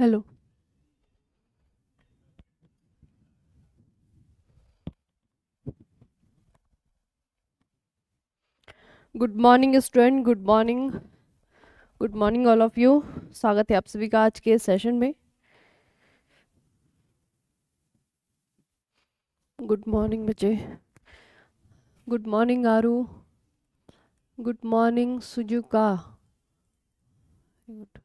hello good morning student good morning good morning all of you स्वागत है आप सभी का आज के सेशन में गुड मॉर्निंग बच्चे good morning Aru good morning Suzuka good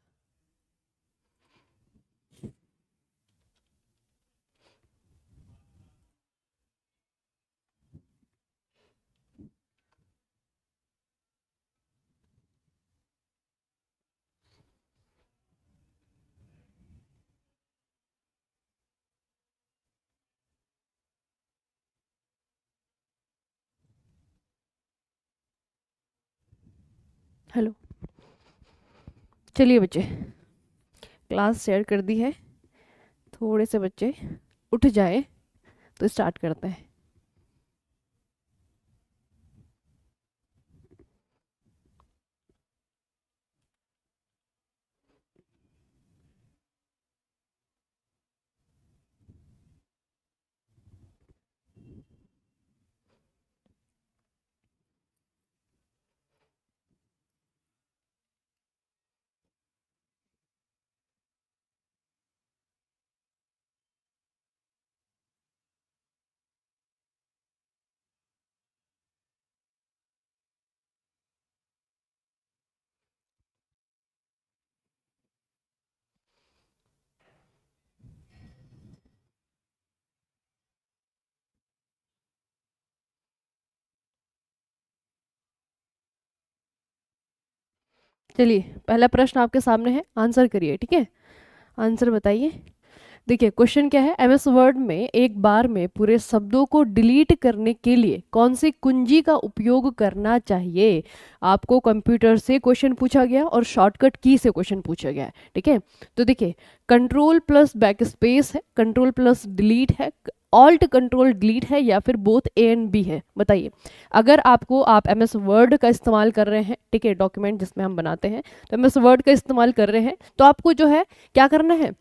hello चलिए बच्चे क्लास शेयर कर दी है थोड़े से बच्चे उठ जाए तो स्टार्ट करते हैं चलिए पहला प्रश्न आपके सामने है आंसर करिए ठीक है आंसर बताइए देखिए क्वेश्चन क्या है एमएस वर्ड में एक बार में पूरे शब्दों को डिलीट करने के लिए कौन सी कुंजी का उपयोग करना चाहिए आपको कंप्यूटर से क्वेश्चन पूछा गया और शॉर्टकट की से क्वेश्चन पूछा गया है ठीक है तो देखिए कंट्रोल प्लस बैक स्पेस है कंट्रोल प्लस डिलीट है ऑल्ट कंट्रोल डिलीट है या फिर बोथ ए एंड बी है बताइए अगर आपको आप एम एस वर्ड का इस्तेमाल कर रहे हैं ठीक है डॉक्यूमेंट जिसमें हम बनाते हैं तो एम एस वर्ड का इस्तेमाल कर रहे हैं तो आपको जो है क्या करना है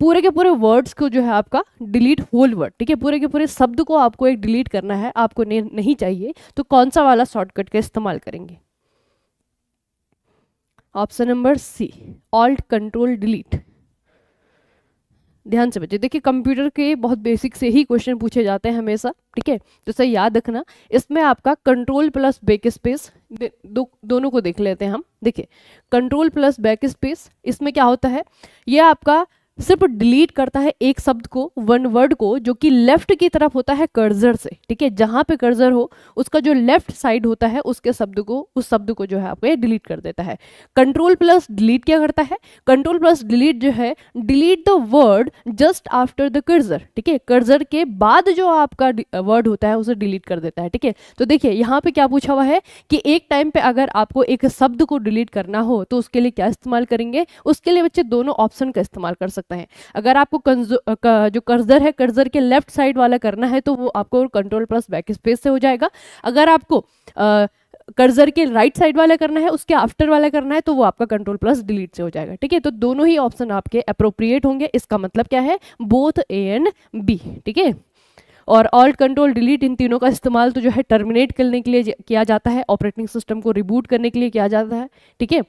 पूरे के पूरे वर्ड्स को जो है आपका डिलीट होल वर्ड ठीक है पूरे के पूरे शब्द को आपको एक डिलीट करना है आपको नहीं चाहिए तो कौन सा वाला शॉर्टकट का इस्तेमाल करेंगे option number C alt control delete ध्यान से बचिए देखिए कंप्यूटर के बहुत बेसिक से ही क्वेश्चन पूछे जाते हैं हमेशा ठीक है तो सर याद रखना इसमें आपका कंट्रोल प्लस बैक स्पेस दो दोनों को देख लेते हैं हम देखिए कंट्रोल प्लस बैक स्पेस इसमें क्या होता है ये आपका सिर्फ डिलीट करता है एक शब्द को वन वर्ड को जो कि लेफ्ट की तरफ होता है कर्जर से ठीक है जहां पे कर्जर हो उसका जो लेफ्ट साइड होता है उसके शब्द को उस शब्द को जो है आपको डिलीट कर देता है कंट्रोल प्लस डिलीट क्या करता है कंट्रोल प्लस डिलीट जो है delete the word just after the cursor ठीक है कर्जर के बाद जो आपका वर्ड होता है उसे डिलीट कर देता है ठीक है तो देखिए यहाँ पे क्या पूछा हुआ है कि एक टाइम पे अगर आपको एक शब्द को डिलीट करना हो तो उसके लिए क्या इस्तेमाल करेंगे उसके लिए बच्चे दोनों ऑप्शन का इस्तेमाल कर सकते सकता है अगर आपको जो कर्जर है कर्जर के लेफ्ट साइड वाला करना है तो वो आपको कंट्रोल प्लस बैक स्पेस से हो जाएगा अगर आपको कर्जर के राइट साइड वाला करना है उसके आफ्टर वाला करना है तो वो आपका कंट्रोल प्लस डिलीट से हो जाएगा ठीक है तो दोनों ही ऑप्शन आपके अप्रोप्रिएट होंगे इसका मतलब क्या है बोथ ए एंड बी ठीक है और ऑल्ट कंट्रोल डिलीट इन तीनों का इस्तेमाल तो जो है टर्मिनेट करने के लिए किया जाता है ऑपरेटिंग सिस्टम को रिबूट करने के लिए किया जाता है ठीक है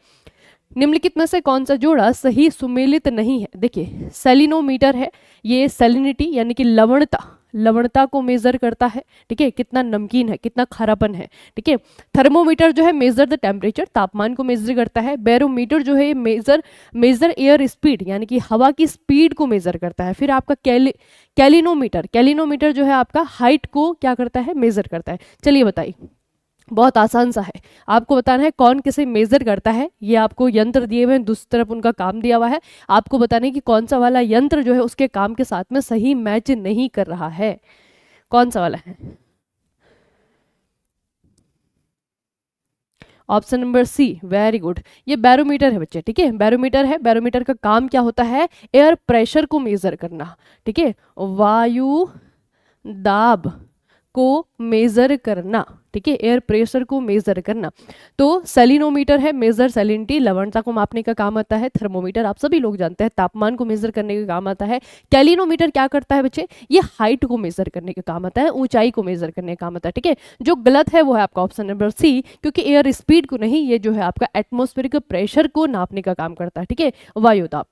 निम्नलिखित में से कौन सा जोड़ा सही सुमेलित नहीं है देखिए सेलिनोमीटर है ये सेलिनिटी यानी कि लवणता लवणता को मेजर करता है ठीक है कितना नमकीन है कितना खारापन है ठीक है थर्मोमीटर जो है मेजर द टेम्परेचर तापमान को मेजर करता है बैरोमीटर जो है मेजर मेजर एयर स्पीड यानी कि हवा की स्पीड को मेजर करता है फिर आपका कैली कैलिनोमीटर कैलिनोमीटर जो है आपका हाइट को क्या करता है मेजर करता है चलिए बताइए बहुत आसान सा है आपको बताना है कौन किसे मेज़र करता है ये आपको यंत्र दिए हुए हैं दूसरी तरफ उनका काम दिया हुआ है आपको बताना है कि कौन सा वाला यंत्र जो है उसके काम के साथ में सही मैच नहीं कर रहा है कौन सा वाला है option number C very good ये बैरोमीटर है बच्चे ठीक है बैरोमीटर है बैरोमीटर का काम क्या होता है एयर प्रेशर को मेजर करना ठीक है वायु दाब को मेजर करना ठीक है एयर प्रेशर को मेजर करना तो सेलिनोमीटर है मेजर सेलिनिटी लवणता को मापने का काम आता है थर्मोमीटर आप सभी लोग जानते हैं तापमान को मेजर करने का काम आता है कैलिनोमीटर क्या करता है बच्चे ये हाइट को मेजर करने का काम आता है ऊंचाई को मेजर करने का काम आता है ठीक है जो गलत है वो है आपका ऑप्शन नंबर सी क्योंकि एयर स्पीड को नहीं ये जो है आपका एटमोस्फेरिक प्रेशर को नापने का काम करता है ठीक है वायुताप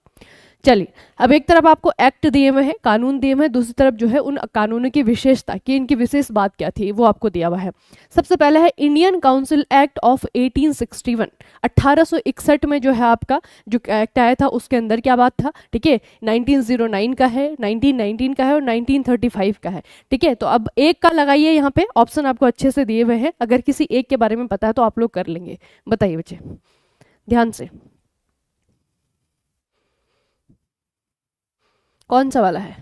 चलिए अब एक तरफ आपको एक्ट दिए हुए हैं कानून दिए हुए हैं दूसरी तरफ जो है उन कानूनों की विशेषता कि इनकी विशेष बात क्या थी वो आपको दिया हुआ है सबसे पहला है Indian Council Act of 1861 sixty में जो है आपका जो एक्ट आया था उसके अंदर क्या बात था ठीक है 1909 का है 1919 का है और 1935 का है ठीक है तो अब एक का लगाइए यहाँ पे ऑप्शन आपको अच्छे से दिए हुए हैं अगर किसी एक के बारे में पता है तो आप लोग कर लेंगे बताइए बच्चे ध्यान से कौन सा वाला है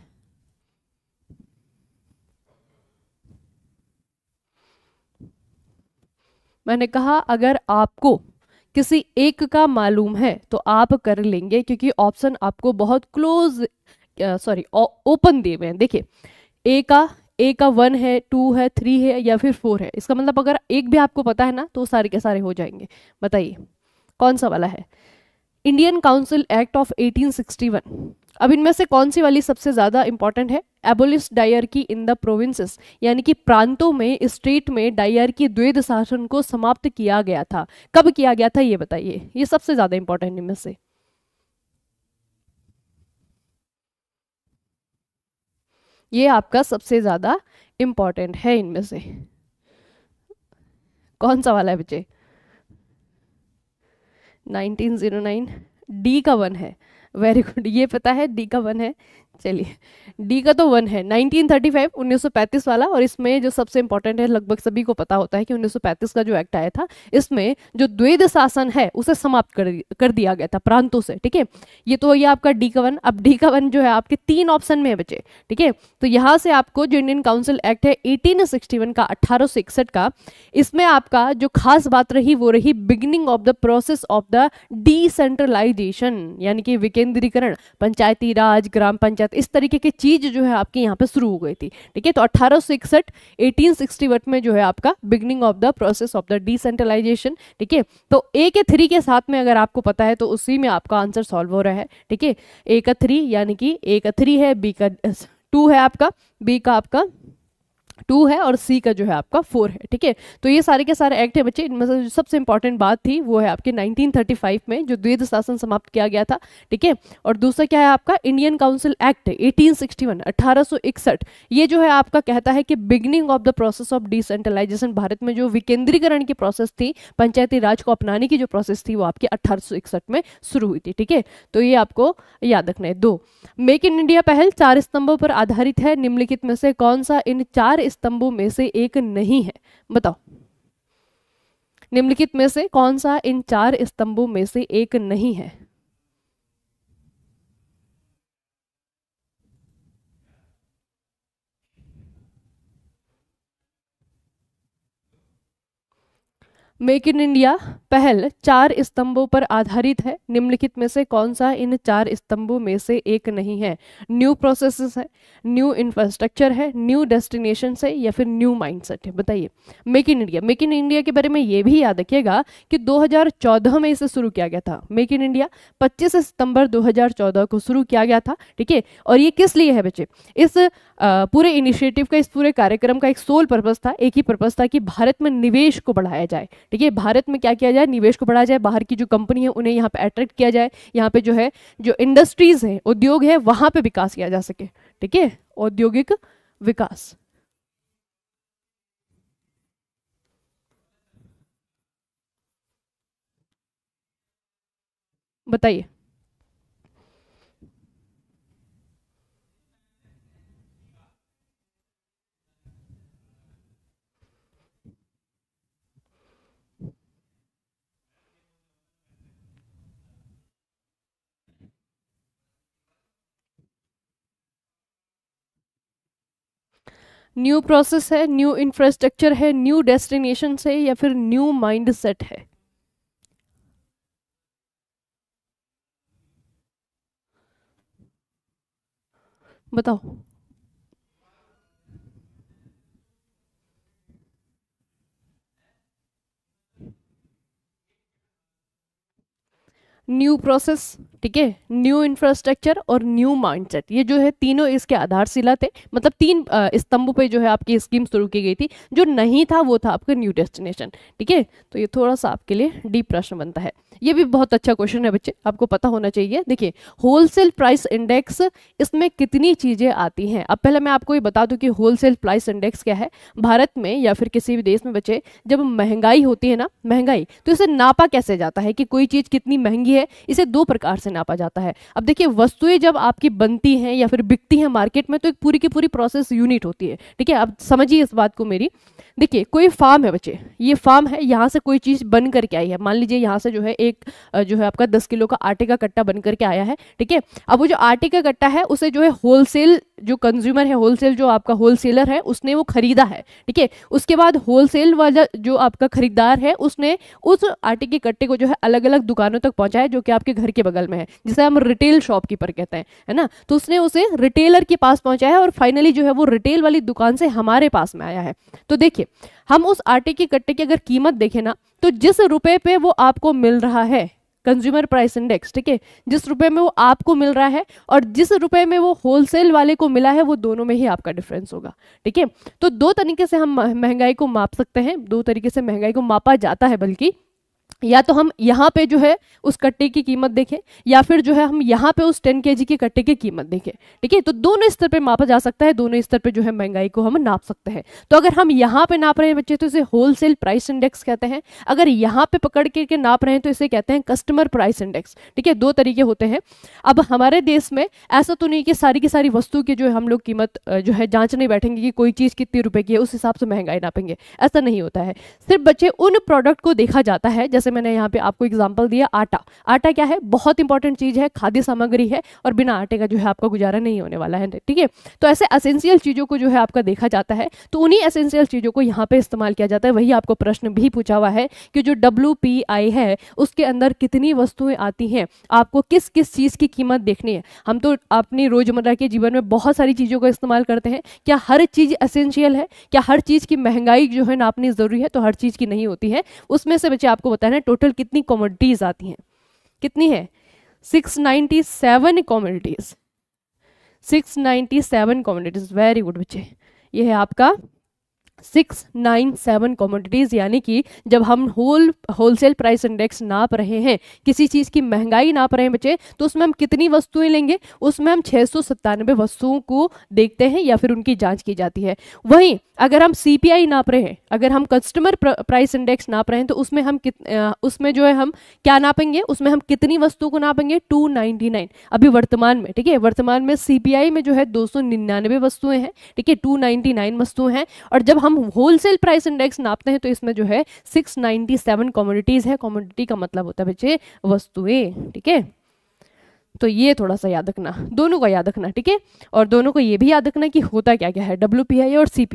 मैंने कहा अगर आपको किसी एक का मालूम है तो आप कर लेंगे क्योंकि ऑप्शन आपको बहुत क्लोज सॉरी ओपन दिए हुए हैं देखिए ए का ए का वन है टू है थ्री है या फिर फोर है इसका मतलब अगर एक भी आपको पता है ना तो सारे के सारे हो जाएंगे बताइए कौन सा वाला है इंडियन काउंसिल एक्ट ऑफ 1861 अब इनमें से कौन सी वाली सबसे ज़्यादा इंपॉर्टेंट है एबोलिस डायर की इन द प्रोविंसेस यानी कि प्रांतों में स्टेट में डायर की द्वैध शासन को समाप्त किया गया था कब किया गया था ये बताइए ये सबसे ज़्यादा इंपॉर्टेंट इनमें से ये आपका सबसे ज़्यादा इंपॉर्टेंट है इनमें से कौन सा वाला है बच्चे 1909 डी का वन है वेरी गुड ये पता है डी का वन है चलिए डी का तो वन है 1935 1935 वाला और इसमें जो सबसे इंपॉर्टेंट है लगभग सभी को पता होता है कि 1935 का जो एक्ट आया था इसमें जो द्वैध शासन है उसे समाप्त कर कर दिया गया था प्रांतों से ठीक है ये तो ये आपका डी का वन अब डी का वन जो है आपके तीन ऑप्शन में है बचे ठीक है तो यहाँ से आपको जो इंडियन काउंसिल एक्ट है एटीन का अट्ठारह का इसमें आपका जो खास बात रही वो रही beginning of the process of the decentralisation यानी कि विकेंद्रीकरण पंचायती राज ग्राम पंचायत पंचायत इस तरीके की चीज़ जो है आपकी यहाँ पे शुरू हो गई थी ठीक है तो अट्ठारह 1861 में जो है आपका beginning of the process of the decentralisation ठीक है तो ए के थ्री के साथ में अगर आपको पता है तो उसी में आपका आंसर सॉल्व हो रहा है ठीक है ए का थ्री यानी कि ए का थ्री है बी का टू है आपका बी का आपका टू है और सी का जो है आपका फोर है ठीक है तो ये सारे के सारे एक्ट है बच्चे इनमें से सबसे इंपॉर्टेंट बात थी वो है आपके 1935 में जो द्वैध शासन समाप्त किया गया था ठीक है और दूसरा क्या है आपका इंडियन काउंसिल एक्ट 1861 1861 ये जो है आपका कहता है कि beginning of the process of decentralisation भारत में जो विकेंद्रीकरण की प्रोसेस थी पंचायती राज को अपनाने की जो प्रोसेस थी वो आपकी 1861 में शुरू हुई थी ठीक है तो ये आपको याद रखना है दो मेक इन इंडिया पहल चार स्तंभों पर आधारित है निम्नलिखित में से कौन सा इन चार स्तंभों में से एक नहीं है बताओ निम्नलिखित में से कौन सा इन चार स्तंभों में से एक नहीं है मेक इन इंडिया पहल चार स्तंभों पर आधारित है निम्नलिखित में से कौन सा इन चार स्तंभों में से एक नहीं है न्यू प्रोसेसेस है न्यू इंफ्रास्ट्रक्चर है न्यू डेस्टिनेशन है या फिर न्यू माइंडसेट है बताइए Make in India Make in India के बारे में ये भी याद रखिएगा कि 2014 में इसे शुरू किया गया था मेक इन इंडिया 25 सितंबर 2014 को शुरू किया गया था ठीक है और ये किस लिए है बच्चे इस पूरे इनिशिएटिव का इस पूरे कार्यक्रम का एक सोल पर्पज था एक ही पर्पज था कि भारत में निवेश को बढ़ाया जाए है भारत में क्या किया जाए निवेश को बढ़ाया जाए बाहर की जो कंपनी है उन्हें यहाँ पर अट्रैक्ट किया जाए यहाँ पर जो है जो इंडस्ट्रीज़ है उद्योग है वहां पर विकास किया जा सके ठीक है औद्योगिक विकास बताइए न्यू प्रोसेस है न्यू इंफ्रास्ट्रक्चर है न्यू डेस्टिनेशन है या फिर न्यू माइंड सेट है बताओ न्यू प्रोसेस ठीक है न्यू इंफ्रास्ट्रक्चर और न्यू माइंडसेट ये जो है तीनों इसके आधारशिला थे मतलब तीन स्तंभ पे जो है आपकी स्कीम शुरू की गई थी जो नहीं था वो था आपका न्यू डेस्टिनेशन ठीक है तो ये थोड़ा सा आपके लिए डीप प्रश्न बनता है ये भी बहुत अच्छा क्वेश्चन है बच्चे आपको पता होना चाहिए देखिए होलसेल प्राइस इंडेक्स इसमें कितनी चीज़ें आती हैं अब पहले मैं आपको ये बता दूं कि होलसेल प्राइस इंडेक्स क्या है भारत में या फिर किसी भी देश में बच्चे जब महंगाई होती है ना महंगाई तो इसे नापा कैसे जाता है कि कोई चीज़ कितनी महंगी है इसे दो प्रकार से नापा जाता है अब देखिए वस्तुएं जब आपकी बनती हैं या फिर बिकती हैं मार्केट में तो एक पूरी की पूरी प्रोसेस यूनिट होती है ठीक है अब समझिए इस बात को मेरी देखिए कोई फार्म है बच्चे ये फार्म है यहाँ से कोई चीज़ बन करके आई है मान लीजिए यहाँ से जो है एक जो है आपका दस किलो का आटे का कट्टा बन करके आया है ठीक है अब वो जो आटे का कट्टा है उसे जो है होलसेल जो कंज्यूमर है होलसेल जो आपका होलसेलर है उसने वो खरीदा है ठीक है उसके बाद होलसेल वाला जो आपका खरीदार है उसने उस आटे के कट्टे को जो है अलग अलग दुकानों तक पहुंचाया जो कि आपके घर के बगल में है जिसे हम रिटेल शॉपकीपर कहते हैं है ना तो उसने उसे रिटेलर के पास पहुंचाया और फाइनली जो है वो रिटेल वाली दुकान से हमारे पास में आया है तो देखिए हम उस आटे के कट्टे की अगर कीमत देखें ना तो जिस रुपए पे वो आपको मिल रहा है कंज्यूमर प्राइस इंडेक्स ठीक है जिस रुपए में वो आपको मिल रहा है और जिस रुपए में वो होलसेल वाले को मिला है वो दोनों में ही आपका डिफरेंस होगा ठीक है तो दो तरीके से हम महंगाई को माप सकते हैं दो तरीके से महंगाई को मापा जाता है बल्कि या तो हम यहाँ पे जो है उस कट्टे की कीमत देखें या फिर जो है हम यहाँ पे उस टेन के जी के कट्टे की कीमत देखें ठीक है तो दोनों स्तर पे मापा जा सकता है दोनों स्तर पे जो है महंगाई को हम नाप सकते हैं तो अगर हम यहाँ पे नाप रहे हैं बच्चे तो इसे होलसेल प्राइस इंडेक्स कहते हैं अगर यहाँ पे पकड़ के, के नाप रहे हैं तो इसे कहते हैं कस्टमर प्राइस इंडेक्स ठीक है दो तरीके होते हैं अब हमारे देश में ऐसा तो नहीं कि सारी की सारी वस्तु की जो है हम लोग कीमत जो है जाँचने बैठेंगे कि कोई चीज़ कितनी रुपये की है उस हिसाब से महंगाई नापेंगे ऐसा नहीं होता है सिर्फ बच्चे उन प्रोडक्ट को देखा जाता है जैसे मैंने यहाँ पे आपको एग्जाम्पल दिया आटा आटा क्या है बहुत इंपॉर्टेंट चीज़ है खाद्य सामग्री है और बिना आटे का जो है आपका गुजारा नहीं होने वाला है ठीक है तो ऐसे असेंशियल चीज़ों को जो है आपका देखा जाता है तो उन्हीं असेंशियल चीज़ों को यहाँ पर इस्तेमाल किया जाता है वही आपको प्रश्न भी पूछा हुआ है कि जो डब्ल्यू है उसके अंदर कितनी वस्तुएँ आती हैं आपको किस किस चीज़ की कीमत देखनी है हम तो अपनी रोज़मर्रा के जीवन में बहुत सारी चीज़ों का इस्तेमाल करते हैं क्या हर चीज़ असेंशियल है क्या हर चीज़ की महंगाई जो है नापनी ज़रूरी है तो हर चीज़ की नहीं होती है उसमें से बच्चे आपको बता होता है टोटल कितनी कॉमोडिटीज आती हैं कितनी है six seven commodities seven commodities very good बच्चे ये है आपका सिक्स नाइन सेवन कॉमोडिटीज़ यानी कि जब हम होल होलसेल प्राइस इंडेक्स नाप रहे हैं किसी चीज़ की महंगाई नाप रहे हैं बच्चे तो उसमें हम कितनी वस्तुएं लेंगे उसमें हम छः वस्तुओं को देखते हैं या फिर उनकी जाँच की जाती है वहीं अगर हम सी नाप रहे हैं अगर हम कस्टमर प्राइस इंडेक्स नाप रहे हैं तो उसमें हम कित उसमें जो है हम क्या नापेंगे उसमें हम कितनी वस्तुओं को नापेंगे नाइन अभी वर्तमान में ठीक है वर्तमान में आई में जो है निन्यानवे वस्तुएं हैं ठीक है नाइन वस्तुएं हैं और जब हम हम होलसेल प्राइस इंडेक्स नापते हैं तो इसमें जो है 697 कॉमोडिटीज़ है कॉमोडिटी का मतलब होता है बच्चे वस्तुएं ठीक है तो ये थोड़ा सा याद रखना दोनों का याद रखना ठीक है और दोनों को ये भी याद रखना कि होता क्या क्या है डब्ल्यू और सी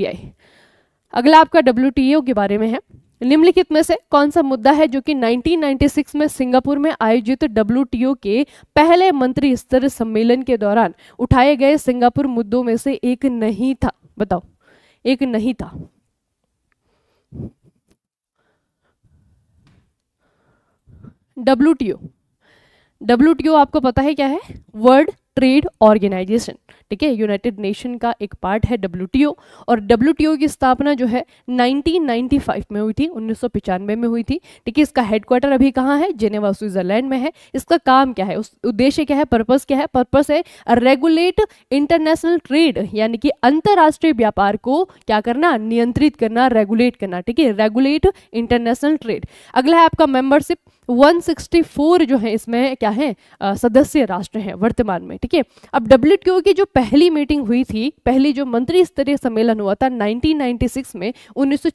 अगला आपका डब्ल्यू के बारे में है निम्नलिखित में से कौन सा मुद्दा है जो कि 1996 में सिंगापुर में आयोजित डब्ल्यू के पहले मंत्री स्तर सम्मेलन के दौरान उठाए गए सिंगापुर मुद्दों में से एक नहीं था बताओ एक नहीं था W T O W T O आपको पता है क्या है वर्ल्ड ट्रेड ऑर्गेनाइजेशन ठीक है यूनाइटेड नेशन का एक पार्ट है डब्ल्यू और डब्ल्यू की स्थापना जो है 1995 में हुई थी उन्नीस में हुई थी ठीक है इसका हेडक्वार्टर अभी कहाँ है जेनेवा स्विट्जरलैंड में है इसका काम क्या है उस उद्देश्य क्या है पर्पज़ क्या है पर्पज है रेगुलेट इंटरनेशनल ट्रेड यानी कि अंतर्राष्ट्रीय व्यापार को क्या करना नियंत्रित करना रेगुलेट करना ठीक है रेगुलेट इंटरनेशनल ट्रेड अगला है आपका मेंबरशिप 164 जो है इसमें क्या है सदस्य राष्ट्र हैं वर्तमान में ठीक है अब डब्ल्यू की जो पहली मीटिंग हुई थी पहली जो मंत्री स्तरीय सम्मेलन हुआ था 1996 में उन्नीस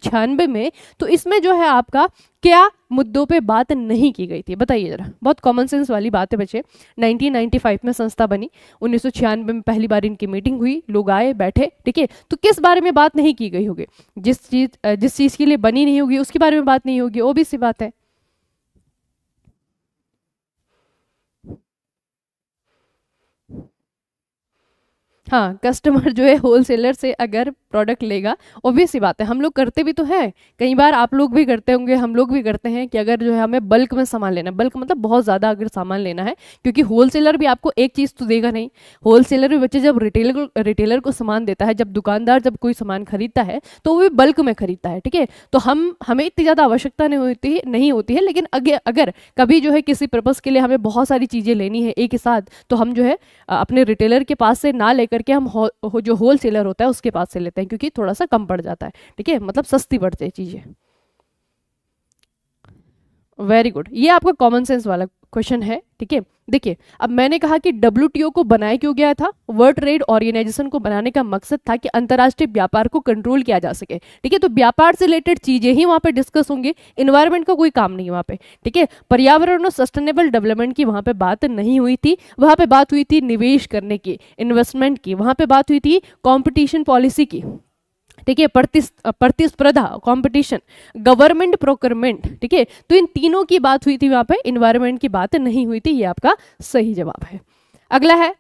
में तो इसमें जो है आपका क्या मुद्दों पे बात नहीं की गई थी बताइए जरा बहुत कॉमन सेंस वाली बात है बच्चे 1995 में संस्था बनी उन्नीस में पहली बार इनकी मीटिंग हुई लोग आए बैठे ठीक है तो किस बारे में बात नहीं की गई होगी जिस चीज जिस चीज़ के लिए बनी नहीं होगी उसके बारे में बात नहीं होगी वो भी सी बात है हाँ कस्टमर जो है होलसेलर से अगर प्रोडक्ट लेगा ओबियस ही बात है हम लोग करते भी तो है कई बार आप लोग भी करते होंगे हम लोग भी करते हैं कि अगर जो है हमें बल्क में सामान लेना है बल्क मतलब बहुत ज़्यादा अगर सामान लेना है क्योंकि होलसेलर भी आपको एक चीज़ तो देगा नहीं होलसेलर भी बच्चे जब रिटेलर को रिटेलर को सामान देता है जब दुकानदार जब कोई सामान खरीदता है तो वो भी बल्क में खरीदता है ठीक है तो हम हमें इतनी ज़्यादा आवश्यकता नहीं होती नहीं होती है लेकिन अगे अगर कभी जो है किसी पर्पज़ के लिए हमें बहुत सारी चीज़ें लेनी है एक ही साथ तो हम जो है अपने रिटेलर के पास से ना लेकर करके हम हो, जो होल सेलर होता है उसके पास से लेते हैं क्योंकि थोड़ा सा कम पड़ जाता है ठीक है मतलब सस्ती पड़ती है चीज़ें वेरी गुड ये आपका कॉमन सेंस वाला क्वेश्चन है ठीक है देखिए अब मैंने कहा कि डब्ल्यू को बनाया क्यों गया था वर्ल्ड ट्रेड ऑर्गेनाइजेशन को बनाने का मकसद था कि अंतर्राष्ट्रीय व्यापार को कंट्रोल किया जा सके ठीक है तो व्यापार से रिलेटेड चीजें ही वहां पे डिस्कस होंगे इन्वायरमेंट का कोई काम नहीं वहां पे ठीक है पर्यावरण और सस्टेनेबल डेवलपमेंट की वहां पर बात नहीं हुई थी वहां पर बात हुई थी निवेश करने की इन्वेस्टमेंट की वहां पर बात हुई थी कॉम्पिटिशन पॉलिसी की ठीक है प्रतिस्पर्धा कंपटीशन गवर्नमेंट प्रोक्योरमेंट ठीक है तो इन तीनों की बात हुई थी वहां पे इन्वायरमेंट की बात नहीं हुई थी ये आपका सही जवाब है अगला है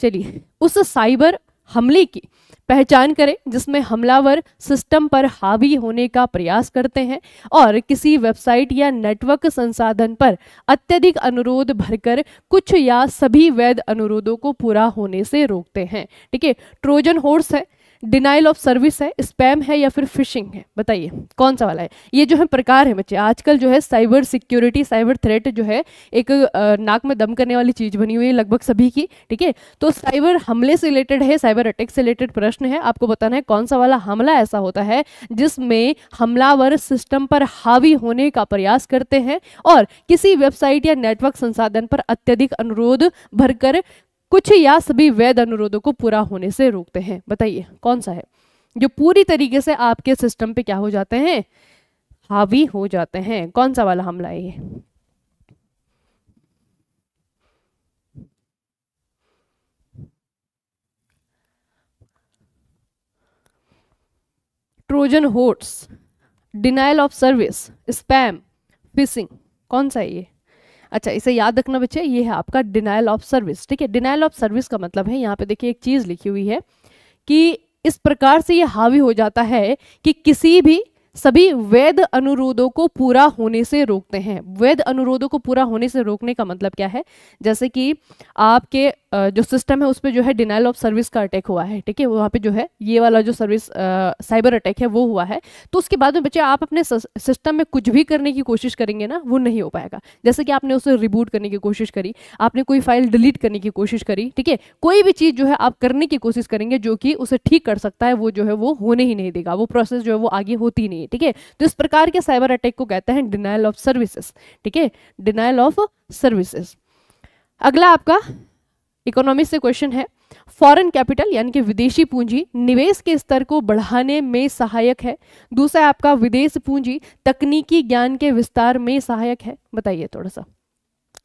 चलिए उस साइबर हमले की पहचान करें जिसमें हमलावर सिस्टम पर हावी होने का प्रयास करते हैं और किसी वेबसाइट या नेटवर्क संसाधन पर अत्यधिक अनुरोध भरकर कुछ या सभी वैध अनुरोधों को पूरा होने से रोकते हैं ठीक है ट्रोजन हॉर्स है डिनाइल ऑफ सर्विस है स्पैम है या फिर फिशिंग है बताइए कौन सा वाला है ये जो है प्रकार है बच्चे आजकल जो है साइबर सिक्योरिटी साइबर थ्रेट जो है एक नाक में दम करने वाली चीज़ बनी हुई है लगभग सभी की ठीक है तो साइबर हमले से रिलेटेड है साइबर अटैक से रिलेटेड प्रश्न है आपको बताना है कौन सा वाला हमला ऐसा होता है जिसमें हमलावर सिस्टम पर हावी होने का प्रयास करते हैं और किसी वेबसाइट या नेटवर्क संसाधन पर अत्यधिक अनुरोध भरकर कुछ या सभी वैध अनुरोधों को पूरा होने से रोकते हैं बताइए कौन सा है जो पूरी तरीके से आपके सिस्टम पे क्या हो जाते हैं हावी हो जाते हैं कौन सा वाला हमला है Trojan horse denial of service spam phishing कौन सा है ये अच्छा इसे याद रखना बच्चे ये है आपका डिनाइल ऑफ सर्विस ठीक है डिनाइल ऑफ सर्विस का मतलब है यहाँ पे देखिए एक चीज़ लिखी हुई है कि इस प्रकार से ये हावी हो जाता है कि किसी भी सभी वैध अनुरोधों को पूरा होने से रोकते हैं वैध अनुरोधों को पूरा होने से रोकने का मतलब क्या है जैसे कि आपके जो सिस्टम है उस पर जो है डिनाइल ऑफ सर्विस का अटैक हुआ है ठीक है वहाँ पे जो है ये वाला जो सर्विस आ, साइबर अटैक है वो हुआ है तो उसके बाद में बच्चे आप अपने सिस्टम में कुछ भी करने की कोशिश करेंगे ना वो नहीं हो पाएगा जैसे कि आपने उसे रिबूट करने की कोशिश करी आपने कोई फाइल डिलीट करने की कोशिश करी ठीक है कोई भी चीज़ जो है आप करने की कोशिश करेंगे जो कि उसे ठीक कर सकता है वो जो है वो होने ही नहीं देगा वो प्रोसेस जो है वो आगे होती नहीं चाहिए ठीक है तो इस प्रकार के साइबर अटैक को कहते हैं डिनाइल ऑफ सर्विसेस ठीक है डिनाइल ऑफ सर्विसेस अगला आपका इकोनॉमिक से क्वेश्चन है फॉरेन कैपिटल यानी कि विदेशी पूंजी निवेश के स्तर को बढ़ाने में सहायक है दूसरा आपका विदेश पूंजी तकनीकी ज्ञान के विस्तार में सहायक है बताइए थोड़ा सा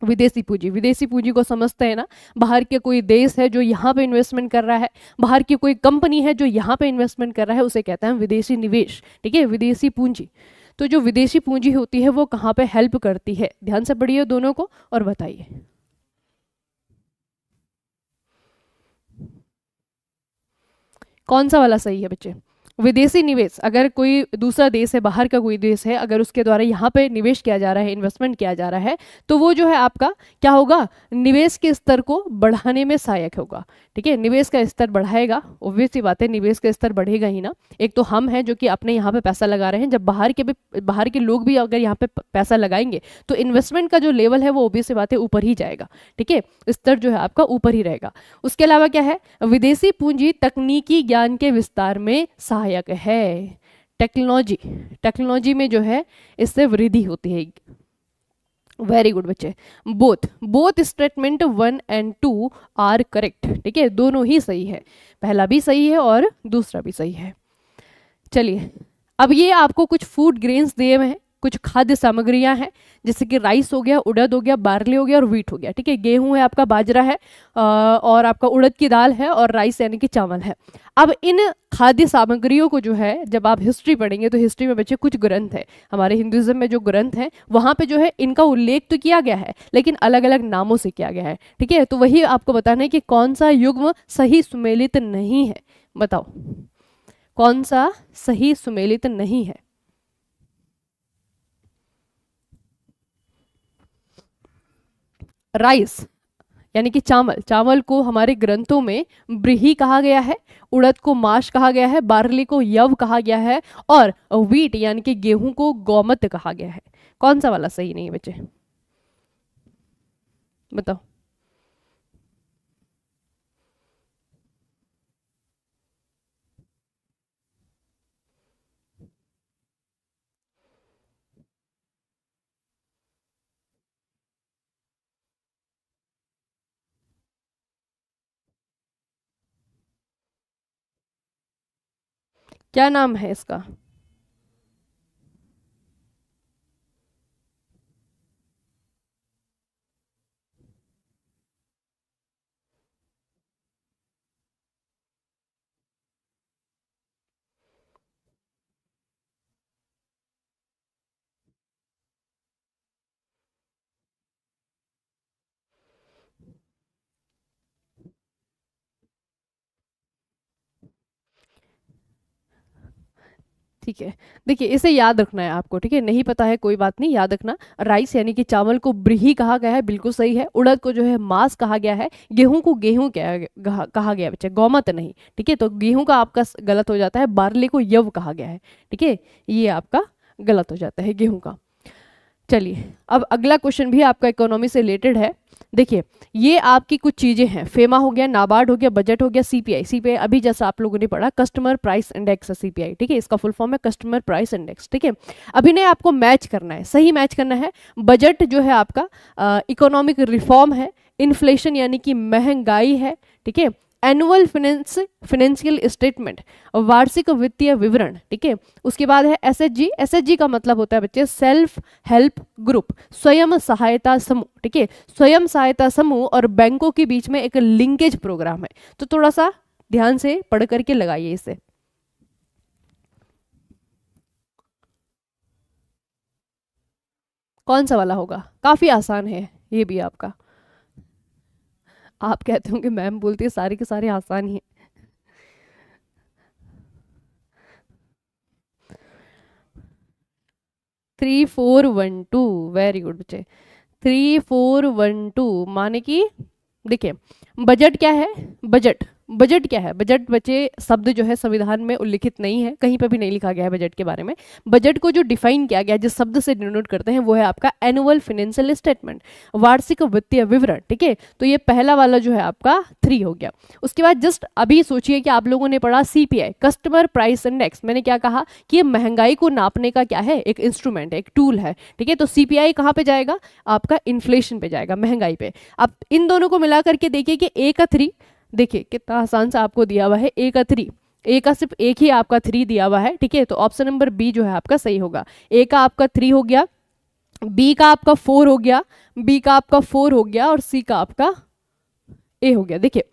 विदेशी पूंजी विदेशी पूंजी को समझते हैं ना बाहर के कोई देश है जो यहाँ पे इन्वेस्टमेंट कर रहा है बाहर की कोई कंपनी है जो यहाँ पे इन्वेस्टमेंट कर रहा है उसे कहते हैं विदेशी निवेश ठीक है विदेशी पूंजी तो जो विदेशी पूंजी होती है वो कहाँ पे हेल्प करती है ध्यान से पढ़िए दोनों को और बताइए कौन सा वाला सही है बच्चे विदेशी निवेश अगर कोई दूसरा देश है बाहर का कोई देश है अगर उसके द्वारा यहाँ पे निवेश किया जा रहा है इन्वेस्टमेंट किया जा रहा है तो वो जो है आपका क्या होगा निवेश के स्तर को बढ़ाने में सहायक होगा ठीक है निवेश का स्तर बढ़ाएगा ऑब्वियस सी बात है निवेश का स्तर बढ़ेगा ही ना एक तो हम हैं जो कि अपने यहाँ पे पैसा लगा रहे हैं जब बाहर के भी बाहर के लोग भी अगर यहाँ पे पैसा लगाएंगे तो इन्वेस्टमेंट का जो लेवल है वो ऑब्वियस सी बात है ऊपर ही जाएगा ठीक है स्तर जो है आपका ऊपर ही रहेगा उसके अलावा क्या है विदेशी पूंजी तकनीकी ज्ञान के विस्तार में सहायक है टेक्नोलॉजी टेक्नोलॉजी में जो है इससे वृद्धि होती है वेरी गुड बच्चे both both statement one and two are correct ठीक है दोनों ही सही है पहला भी सही है और दूसरा भी सही है चलिए अब ये आपको कुछ फूड ग्रेन्स दिए हुए हैं कुछ खाद्य सामग्रियां हैं जैसे कि राइस हो गया उड़द हो गया बार्ली हो गया और वीट हो गया ठीक है गेहूं है आपका बाजरा है और आपका उड़द की दाल है और राइस यानी कि चावल है अब इन खाद्य सामग्रियों को जो है जब आप हिस्ट्री पढ़ेंगे तो हिस्ट्री में बच्चे कुछ ग्रंथ है हमारे हिंदुज़म में जो ग्रंथ हैं वहाँ पे जो है इनका उल्लेख तो किया गया है लेकिन अलग अलग नामों से किया गया है ठीक है तो वही आपको बताना है कि कौन सा युग्म सही सुमेलित नहीं है बताओ कौन सा सही सुमेलित नहीं है राइस यानी कि चावल चावल को हमारे ग्रंथों में ब्रीही कहा गया है उड़द को माश कहा गया है बारली को यव कहा गया है और वीट यानी कि गेहूं को गौमत कहा गया है कौन सा वाला सही नहीं है बच्चे बताओ क्या नाम है इसका ठीक है देखिए इसे याद रखना है आपको ठीक है नहीं पता है कोई बात नहीं याद रखना राइस यानी कि चावल को ब्रीही कहा गया है बिल्कुल सही है उड़द को जो है मांस कहा गया है गेहूं को गेहूं कहा गया बच्चे गौमत नहीं ठीक है तो गेहूं का आपका गलत हो जाता है बारले को यव कहा गया है ठीक है ये आपका गलत हो जाता है गेहूं का चलिए अब अगला क्वेश्चन भी आपका इकोनॉमी से रिलेटेड है देखिए ये आपकी कुछ चीज़ें हैं फेमा हो गया नाबार्ड हो गया बजट हो गया सीपीआई सीपीआई अभी जैसा आप लोगों ने पढ़ा कस्टमर प्राइस इंडेक्स है सीपीआई ठीक है इसका फुल फॉर्म है कस्टमर प्राइस इंडेक्स ठीक है अभी नहीं आपको मैच करना है सही मैच करना है बजट जो है आपका इकोनॉमिक रिफॉर्म है इन्फ्लेशन यानी कि महंगाई है ठीक है एनुअल फिनेंस फिनेंशियल स्टेटमेंट वार्षिक वित्तीय विवरण ठीक है उसके बाद है एसएचजी एसएचजी का मतलब होता है बच्चे सेल्फ हेल्प ग्रुप स्वयं सहायता समूह ठीक है स्वयं सहायता समूह और बैंकों के बीच में एक लिंकेज प्रोग्राम है तो थोड़ा सा ध्यान से पढ़ करके लगाइए इसे कौन सा वाला होगा काफी आसान है ये भी आपका आप कहते होंगे मैम बोलती है सारे के सारे आसान ही three four one two very good बच्चे थ्री फोर वन टू माने कि देखिए बजट क्या है बजट बजट क्या है बजट बचे शब्द जो है संविधान में उल्लिखित नहीं है कहीं पर भी नहीं लिखा गया है बजट के बारे में बजट को जो डिफाइन किया गया जिस शब्द से डिनोट करते हैं वो है आपका एनुअल फाइनेंशियल स्टेटमेंट वार्षिक वित्तीय विवरण ठीक है तो ये पहला वाला जो है आपका थ्री हो गया उसके बाद जस्ट अभी सोचिए कि आप लोगों ने पढ़ा सीपीआई कस्टमर प्राइस इंडेक्स मैंने क्या कहा कि ये महंगाई को नापने का क्या है एक इंस्ट्रूमेंट है एक टूल है ठीक है तो सीपीआई कहाँ पे जाएगा आपका इन्फ्लेशन पे जाएगा महंगाई पे अब इन दोनों को मिला करके देखिए कि ए का थ्री देखिए कितना आसान सा आपको दिया हुआ है ए का थ्री ए का सिर्फ एक ही आपका थ्री दिया हुआ है ठीक है तो ऑप्शन नंबर बी जो है आपका सही होगा ए का आपका थ्री हो गया बी का आपका फोर हो गया बी का आपका फोर हो गया और सी का आपका ए हो गया देखिए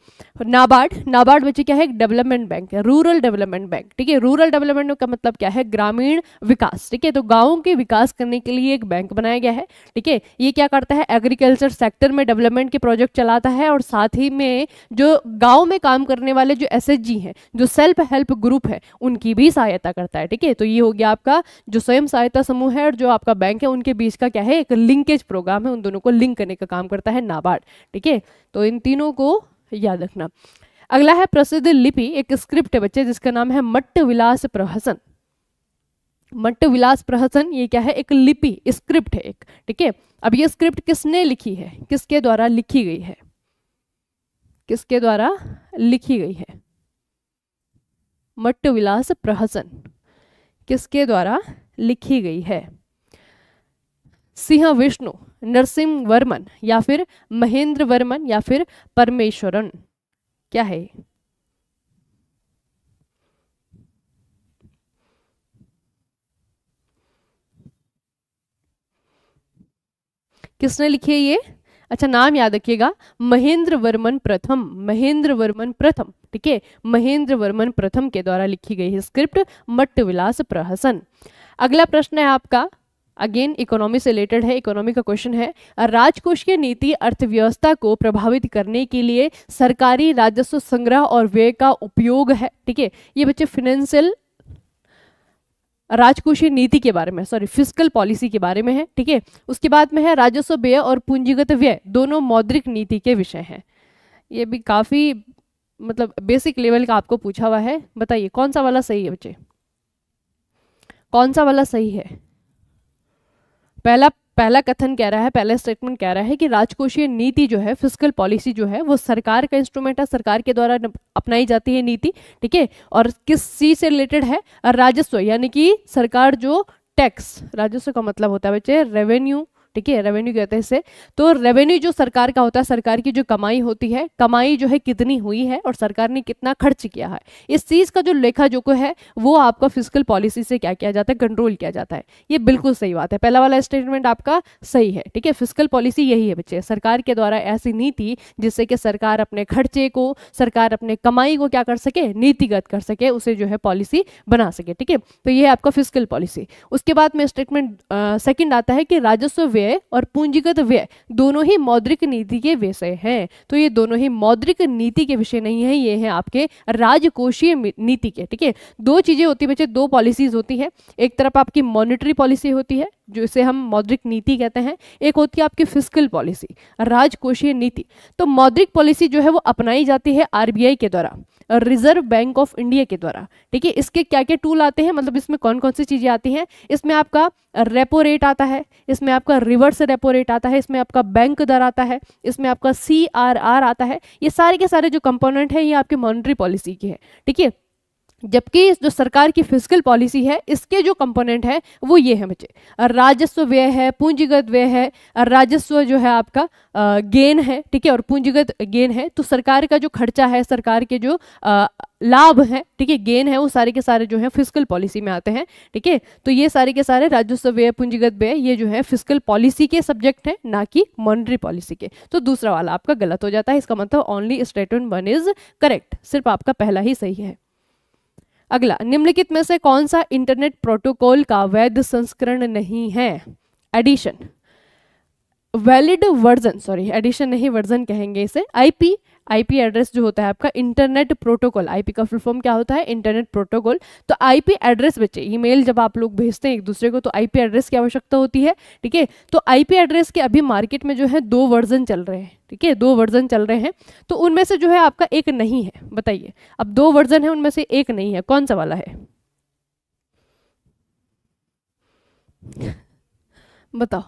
नाबार्ड नाबार्ड बच्चे क्या है डेवलपमेंट बैंक है रूरल डेवलपमेंट बैंक ठीक है रूरल डेवलपमेंट का मतलब क्या है ग्रामीण विकास ठीक है तो गाँव के विकास करने के लिए एक बैंक बनाया गया है ठीक है ये क्या करता है एग्रीकल्चर सेक्टर में डेवलपमेंट के प्रोजेक्ट चलाता है और साथ ही में जो गाँव में काम करने वाले जो एस हैं जो सेल्फ हेल्प ग्रुप है उनकी भी सहायता करता है ठीक है तो ये हो गया आपका जो स्वयं सहायता समूह है और जो आपका बैंक है उनके बीच का क्या है एक लिंकेज प्रोग्राम है उन दोनों को लिंक करने का काम करता है नाबार्ड ठीक है तो इन तीनों को याद रखना अगला है प्रसिद्ध लिपि एक स्क्रिप्ट है बच्चे जिसका नाम है मट्ट विलास प्रहसन मट्ट विलास प्रहसन ये क्या है एक लिपि स्क्रिप्ट है एक ठीक है अब ये स्क्रिप्ट किसने लिखी है किसके द्वारा लिखी गई है किसके द्वारा लिखी गई है मट्ट विलास प्रहसन किसके द्वारा लिखी गई है सिंह विष्णु नरसिंह वर्मन या फिर महेंद्र वर्मन या फिर परमेश्वरन क्या है किसने लिखे ये अच्छा नाम याद रखिएगा महेंद्र वर्मन प्रथम महेंद्र वर्मन प्रथम ठीक है महेंद्र वर्मन प्रथम के द्वारा लिखी गई है स्क्रिप्ट मट्ट विलास प्रहसन अगला प्रश्न है आपका अगेन इकोनॉमी से रिलेटेड है इकोनॉमी का क्वेश्चन है राजकोषीय नीति अर्थव्यवस्था को प्रभावित करने के लिए सरकारी राजस्व संग्रह और व्यय का उपयोग है ठीक है ये बच्चे फिनेंशियल राजकोषीय नीति के बारे में सॉरी फिजिकल पॉलिसी के बारे में है ठीक है उसके बाद में है राजस्व व्यय और पूंजीगत व्यय दोनों मौद्रिक नीति के विषय हैं ये भी काफ़ी मतलब बेसिक लेवल का आपको पूछा हुआ है बताइए कौन सा वाला सही है बच्चे कौन सा वाला सही है पहला पहला कथन कह रहा है पहला स्टेटमेंट कह रहा है कि राजकोषीय नीति जो है फिजिकल पॉलिसी जो है वो सरकार का इंस्ट्रूमेंट है सरकार के द्वारा अपनाई जाती है नीति ठीक है और किस चीज से रिलेटेड है राजस्व यानी कि सरकार जो टैक्स राजस्व का मतलब होता है बच्चे रेवेन्यू ठीक है रेवेन्यू कहते हैं इसे तो रेवेन्यू जो सरकार का होता है सरकार की जो कमाई होती है कमाई जो है कितनी हुई है और सरकार ने कितना खर्च किया है इस चीज़ का जो लेखा जोखो है वो आपका फिजिकल पॉलिसी से क्या किया जाता है कंट्रोल किया जाता है ये बिल्कुल सही बात है पहला वाला स्टेटमेंट आपका सही है ठीक है फिजिकल पॉलिसी यही है बच्चे सरकार के द्वारा ऐसी नीति जिससे कि सरकार अपने खर्चे को सरकार अपने कमाई को क्या कर सके नीतिगत कर सके उसे जो है पॉलिसी बना सके ठीक है तो ये है आपका फिजिकल पॉलिसी उसके बाद में स्टेटमेंट सेकेंड आता है कि राजस्व व्यय व्यय और पूंजीगत व्यय दोनों ही मौद्रिक नीति के विषय हैं तो ये दोनों ही मौद्रिक नीति के विषय नहीं है ये हैं आपके राजकोषीय नीति के ठीक है दो चीजें होती है बच्चे दो पॉलिसीज होती हैं एक तरफ आपकी मॉनिटरी पॉलिसी होती है जो इसे हम मौद्रिक नीति कहते हैं एक होती है आपकी फिजिकल पॉलिसी राजकोषीय नीति तो मौद्रिक पॉलिसी जो है वो अपनाई जाती है आरबीआई के द्वारा रिजर्व बैंक ऑफ इंडिया के द्वारा ठीक है इसके क्या क्या टूल आते हैं मतलब इसमें कौन कौन सी चीज़ें आती हैं इसमें आपका रेपो रेट आता है इसमें आपका रिवर्स रेपो रेट आता है इसमें आपका बैंक दर आता है इसमें आपका सी आता है ये सारे के सारे जो कंपोनेंट हैं ये आपकी मॉनिटरी पॉलिसी की है ठीक है जबकि जो सरकार की फिजिकल पॉलिसी है इसके जो कंपोनेंट है वो ये है बच्चे राजस्व व्यय है पूंजीगत व्यय है राजस्व जो है आपका गेन है ठीक है और पूंजीगत गेन है तो सरकार का जो खर्चा है सरकार के जो लाभ है ठीक है गेन है वो सारे के सारे जो है फिजिकल पॉलिसी में आते हैं ठीक है तो ये सारे के सारे राजस्व व्यय पूंजीगत व्यय ये जो है फिजिकल पॉलिसी के सब्जेक्ट है ना कि मॉनिटरी पॉलिसी के तो दूसरा वाला आपका गलत हो जाता है इसका मतलब only statement one is correct सिर्फ आपका पहला ही सही है अगला निम्नलिखित में से कौन सा इंटरनेट प्रोटोकॉल का वैध संस्करण नहीं है edition valid version sorry edition नहीं वर्जन कहेंगे इसे आईपी आईपी एड्रेस जो होता है आपका इंटरनेट प्रोटोकॉल आईपी का फुल फॉर्म क्या होता है इंटरनेट प्रोटोकॉल तो आईपी एड्रेस बचे ईमेल जब आप लोग भेजते हैं एक दूसरे को तो आईपी एड्रेस की आवश्यकता होती है ठीक है तो आईपी एड्रेस के अभी मार्केट में जो है दो वर्जन चल रहे हैं ठीक है दो वर्जन चल रहे हैं तो उनमें से जो है आपका एक नहीं है बताइए अब दो वर्जन है उनमें से एक नहीं है कौन सा वाला है बताओ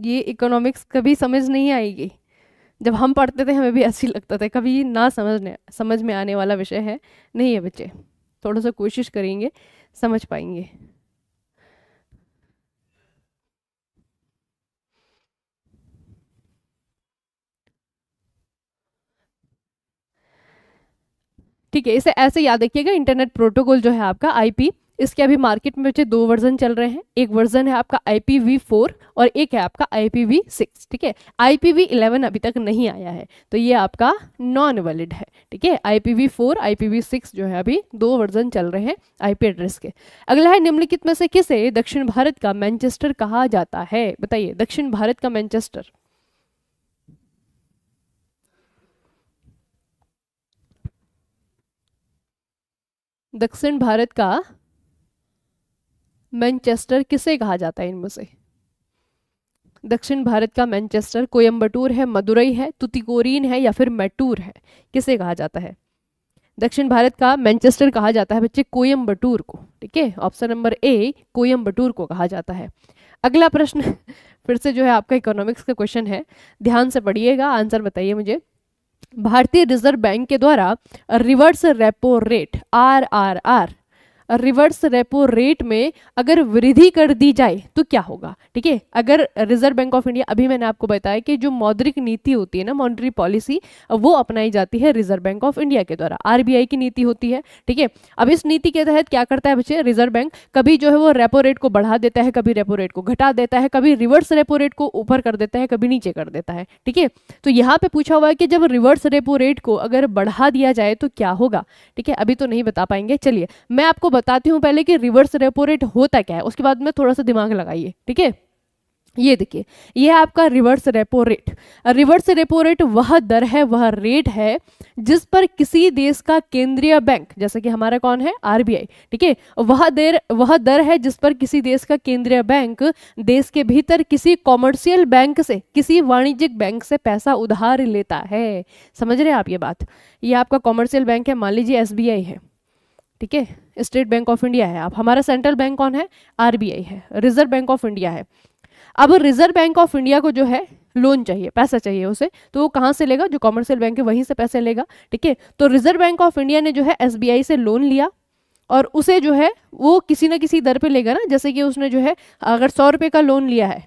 ये इकोनॉमिक्स कभी समझ नहीं आएगी जब हम पढ़ते थे हमें भी ऐसे लगता था कभी ना समझने समझ में आने वाला विषय है नहीं है बच्चे थोड़ा सा कोशिश करेंगे समझ पाएंगे ठीक है इसे ऐसे याद रखिएगा इंटरनेट प्रोटोकॉल जो है आपका आईपी इसके अभी मार्केट में बच्चे दो वर्जन चल रहे हैं एक वर्जन है आपका IPv4 और एक है आपका IPv6 ठीक है IPv11 अभी तक नहीं आया है तो ये आपका नॉन वैलिड है ठीक है IPv4 IPv6 जो है अभी दो वर्जन चल रहे हैं आईपी एड्रेस के अगला है निम्नलिखित में से किसे दक्षिण भारत का मैनचेस्टर कहा जाता है बताइए दक्षिण भारत का मैनचेस्टर दक्षिण भारत का मैनचेस्टर किसे कहा जाता है इनमें से दक्षिण भारत का मैनचेस्टर कोयम्बटूर है मदुरई है तुतिकोरीन है या फिर मैटूर है किसे कहा जाता है दक्षिण भारत का मैनचेस्टर कहा जाता है बच्चे कोयम्बटूर को ठीक है ऑप्शन नंबर ए कोयम्बटूर को कहा जाता है अगला प्रश्न फिर से जो है आपका इकोनॉमिक्स का क्वेश्चन है ध्यान से पढ़िएगा आंसर बताइए मुझे भारतीय रिजर्व बैंक के द्वारा reverse repo rate R R R reverse repo rate में अगर वृद्धि कर दी जाए तो क्या होगा ठीक है अगर रिजर्व बैंक ऑफ इंडिया अभी मैंने आपको बताया कि जो मौद्रिक नीति होती है ना मॉनिटरी पॉलिसी वो अपनाई जाती है रिजर्व बैंक ऑफ इंडिया के द्वारा आरबीआई की नीति होती है ठीक है अब इस नीति के तहत क्या करता है बच्चे रिजर्व बैंक कभी जो है वो रेपो रेट को बढ़ा देता है कभी रेपो रेट को घटा देता है कभी रिवर्स रेपो रेट को ऊपर कर देता है कभी नीचे कर देता है ठीक है तो यहाँ पे पूछा हुआ है कि जब रिवर्स रेपो रेट को अगर बढ़ा दिया जाए तो क्या होगा ठीक है अभी तो नहीं बता पाएंगे चलिए मैं आपको बताती हूँ पहले कि रिवर्स रेपो रेट होता क्या है उसके बाद में थोड़ा सा दिमाग लगाइए ठीक है ये देखिए ये है आपका reverse repo rate reverse repo rate वह दर है वह रेट है जिस पर किसी देश का केंद्रीय बैंक जैसे कि हमारा कौन है आरबीआई ठीक है वह देर वह दर है जिस पर किसी देश का केंद्रीय बैंक देश के भीतर किसी कॉमर्शियल बैंक से किसी वाणिज्यिक बैंक से पैसा उधार लेता है समझ रहे हैं आप ये बात ये आपका कॉमर्शियल बैंक है मान लीजिए एस है ठीक है स्टेट बैंक ऑफ इंडिया है अब हमारा सेंट्रल बैंक कौन है आरबीआई है रिजर्व बैंक ऑफ इंडिया है अब रिजर्व बैंक ऑफ इंडिया को जो है लोन चाहिए पैसा चाहिए उसे तो वो कहाँ से लेगा जो कॉमर्शियल बैंक है वहीं से पैसे लेगा ठीक है तो रिजर्व बैंक ऑफ इंडिया ने जो है एस से लोन लिया और उसे जो है वो किसी ना किसी दर पे लेगा ना जैसे कि उसने जो है अगर सौ रुपये का लोन लिया है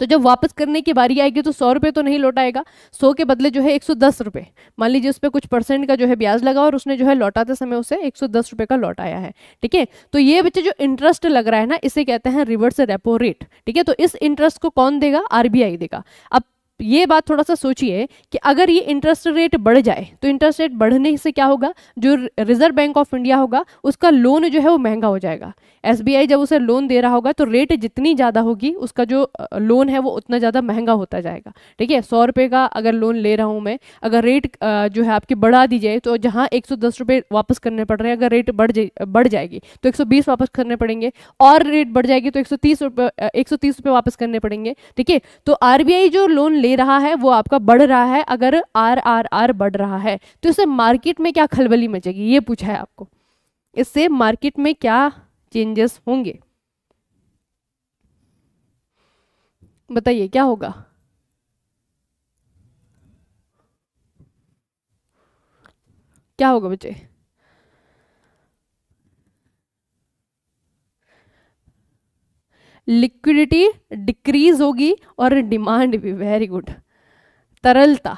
तो जब वापस करने की बारी आएगी तो सौ रुपये तो नहीं लौटाएगा सौ के बदले जो है एक सौ दस रुपये मान लीजिए उस पर कुछ परसेंट का जो है ब्याज लगा और उसने जो है लौटाते समय उसे एक सौ दस रुपये का लौटाया है ठीक है तो ये बच्चे जो इंटरेस्ट लग रहा है ना इसे कहते हैं रिवर्स रेपो रेट ठीक है तो इस इंटरेस्ट को कौन देगा आरबीआई देगा अब ये बात थोड़ा सा सोचिए कि अगर ये इंटरेस्ट रेट बढ़ जाए तो इंटरेस्ट रेट बढ़ने से क्या होगा जो रिजर्व बैंक ऑफ इंडिया होगा उसका लोन जो है वो महंगा हो जाएगा एस जब उसे लोन दे रहा होगा तो रेट जितनी ज़्यादा होगी उसका जो लोन है वो उतना ज़्यादा महंगा होता जाएगा ठीक है सौ रुपये का अगर लोन ले रहा हूँ मैं अगर रेट जो है आपकी बढ़ा दी जाए तो जहाँ एक रुपए वापस करने पड़ रहे हैं अगर रेट बढ़ जाए बढ़ जाएगी तो एक वापस करने पड़ेंगे और रेट बढ़ जाएगी तो एक सौ तीस वापस करने पड़ेंगे ठीक है तो आरबीआई जो लोन ले ले रहा है वो आपका बढ़ रहा है अगर आर आर आर बढ़ रहा है तो इससे मार्केट में क्या खलबली मचेगी ये पूछा है आपको इससे मार्केट में क्या चेंजेस होंगे बताइए क्या होगा क्या होगा बच्चे लिक्विडिटी डिक्रीज होगी और डिमांड भी वेरी गुड तरलता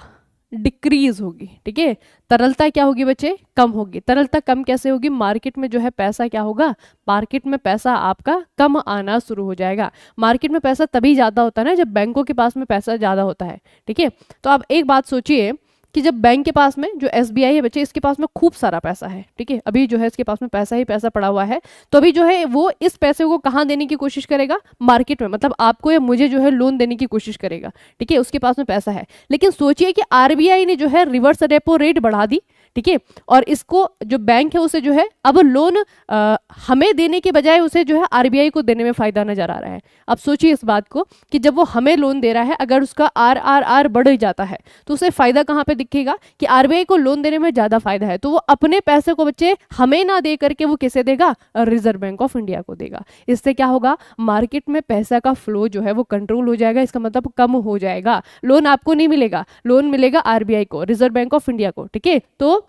डिक्रीज होगी ठीक है तरलता क्या होगी बच्चे कम होगी तरलता कम कैसे होगी मार्केट में जो है पैसा क्या होगा मार्केट में पैसा आपका कम आना शुरू हो जाएगा मार्केट में पैसा तभी ज़्यादा होता है ना जब बैंकों के पास में पैसा ज़्यादा होता है ठीक है तो आप एक बात सोचिए कि जब बैंक के पास में जो एस है बच्चे इसके पास में खूब सारा पैसा है ठीक है अभी जो है इसके पास में पैसा ही पैसा पड़ा हुआ है तो अभी जो है वो इस पैसे को कहाँ देने की कोशिश करेगा मार्केट में मतलब आपको या मुझे जो है लोन देने की कोशिश करेगा ठीक है उसके पास में पैसा है लेकिन सोचिए कि आर ने जो है रिवर्स रेपो रेट बढ़ा दी ठीक है और इसको जो बैंक है उसे जो है अब लोन आ, हमें देने के बजाय उसे जो है आरबीआई को देने में फ़ायदा नज़र आ रहा है अब सोचिए इस बात को कि जब वो हमें लोन दे रहा है अगर उसका आर आर आर बढ़ जाता है तो उसे फ़ायदा कहाँ पर दिखेगा कि आर को लोन देने में ज़्यादा फ़ायदा है तो वो अपने पैसे को बच्चे हमें ना दे करके वो किसे देगा रिजर्व बैंक ऑफ इंडिया को देगा इससे क्या होगा मार्केट में पैसा का फ्लो जो है वो कंट्रोल हो जाएगा इसका मतलब कम हो जाएगा लोन आपको नहीं मिलेगा लोन मिलेगा आरबीआई को रिजर्व बैंक ऑफ इंडिया को ठीक है तो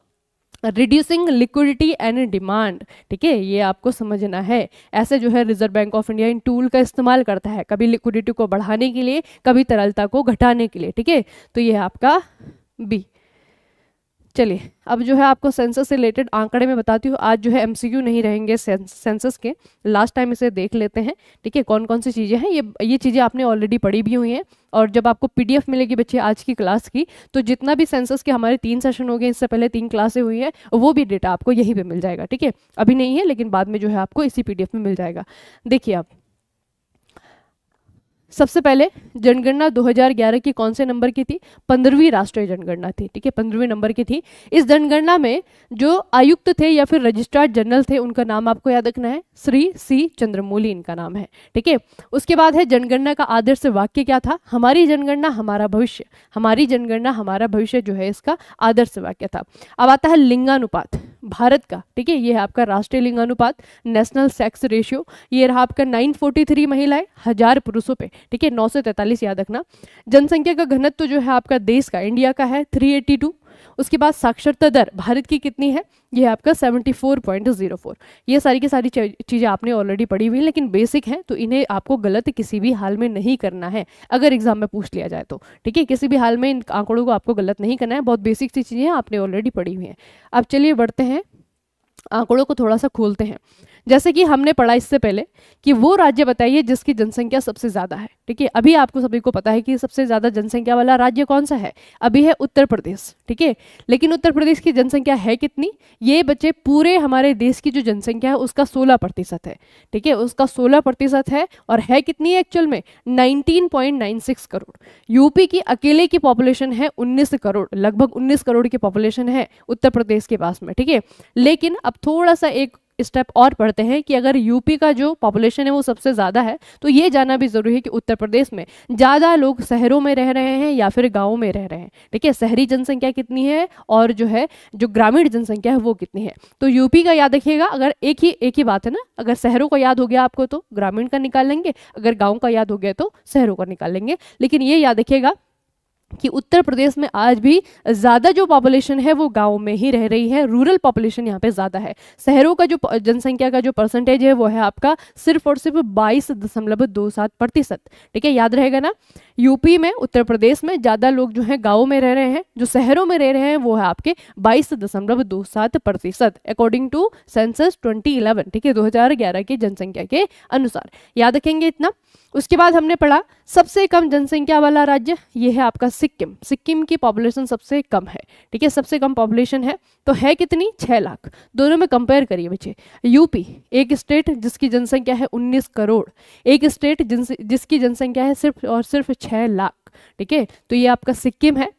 रिड्यूसिंग लिक्विडिटी एंड डिमांड ठीक है ये आपको समझना है ऐसे जो है रिजर्व बैंक ऑफ इंडिया इन टूल का इस्तेमाल करता है कभी लिक्विडिटी को बढ़ाने के लिए कभी तरलता को घटाने के लिए ठीक है तो ये आपका बी चलिए अब जो है आपको सेंसस से रिलेटेड आंकड़े में बताती हूँ आज जो है एमसीक्यू नहीं रहेंगे सेंसस के लास्ट टाइम इसे देख लेते हैं ठीक है कौन कौन सी चीज़ें हैं ये ये चीज़ें आपने ऑलरेडी पढ़ी भी हुई हैं और जब आपको पीडीएफ मिलेगी बच्चे आज की क्लास की तो जितना भी सेंसस के हमारे तीन सेशन हो गए इससे पहले तीन क्लासें हुई हैं वो भी डेटा आपको यहीं पर मिल जाएगा ठीक है अभी नहीं है लेकिन बाद में जो है आपको इसी पी में मिल जाएगा देखिए आप सबसे पहले जनगणना 2011 की कौन से नंबर की थी पंद्रहवीं राष्ट्रीय जनगणना थी ठीक है पंद्रहवीं नंबर की थी इस जनगणना में जो आयुक्त थे या फिर रजिस्ट्रार जनरल थे उनका नाम आपको याद रखना है श्री सी चंद्रमूली इनका नाम है ठीक है उसके बाद है जनगणना का आदर्श वाक्य क्या था हमारी जनगणना हमारा भविष्य हमारी जनगणना हमारा भविष्य जो है इसका आदर्श वाक्य था अब आता है लिंगानुपात भारत का ठीक है ये है आपका राष्ट्रीय लिंग अनुपात नेशनल सेक्स रेशियो ये रहा आपका 943 महिलाएं हजार पुरुषों पे ठीक है 943 याद रखना जनसंख्या का घनत्व तो जो है आपका देश का इंडिया का है 382 उसके बाद साक्षरता दर भारत की कितनी है ये आपका 74.04 ये सारी की सारी चीज़ें आपने ऑलरेडी पढ़ी हुई लेकिन बेसिक हैं तो इन्हें आपको गलत किसी भी हाल में नहीं करना है अगर एग्जाम में पूछ लिया जाए तो ठीक है किसी भी हाल में इन आंकड़ों को आपको गलत नहीं करना है बहुत बेसिक सी चीज़ें आपने ऑलरेडी पढ़ी हुई हैं अब चलिए बढ़ते हैं आंकड़ों को थोड़ा सा खोलते हैं जैसे कि हमने पढ़ा इससे पहले कि वो राज्य बताइए जिसकी जनसंख्या सबसे ज़्यादा है ठीक है अभी आपको सभी को पता है कि सबसे ज़्यादा जनसंख्या वाला राज्य कौन सा है अभी है उत्तर प्रदेश ठीक है लेकिन उत्तर प्रदेश की जनसंख्या है कितनी ये बच्चे पूरे हमारे देश की जो जनसंख्या है उसका सोलह प्रतिशत है ठीक है उसका सोलह प्रतिशत है और है कितनी एक्चुअल में नाइनटीन करोड़ यूपी की अकेले की पॉपुलेशन है उन्नीस करोड़ लगभग उन्नीस करोड़ की पॉपुलेशन है उत्तर प्रदेश के पास में ठीक है लेकिन अब थोड़ा सा एक स्टेप और पढ़ते हैं कि अगर यूपी का जो पॉपुलेशन है वो सबसे ज़्यादा है तो ये जाना भी ज़रूरी है कि उत्तर प्रदेश में ज़्यादा लोग शहरों में रह रहे हैं या फिर गाँव में रह रहे हैं ठीक है शहरी जनसंख्या कितनी है और जो है जो ग्रामीण जनसंख्या है वो कितनी है तो यूपी का याद रखिएगा अगर एक ही एक ही बात है ना अगर शहरों का याद हो गया आपको तो ग्रामीण का निकाल लेंगे अगर गाँव का याद हो गया तो शहरों का निकाल लेंगे लेकिन ये याद रखिएगा कि उत्तर प्रदेश में आज भी ज़्यादा जो पॉपुलेशन है वो गाँव में ही रह रही है रूरल पॉपुलेशन यहाँ पे ज़्यादा है शहरों का जो जनसंख्या का जो परसेंटेज है वो है आपका सिर्फ और सिर्फ बाईस दशमलव दो सात प्रतिशत ठीक है याद रहेगा ना यूपी में उत्तर प्रदेश में ज़्यादा लोग जो है गाँव में रह रहे हैं जो शहरों में रह रहे हैं वो है आपके बाईस दशमलव दो सात प्रतिशत according to census twenty eleven ठीक है दो हजार ग्यारह की जनसंख्या के अनुसार याद रखेंगे इतना उसके बाद हमने पढ़ा सबसे कम जनसंख्या वाला राज्य ये है आपका सिक्किम सिक्किम की पॉपुलेशन सबसे कम है ठीक है सबसे कम पॉपुलेशन है तो है कितनी छः लाख दोनों में कंपेयर करिए बच्चे यूपी एक स्टेट जिसकी जनसंख्या है उन्नीस करोड़ एक स्टेट जिसकी जनसंख्या है सिर्फ और सिर्फ छः लाख ठीक है तो ये आपका सिक्किम है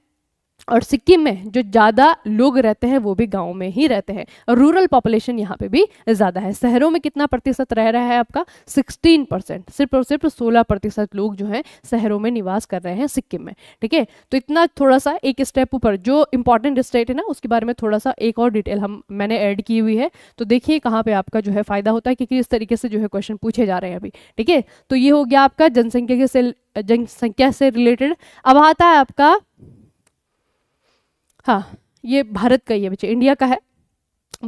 और सिक्किम में जो ज़्यादा लोग रहते हैं वो भी गाँव में ही रहते हैं रूरल पॉपुलेशन यहाँ पे भी ज़्यादा है शहरों में कितना प्रतिशत रह रहा है आपका 16 परसेंट सिर्फ और सिर्फ 16 प्रतिशत लोग जो हैं शहरों में निवास कर रहे हैं सिक्किम में ठीक है तो इतना थोड़ा सा एक स्टेप ऊपर जो इंपॉर्टेंट स्टेट है ना उसके बारे में थोड़ा सा एक और डिटेल हम मैंने ऐड की हुई है तो देखिए कहाँ पर आपका जो है फ़ायदा होता है क्योंकि इस तरीके से जो है क्वेश्चन पूछे जा रहे हैं अभी ठीक है तो ये हो गया आपका जनसंख्या के से जनसंख्या से रिलेटेड अब आता है आपका हाँ ये भारत का ही है बच्चे इंडिया का है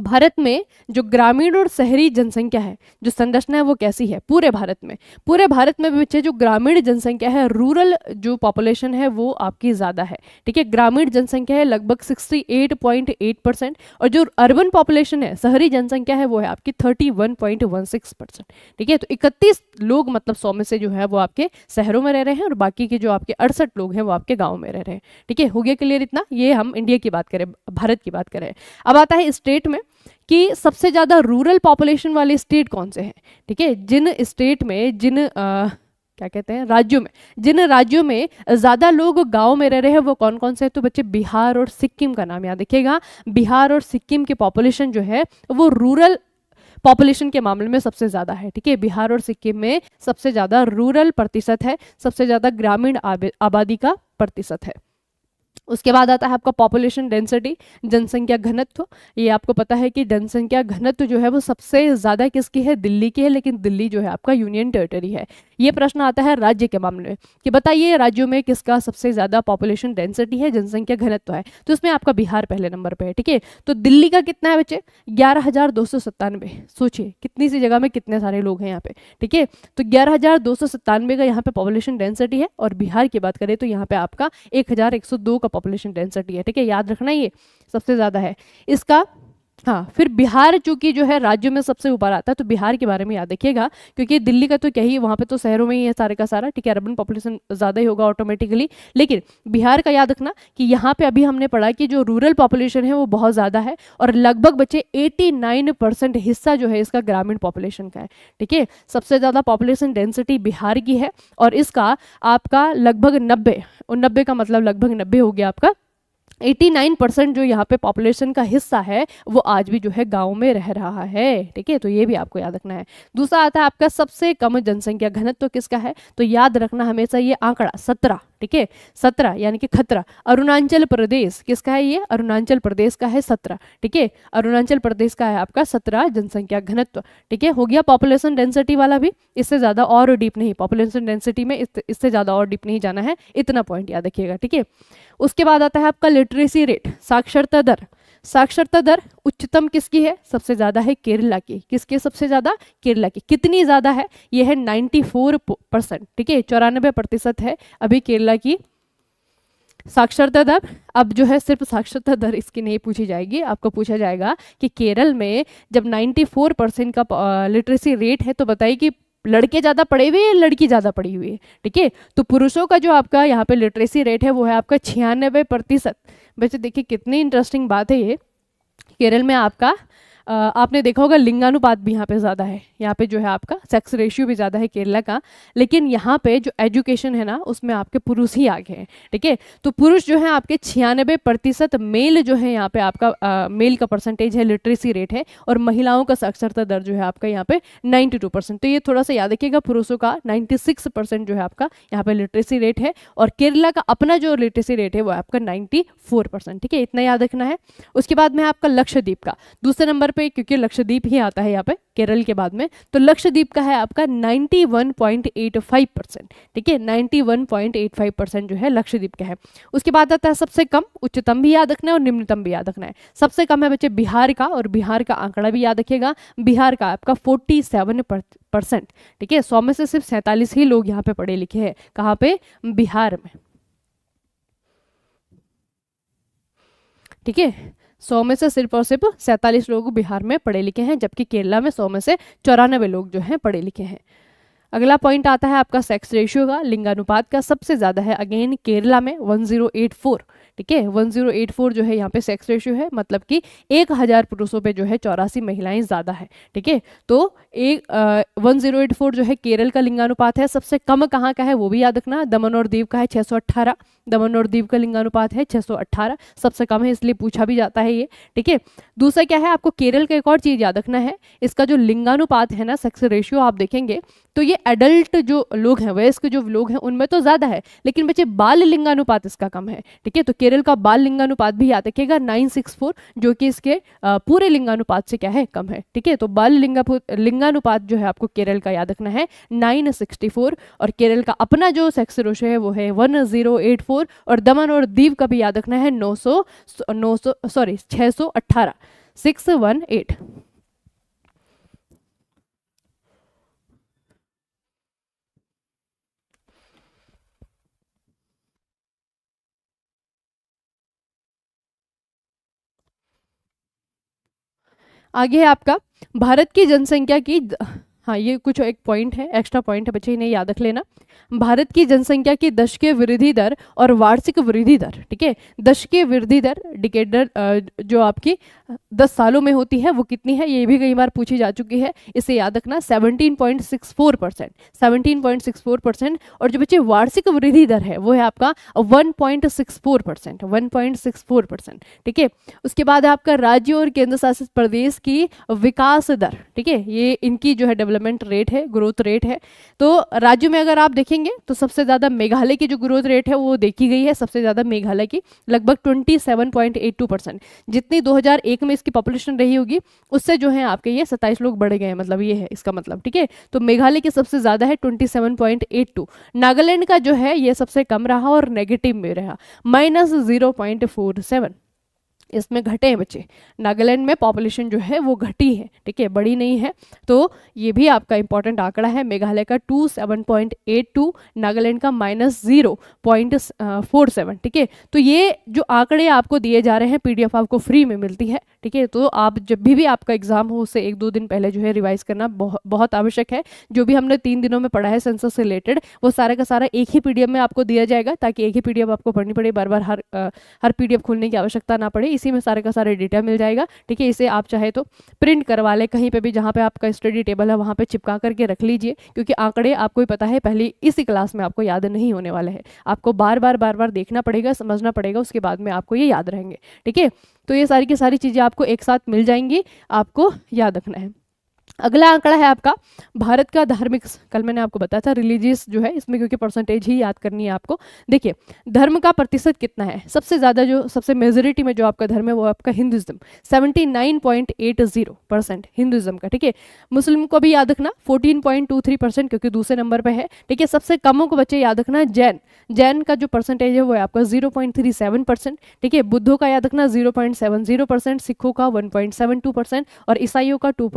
भारत में जो ग्रामीण और शहरी जनसंख्या है जो संरचना है वो कैसी है पूरे भारत में पूरे भारत में बच्चे जो ग्रामीण जनसंख्या है रूरल जो पॉपुलेशन है वो आपकी ज़्यादा है ठीक है ग्रामीण जनसंख्या है लगभग 68.8 परसेंट और जो अर्बन पॉपुलेशन है शहरी जनसंख्या है वो है आपकी 31.16 परसेंट ठीक है तो इकतीस लोग मतलब सौ में से जो है वो आपके शहरों में रह रहे हैं और बाकी के जो आपके अड़सठ लोग हैं वो आपके गाँव में रह रहे हैं ठीक है हो गया क्लियर इतना ये हम इंडिया की बात करें भारत की बात करें अब आता है स्टेट में कि सबसे ज़्यादा रूरल पॉपुलेशन वाले स्टेट कौन से हैं ठीक है जिन स्टेट में जिन आ, क्या कहते हैं राज्यों में जिन राज्यों में ज़्यादा लोग गांव में रह रहे हैं वो कौन कौन से हैं तो बच्चे बिहार और सिक्किम का नाम याद देखिएगा बिहार और सिक्किम के पॉपुलेशन जो है वो रूरल पॉपुलेशन के मामले में सबसे ज़्यादा है ठीक है बिहार और सिक्किम में सबसे ज़्यादा रूरल प्रतिशत है सबसे ज़्यादा ग्रामीण आबादी का प्रतिशत है उसके बाद आता है आपका पॉपुलेशन डेंसिटी जनसंख्या घनत्व ये आपको पता है कि जनसंख्या घनत्व जो है वो सबसे ज़्यादा किसकी है दिल्ली की है लेकिन दिल्ली जो है आपका यूनियन टेरिटरी है ये प्रश्न आता है राज्य के मामले में कि बताइए राज्यों में किसका सबसे ज़्यादा पॉपुलेशन डेंसिटी है जनसंख्या घनत्व है तो इसमें आपका बिहार पहले नंबर पर है ठीक है तो दिल्ली का कितना है बच्चे ग्यारह सोचिए कितनी सी जगह में कितने सारे लोग हैं यहाँ पे ठीक है तो ग्यारह का यहाँ पे पॉपुलेशन डेंसिटी है और बिहार की बात करें तो यहाँ पे आपका एक का पॉपुलेशन डेंसिटी है ठीक है याद रखना ये सबसे ज़्यादा है इसका हाँ फिर बिहार चूंकि जो है राज्यों में सबसे ऊपर आता है तो बिहार के बारे में याद रखिएगा क्योंकि दिल्ली का तो क्या ही वहाँ पे तो शहरों में ही है सारे का सारा ठीक है अर्बन पॉपुलेशन ज़्यादा ही होगा ऑटोमेटिकली लेकिन बिहार का याद रखना कि यहाँ पे अभी हमने पढ़ा कि जो रूरल पॉपुलेशन है वो बहुत ज़्यादा है और लगभग बचे एटी हिस्सा जो है इसका ग्रामीण पॉपुलेशन का है ठीक है सबसे ज़्यादा पॉपुलेशन डेंसिटी बिहार की है और इसका आपका लगभग नब्बे नब्बे का मतलब लगभग नब्बे हो गया आपका 89 परसेंट जो यहाँ पे पॉपुलेशन का हिस्सा है वो आज भी जो है गांव में रह रहा है ठीक है तो ये भी आपको याद रखना है दूसरा आता है आपका सबसे कम जनसंख्या घनत्व तो किसका है तो याद रखना हमेशा ये आंकड़ा सत्रह ठीक है सत्रह यानी कि खतरा अरुणाचल प्रदेश किसका है ये अरुणाचल प्रदेश का है सत्रह ठीक है अरुणाचल प्रदेश का है आपका सत्रह जनसंख्या घनत्व ठीक है हो गया पॉपुलेशन डेंसिटी वाला भी इससे ज़्यादा और डीप नहीं पॉपुलेशन डेंसिटी में इससे ज़्यादा और डीप नहीं जाना है इतना पॉइंट याद रखिएगा ठीक है उसके बाद आता है आपका लिटरेसी रेट साक्षरता दर साक्षरता दर उच्चतम किसकी है सबसे ज़्यादा है केरला की किसके सबसे ज़्यादा केरला की कितनी ज़्यादा है यह है फोर परसेंट ठीक है चौरानबे प्रतिशत है अभी केरला की साक्षरता दर अब जो है सिर्फ साक्षरता दर इसकी नहीं पूछी जाएगी आपको पूछा जाएगा कि केरल में जब 94 परसेंट का लिटरेसी रेट है तो बताइए कि लड़के ज़्यादा पढ़े हुए या लड़की ज़्यादा पढ़ी हुई है ठीक है तो पुरुषों का जो आपका यहाँ पे लिटरेसी रेट है वो है आपका छियानबे प्रतिशत बच्चे देखिए कितनी इंटरेस्टिंग बात है ये केरल में आपका आपने देखा होगा लिंगानुपात भी यहाँ पे ज़्यादा है यहाँ पे जो है आपका सेक्स रेशियो भी ज़्यादा है केरला का लेकिन यहाँ पे जो एजुकेशन है ना उसमें आपके पुरुष ही आगे हैं ठीक है तो पुरुष जो है आपके छियानबे प्रतिशत मेल जो है यहाँ पे आपका आ, मेल का परसेंटेज है लिटरेसी रेट है और महिलाओं का साक्षरता दर जो है आपका यहाँ पे नाइन्टी टू परसेंट तो ये थोड़ा सा याद रखिएगा पुरुषों का नाइन्टी सिक्स परसेंट जो है आपका यहाँ पे लिटरेसी रेट है और केरला का अपना जो लिटरेसी रेट है वो आपका नाइन्टी फोर परसेंट ठीक है इतना याद रखना है उसके बाद में आपका लक्ष्यद्वीप का दूसरे नंबर पे क्योंकि लक्षद्वीप ही आता है यहाँ पे केरल के बाद में तो लक्षद्वीप का है आपका 91.85 परसेंट ठीक है 91.85 परसेंट जो है लक्षद्वीप का है उसके बाद आता है सबसे कम उच्चतम भी याद रखना है और निम्नतम भी याद रखना है सबसे कम है बच्चे बिहार का और बिहार का आंकड़ा भी याद रखिएगा बिहार का आपका फोर्टी परसेंट ठीक है सौ में से सिर्फ सैंतालीस ही लोग यहाँ पे पढ़े लिखे हैं कहाँ पे बिहार में ठीक है सौ में से सिर्फ और सिर्फ सैंतालीस लोग बिहार में पढ़े लिखे हैं जबकि केरला में सौ में से चौरानवे लोग जो हैं पढ़े लिखे हैं अगला पॉइंट आता है आपका सेक्स रेशियो का लिंगानुपात का सबसे ज़्यादा है अगेन केरला में वन जीरो एट फोर ठीक है 1084 जो है यहाँ पे सेक्स रेशियो है मतलब कि एक हज़ार पुरुषों पे जो है चौरासी महिलाएं ज़्यादा है ठीक है तो एक वन जीरो एट फोर जो है केरल का लिंगानुपात है सबसे कम कहाँ का है वो भी याद रखना दमन और दीव का है 618 दमन और दीव का लिंगानुपात है अट्ठारह सबसे कम है इसलिए पूछा भी जाता है ये ठीक है दूसरा क्या है आपको केरल का एक और चीज़ याद रखना है इसका जो लिंगानुपात है ना सेक्स रेशियो आप देखेंगे तो ये एडल्ट जो लोग हैं वयस्क जो लोग हैं उनमें तो ज़्यादा है लेकिन बच्चे बाल लिंगानुपात इसका कम है ठीक है तो केरल का बाल लिंगानुपात भी याद रखेगा नाइन सिक्स फोर जो कि इसके पूरे लिंगानुपात से क्या है कम है ठीक है तो बाल लिंगा लिंगानुपात जो है आपको केरल का याद रखना है नाइन सिक्सटी फोर और केरल का अपना जो सेक्स रोशो है वो है वन जीरो एट फोर और दमन और दीव का भी याद रखना है नौ सौ नौ सौ सॉरी छः सौ अट्ठारह सिक्स वन एट आगे है आपका भारत की जनसंख्या की हाँ ये कुछ एक पॉइंट है एक्स्ट्रा पॉइंट है बच्चे इन्हें याद रख लेना भारत की जनसंख्या की दशकीय वृद्धि दर और वार्षिक वृद्धि दर ठीक है दशकीय वृद्धि दर डिकेडर जो आपकी दस सालों में होती है वो कितनी है ये भी कई बार पूछी जा चुकी है इसे याद रखना 17.64 परसेंट सेवनटीन परसेंट और जो बच्चे वार्षिक वृद्धि दर है वो है आपका वन परसेंट 1.64 परसेंट ठीक है उसके बाद आपका राज्य और केंद्र शासित प्रदेश की विकास दर ठीक है ये इनकी जो है डेवलपमेंट रेट है ग्रोथ रेट है तो राज्य में अगर आप देखेंगे तो सबसे ज़्यादा मेघालय की जो ग्रोथ रेट है वो देखी गई है सबसे ज़्यादा मेघालय की लगभग 27.82 परसेंट जितनी 2001 में इसकी पॉपुलेशन रही होगी उससे जो है आपके ये सत्ताईस लोग बढ़ गए हैं मतलब ये है इसका मतलब ठीक है तो मेघालय की सबसे ज़्यादा है टू नागालैंड का जो है ये सबसे कम रहा और नेगेटिव में रहा minus zero point four seven इसमें घटे हैं बच्चे नागालैंड में पॉपुलेशन जो है वो घटी है ठीक है बड़ी नहीं है तो ये भी आपका इंपॉर्टेंट आंकड़ा है मेघालय का two seven point eight two Nagaland का minus zero point four seven ठीक है तो ये जो आंकड़े आपको दिए जा रहे हैं पीडीएफ आपको फ्री में मिलती है ठीक है तो आप जब भी भी आपका एग्जाम हो उससे एक दो दिन पहले जो है रिवाइज करना बहुत बहुत आवश्यक है जो भी हमने तीन दिनों में पढ़ा है सेंसस से रिलेटेड वो सारा का सारा एक ही पीडीएफ में आपको दिया जाएगा ताकि एक ही पीडीएफ आपको पढ़नी पड़े बार बार हर हर पीडीएफ खोलने की आवश्यकता ना पड़े इसी में सारे का सारे डेटा मिल जाएगा ठीक है इसे आप चाहे तो प्रिंट करवा लें कहीं पर भी जहाँ पर आपका स्टडी टेबल है वहाँ पर चिपका करके रख लीजिए क्योंकि आंकड़े आपको ही पता है पहले इसी क्लास में आपको याद नहीं होने वाले हैं आपको बार बार बार बार देखना पड़ेगा समझना पड़ेगा उसके बाद में आपको ये याद रहेंगे ठीक है तो ये सारी की सारी चीज़ें आपको एक साथ मिल जाएंगी आपको याद रखना है अगला आंकड़ा है आपका भारत का धार्मिक कल मैंने आपको बताया था रिलीजियस जो है इसमें क्योंकि परसेंटेज ही याद करनी है आपको देखिए धर्म का प्रतिशत कितना है सबसे ज़्यादा जो सबसे मेजोरिटी में जो आपका धर्म है वो आपका हिंदुज़म 79.80 परसेंट हिंदुज्म का ठीक है मुस्लिम को भी याद रखना 14.23 परसेंट क्योंकि दूसरे नंबर पर है ठीक है सबसे कमों को बच्चे याद रखना जैन जैन का जो परसेंटेज है वो है आपका जीरो परसेंट ठीक है बुद्धों का याद रखना जीरो परसेंट सिखों का वन और ईसाइयों का टू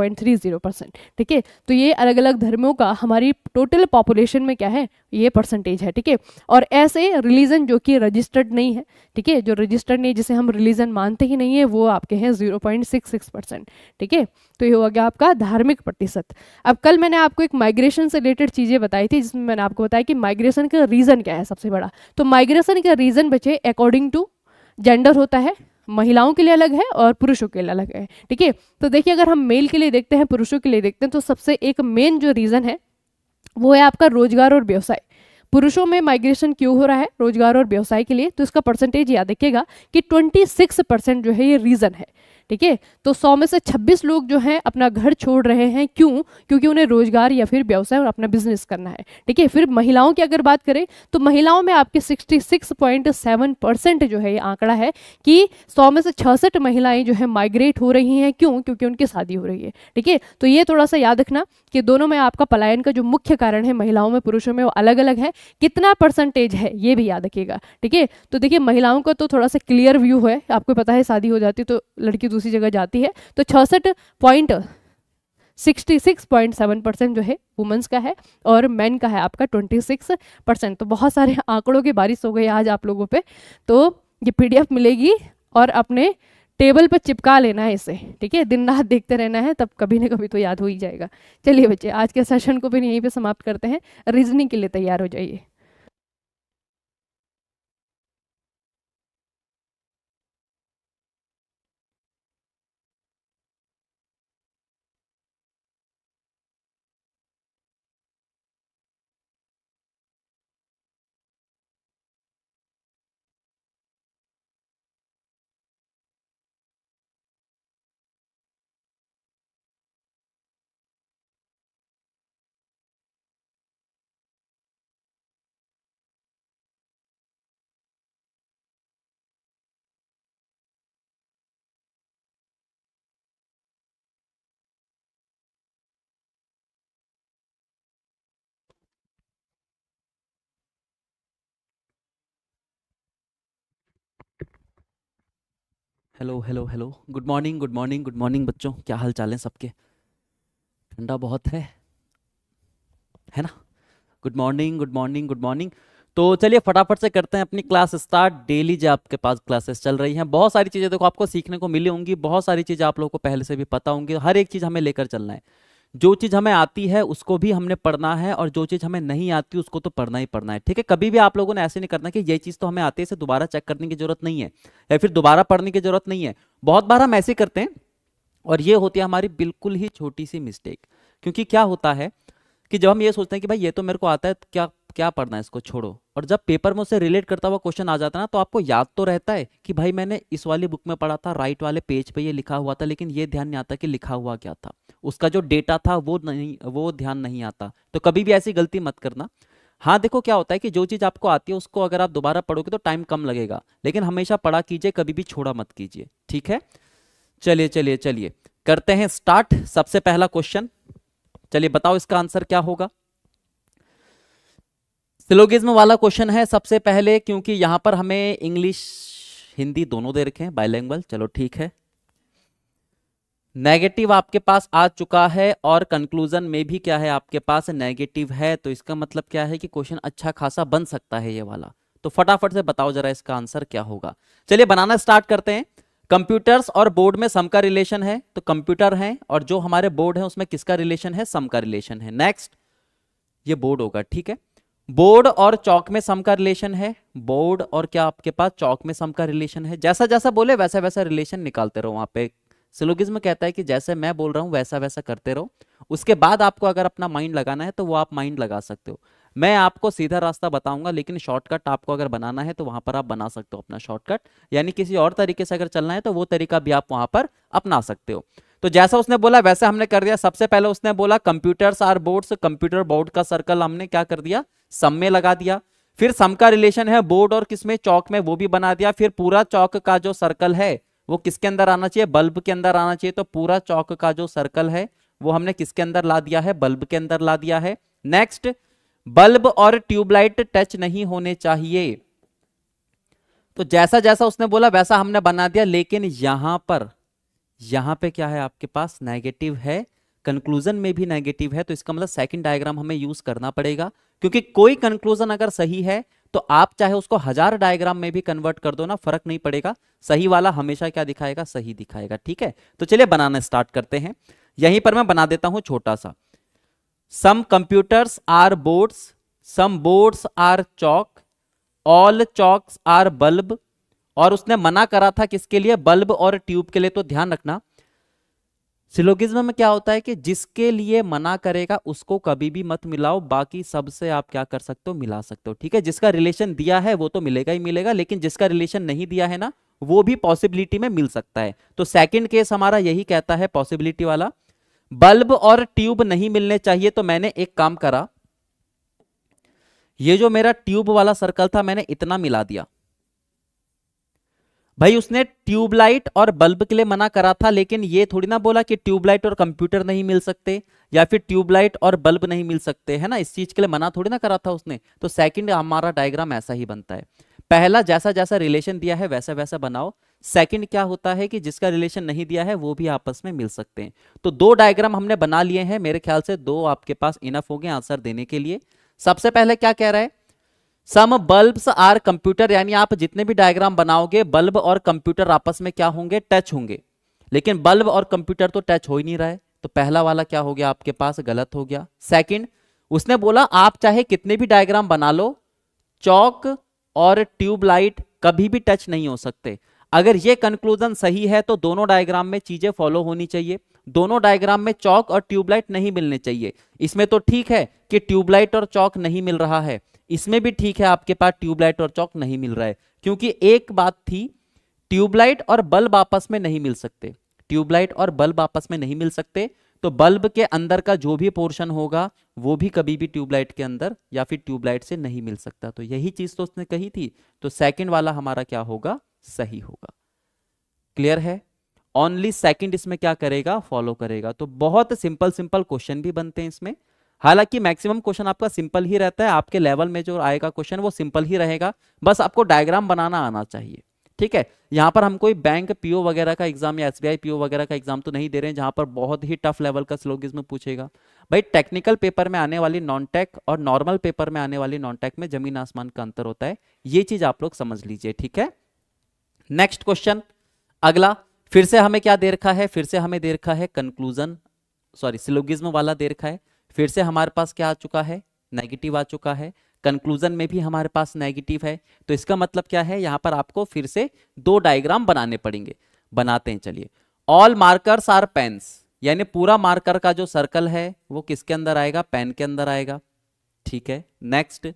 परसेंट ठीक है तो ये अलग अलग धर्मों का हमारी टोटल पॉपुलेशन में क्या है ये परसेंटेज है ठीक है और ऐसे रिलीजन जो कि रजिस्टर्ड नहीं है ठीक है जो रजिस्टर्ड नहीं जिसे हम रिलीजन मानते ही नहीं है वो आपके हैं जीरो ठीक है तो ये हो गया आपका धार्मिक प्रतिशत अब कल मैंने आपको एक माइग्रेशन से रिलेटेड चीज़ें बताई थी जिसमें मैंने आपको बताया कि माइग्रेशन का रीज़न क्या है सबसे बड़ा तो माइग्रेशन का रीज़न बचे अकॉर्डिंग टू जेंडर होता है महिलाओं के लिए अलग है और पुरुषों के लिए अलग है ठीक है तो देखिए अगर हम मेल के लिए देखते हैं पुरुषों के लिए देखते हैं तो सबसे एक मेन जो रीज़न है वो है आपका रोजगार और व्यवसाय पुरुषों में माइग्रेशन क्यों हो रहा है रोजगार और व्यवसाय के लिए तो इसका परसेंटेज याद देखिएगा कि 26 परसेंट जो है ये रीज़न है ठीक है तो सौ में से छब्बीस लोग जो हैं अपना घर छोड़ रहे हैं क्यों क्योंकि उन्हें रोजगार या फिर व्यवसाय और अपना बिजनेस करना है ठीक है फिर महिलाओं की अगर बात करें तो महिलाओं में आपके 66.7 परसेंट जो है ये आंकड़ा है कि सौ में से छसठ महिलाएं जो है माइग्रेट हो रही हैं क्यों क्योंकि उनकी शादी हो रही है ठीक है तो ये थोड़ा सा याद रखना कि दोनों में आपका पलायन का जो मुख्य कारण है महिलाओं में पुरुषों में वो अलग अलग है कितना परसेंटेज है ये भी याद रखिएगा ठीक है तो देखिए महिलाओं का तो थोड़ा सा क्लियर व्यू है आपको पता है शादी हो जाती तो लड़की दूसरी जगह जाती है तो छसठ point sixty six point seven percent जो है वुमेंस का है और मैन का है आपका ट्वेंटी सिक्स परसेंट तो बहुत सारे आंकड़ों की बारिश हो गई आज आप लोगों पे तो ये पीडीएफ मिलेगी और अपने टेबल पर चिपका लेना है इसे ठीक है दिन रात देखते रहना है तब कभी ना कभी तो याद हो ही जाएगा चलिए बच्चे आज के सेशन को भी यहीं पे समाप्त करते हैं रीजनिंग के लिए तैयार हो जाइए hello hello hello good morning good morning good morning बच्चों क्या हाल चाल है सबके ठंडा बहुत है है ना good morning good morning good morning तो चलिए फटाफट से करते हैं अपनी क्लास स्टार्ट डेली जो आपके पास क्लासेस चल रही हैं बहुत सारी चीज़ें देखो आपको सीखने को मिली होंगी बहुत सारी चीज़ें आप लोगों को पहले से भी पता होंगी हर एक चीज़ हमें लेकर चलना है जो चीज़ हमें आती है उसको भी हमने पढ़ना है और जो चीज़ हमें नहीं आती उसको तो पढ़ना ही पढ़ना है ठीक है कभी भी आप लोगों ने ऐसे नहीं करना कि ये चीज़ तो हमें आती है इसे दोबारा चेक करने की जरूरत नहीं है या फिर दोबारा पढ़ने की जरूरत नहीं है बहुत बार हम ऐसे करते हैं और ये होती है हमारी बिल्कुल ही छोटी सी मिस्टेक क्योंकि क्या होता है कि जब हम ये सोचते हैं कि भाई ये तो मेरे को आता है तो क्या क्या पढ़ना है इसको छोड़ो और जब पेपर में उसे रिलेट करता हुआ क्वेश्चन आ जाता ना तो आपको याद तो रहता है कि भाई मैंने इस वाली बुक में पढ़ा था राइट वाले पेज पे ये लिखा हुआ था लेकिन ये ध्यान नहीं आता कि लिखा हुआ क्या था उसका जो डेटा था वो नहीं वो ध्यान नहीं आता तो कभी भी ऐसी गलती मत करना हाँ देखो क्या होता है कि जो चीज़ आपको आती है उसको अगर आप दोबारा पढ़ोगे तो टाइम कम लगेगा लेकिन हमेशा पढ़ा कीजिए कभी भी छोड़ा मत कीजिए ठीक है चलिए चलिए चलिए करते हैं स्टार्ट सबसे पहला क्वेश्चन चलिए बताओ इसका आंसर क्या होगा सिलोगिज्म वाला क्वेश्चन है सबसे पहले क्योंकि यहां पर हमें इंग्लिश हिंदी दोनों दे रखे हैं बाइलैंग्वल चलो ठीक है नेगेटिव आपके पास आ चुका है और कंक्लूजन में भी क्या है आपके पास नेगेटिव है तो इसका मतलब क्या है कि क्वेश्चन अच्छा खासा बन सकता है ये वाला तो फटाफट से बताओ जरा इसका आंसर क्या होगा चलिए बनाना स्टार्ट करते हैं कंप्यूटर्स और बोर्ड में सम का रिलेशन है तो कंप्यूटर है और जो हमारे बोर्ड है उसमें किसका रिलेशन है सम का रिलेशन है नेक्स्ट ये बोर्ड होगा ठीक है बोर्ड और चौक में सम का रिलेशन है बोर्ड और क्या आपके पास चौक में सम का रिलेशन है जैसा जैसा बोले वैसा वैसा रिलेशन निकालते रहो वहां पे सिलोगिज्म कहता है कि जैसे मैं बोल रहा हूँ वैसा वैसा करते रहो उसके बाद आपको अगर अपना माइंड लगाना है तो वो आप माइंड लगा सकते हो मैं आपको सीधा रास्ता बताऊंगा लेकिन शॉर्टकट आपको अगर बनाना है तो वहां पर आप बना सकते हो अपना शॉर्टकट यानी किसी और तरीके से अगर चलना है तो वो तरीका भी आप वहां पर अपना सकते हो तो जैसा उसने बोला वैसा हमने कर दिया सबसे पहले उसने बोला computers are boards computer board का सर्कल हमने क्या कर दिया सम में लगा दिया फिर सम का रिलेशन है बोर्ड और किसमें चौक में वो भी बना दिया फिर पूरा चौक का जो सर्कल है वो किसके अंदर आना चाहिए बल्ब के अंदर आना चाहिए तो पूरा चौक का जो सर्कल है वो हमने किसके अंदर ला दिया है बल्ब के अंदर ला दिया है नेक्स्ट बल्ब और ट्यूबलाइट टच नहीं होने चाहिए तो जैसा जैसा उसने बोला वैसा हमने बना दिया लेकिन यहां पर यहाँ पे क्या है आपके पास नेगेटिव है कंक्लूजन में भी नेगेटिव है तो इसका मतलब सेकंड डायग्राम हमें यूज करना पड़ेगा क्योंकि कोई कंक्लूजन अगर सही है तो आप चाहे उसको हजार डायग्राम में भी कन्वर्ट कर दो ना फर्क नहीं पड़ेगा सही वाला हमेशा क्या दिखाएगा सही दिखाएगा ठीक है तो चलिए बनाना स्टार्ट करते हैं यहीं पर मैं बना देता हूं छोटा सा some computers are boards some boards are chalk all chalks are bulb और उसने मना करा था किसके लिए बल्ब और ट्यूब के लिए तो ध्यान रखना सिलोगिज्म में क्या होता है कि जिसके लिए मना करेगा उसको कभी भी मत मिलाओ बाकी सबसे आप क्या कर सकते हो मिला सकते हो ठीक है जिसका रिलेशन दिया है वो तो मिलेगा ही मिलेगा लेकिन जिसका रिलेशन नहीं दिया है ना वो भी पॉसिबिलिटी में मिल सकता है तो सेकंड केस हमारा यही कहता है पॉसिबिलिटी वाला बल्ब और ट्यूब नहीं मिलने चाहिए तो मैंने एक काम करा ये जो मेरा ट्यूब वाला सर्कल था मैंने इतना मिला दिया भाई उसने ट्यूबलाइट और बल्ब के लिए मना करा था लेकिन ये थोड़ी ना बोला कि ट्यूबलाइट और कंप्यूटर नहीं मिल सकते या फिर ट्यूबलाइट और बल्ब नहीं मिल सकते है ना इस चीज के लिए मना थोड़ी ना करा था उसने तो सेकंड हमारा डायग्राम ऐसा ही बनता है पहला जैसा जैसा रिलेशन दिया है वैसा वैसा बनाओ सेकंड क्या होता है कि जिसका रिलेशन नहीं दिया है वो भी आपस में मिल सकते हैं तो दो डायग्राम हमने बना लिए हैं मेरे ख्याल से दो आपके पास इनफ हो गए आंसर देने के लिए सबसे पहले क्या कह रहा है सम बल्ब्स आर कंप्यूटर यानी आप जितने भी डायग्राम बनाओगे बल्ब और कंप्यूटर आपस में क्या होंगे टच होंगे लेकिन बल्ब और कंप्यूटर तो टच हो ही नहीं रहा है तो पहला वाला क्या हो गया आपके पास गलत हो गया सेकंड उसने बोला आप चाहे कितने भी डायग्राम बना लो चौक और ट्यूबलाइट कभी भी टच नहीं हो सकते अगर ये कंक्लूजन सही है तो दोनों डायग्राम में चीजें फॉलो होनी चाहिए दोनों डायग्राम में चौक और ट्यूबलाइट नहीं मिलने चाहिए इसमें तो ठीक है कि ट्यूबलाइट और चौक नहीं मिल रहा है इसमें भी ठीक है आपके पास ट्यूबलाइट और चौक नहीं मिल रहा है क्योंकि एक बात थी ट्यूबलाइट और बल्ब आपस में नहीं मिल सकते ट्यूबलाइट और बल्ब आपस में नहीं मिल सकते तो बल्ब के अंदर का जो भी पोर्शन होगा वो भी कभी भी ट्यूबलाइट के अंदर या फिर ट्यूबलाइट से नहीं मिल सकता तो यही चीज तो उसने कही थी तो सेकंड वाला हमारा क्या होगा सही होगा क्लियर है ओनली सेकंड इसमें क्या करेगा फॉलो करेगा तो बहुत सिंपल सिंपल क्वेश्चन भी बनते हैं इसमें हालांकि मैक्सिमम क्वेश्चन आपका सिंपल ही रहता है आपके लेवल में जो आएगा क्वेश्चन वो सिंपल ही रहेगा बस आपको डायग्राम बनाना आना चाहिए ठीक है यहाँ पर हम कोई बैंक पीओ वगैरह का एग्जाम या एसबीआई पीओ वगैरह का एग्जाम तो नहीं दे रहे हैं जहाँ पर बहुत ही टफ लेवल का स्लोगिज्म पूछेगा भाई टेक्निकल पेपर में आने वाली नॉन टेक और नॉर्मल पेपर में आने वाली नॉन टेक में जमीन आसमान का अंतर होता है ये चीज आप लोग समझ लीजिए ठीक है नेक्स्ट क्वेश्चन अगला फिर से हमें क्या दे रखा है फिर से हमें दे रखा है कंक्लूजन सॉरी सिलोगिज्म वाला दे रखा है फिर से हमारे पास क्या आ चुका है नेगेटिव आ चुका है कंक्लूजन में भी हमारे पास नेगेटिव है तो इसका मतलब क्या है यहाँ पर आपको फिर से दो डायग्राम बनाने पड़ेंगे बनाते हैं चलिए ऑल मार्कर्स आर पेन्स यानी पूरा मार्कर का जो सर्कल है वो किसके अंदर आएगा पेन के अंदर आएगा ठीक है next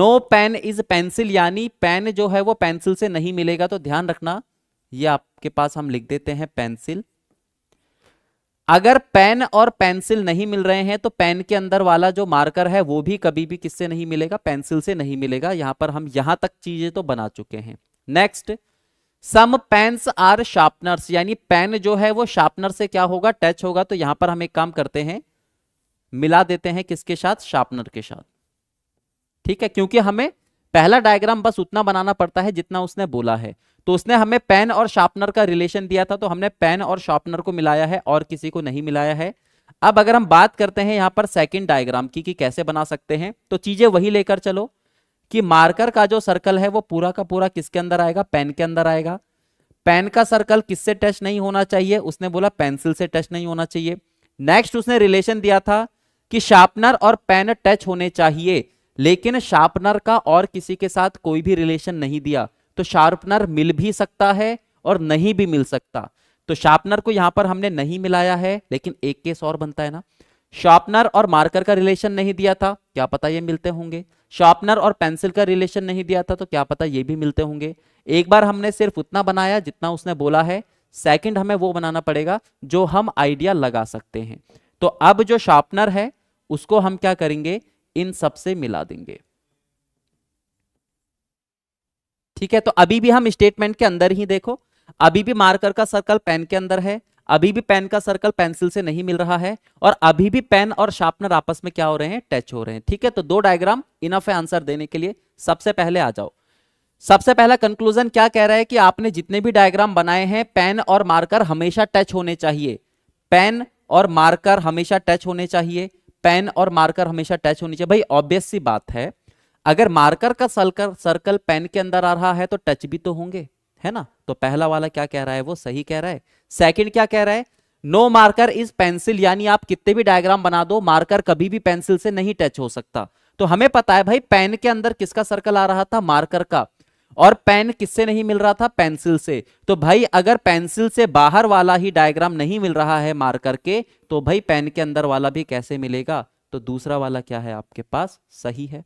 no pen is pencil यानी पेन जो है वो पेंसिल से नहीं मिलेगा तो ध्यान रखना ये आपके पास हम लिख देते हैं पेंसिल अगर पेन और पेंसिल नहीं मिल रहे हैं तो पेन के अंदर वाला जो मार्कर है वो भी कभी भी किससे नहीं मिलेगा पेंसिल से नहीं मिलेगा यहां पर हम यहां तक चीजें तो बना चुके हैं next some pens are sharpeners यानी पेन जो है वो शार्पनर से क्या होगा टच होगा तो यहां पर हम एक काम करते हैं मिला देते हैं किसके साथ शार्पनर के साथ ठीक है क्योंकि हमें पहला डायग्राम बस उतना बनाना पड़ता है जितना उसने बोला है तो उसने हमें पेन और शार्पनर का रिलेशन दिया था तो हमने पेन और शार्पनर को मिलाया है और किसी को नहीं मिलाया है अब अगर हम बात करते हैं यहाँ पर सेकेंड डायग्राम की कि कैसे बना सकते हैं तो चीजें वही लेकर चलो कि मार्कर का जो सर्कल है वो पूरा का पूरा किसके अंदर आएगा पेन के अंदर आएगा पेन का सर्कल किससे टच नहीं होना चाहिए उसने बोला पेंसिल से टच नहीं होना चाहिए नेक्स्ट उसने रिलेशन दिया था कि शार्पनर और पेन टच होने चाहिए लेकिन शार्पनर का और किसी के साथ कोई भी रिलेशन नहीं दिया तो शार्पनर मिल भी सकता है और नहीं भी मिल सकता तो शार्पनर को यहां पर हमने नहीं मिलाया है लेकिन एक केस और बनता है ना शार्पनर और मार्कर का रिलेशन नहीं दिया था क्या पता ये मिलते होंगे शार्पनर और पेंसिल का रिलेशन नहीं दिया था तो क्या पता ये भी मिलते होंगे एक बार हमने सिर्फ उतना बनाया जितना उसने बोला है सेकंड हमें वो बनाना पड़ेगा जो हम आइडिया लगा सकते हैं तो अब जो शार्पनर है उसको हम क्या करेंगे इन सब से मिला देंगे ठीक है तो अभी भी हम स्टेटमेंट के अंदर ही देखो अभी भी मार्कर का सर्कल पेन के अंदर है अभी भी पेन का सर्कल पेंसिल से नहीं मिल रहा है और अभी भी पेन और शार्पनर आपस में क्या हो रहे हैं टच हो रहे हैं ठीक है तो दो डायग्राम इनफ है आंसर देने के लिए सबसे पहले आ जाओ सबसे पहला कंक्लूजन क्या कह रहा है कि आपने जितने भी डायग्राम बनाए हैं पेन और मार्कर हमेशा टच होने चाहिए पेन और मार्कर हमेशा टच होने चाहिए पेन और मार्कर हमेशा टच होनी चाहिए भाई ऑब्वियस सी बात है अगर मार्कर का सर्कल सर्कल पेन के अंदर आ रहा है तो टच भी तो होंगे है ना तो पहला वाला क्या कह रहा है वो सही कह रहा है सेकंड क्या कह रहा है नो मार्कर इज पेंसिल यानी आप कितने भी डायग्राम बना दो मार्कर कभी भी पेंसिल से नहीं टच हो सकता तो हमें पता है भाई पेन के अंदर किसका सर्कल आ रहा था मार्कर का और पेन किससे नहीं मिल रहा था पेंसिल से तो भाई अगर पेंसिल से बाहर वाला ही डायग्राम नहीं मिल रहा है मार्कर के तो भाई पेन के अंदर वाला भी कैसे मिलेगा तो दूसरा वाला क्या है आपके पास सही है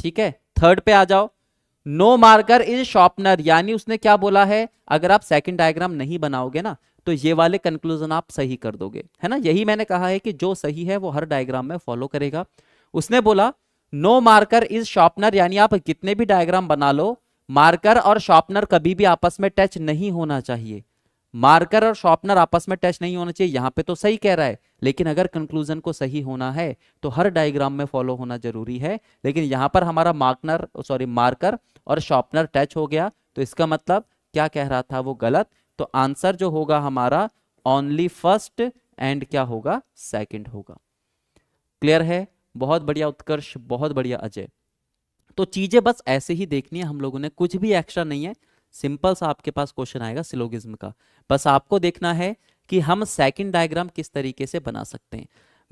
ठीक है थर्ड पे आ जाओ नो मार्कर इज शॉर्पनर यानी उसने क्या बोला है अगर आप सेकंड डायग्राम नहीं बनाओगे ना तो ये वाले कंक्लूजन आप सही कर दोगे है ना यही मैंने कहा है कि जो सही है वो हर डायग्राम में फॉलो करेगा उसने बोला नो मार्कर इज शॉर्पनर यानी आप कितने भी डायग्राम बना लो मार्कर और शॉर्पनर कभी भी आपस में टच नहीं होना चाहिए मार्कर और शॉर्पनर आपस में टच नहीं होना चाहिए यहां पे तो सही कह रहा है लेकिन अगर कंक्लूजन को सही होना है तो हर डायग्राम में फॉलो होना जरूरी है लेकिन यहां पर हमारा मार्कनर सॉरी मार्कर और शॉर्पनर टच हो गया तो इसका मतलब क्या कह रहा था वो गलत तो आंसर जो होगा हमारा ओनली फर्स्ट एंड क्या होगा सेकेंड होगा क्लियर है बहुत बढ़िया उत्कर्ष बहुत बढ़िया अजय तो चीज़ें बस ऐसे ही देखनी है हम लोगों ने कुछ भी एक्स्ट्रा नहीं है सिंपल सा आपके पास क्वेश्चन आएगा सिलोगिज्म का बस आपको देखना है कि हम सेकंड डायग्राम किस तरीके से बना सकते हैं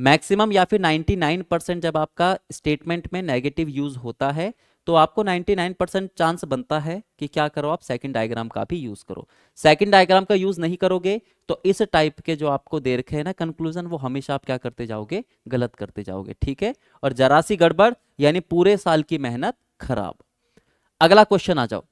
मैक्सिमम या फिर 99 परसेंट जब आपका स्टेटमेंट में नेगेटिव यूज होता है तो आपको 99 परसेंट चांस बनता है कि क्या करो आप सेकंड डायग्राम का भी यूज करो सेकंड डायग्राम का यूज नहीं करोगे तो इस टाइप के जो आपको दे रखे हैं ना कंक्लूजन वो हमेशा आप क्या करते जाओगे गलत करते जाओगे ठीक है और जरा सी गड़बड़ यानी पूरे साल की मेहनत खराब अगला क्वेश्चन आ जाओ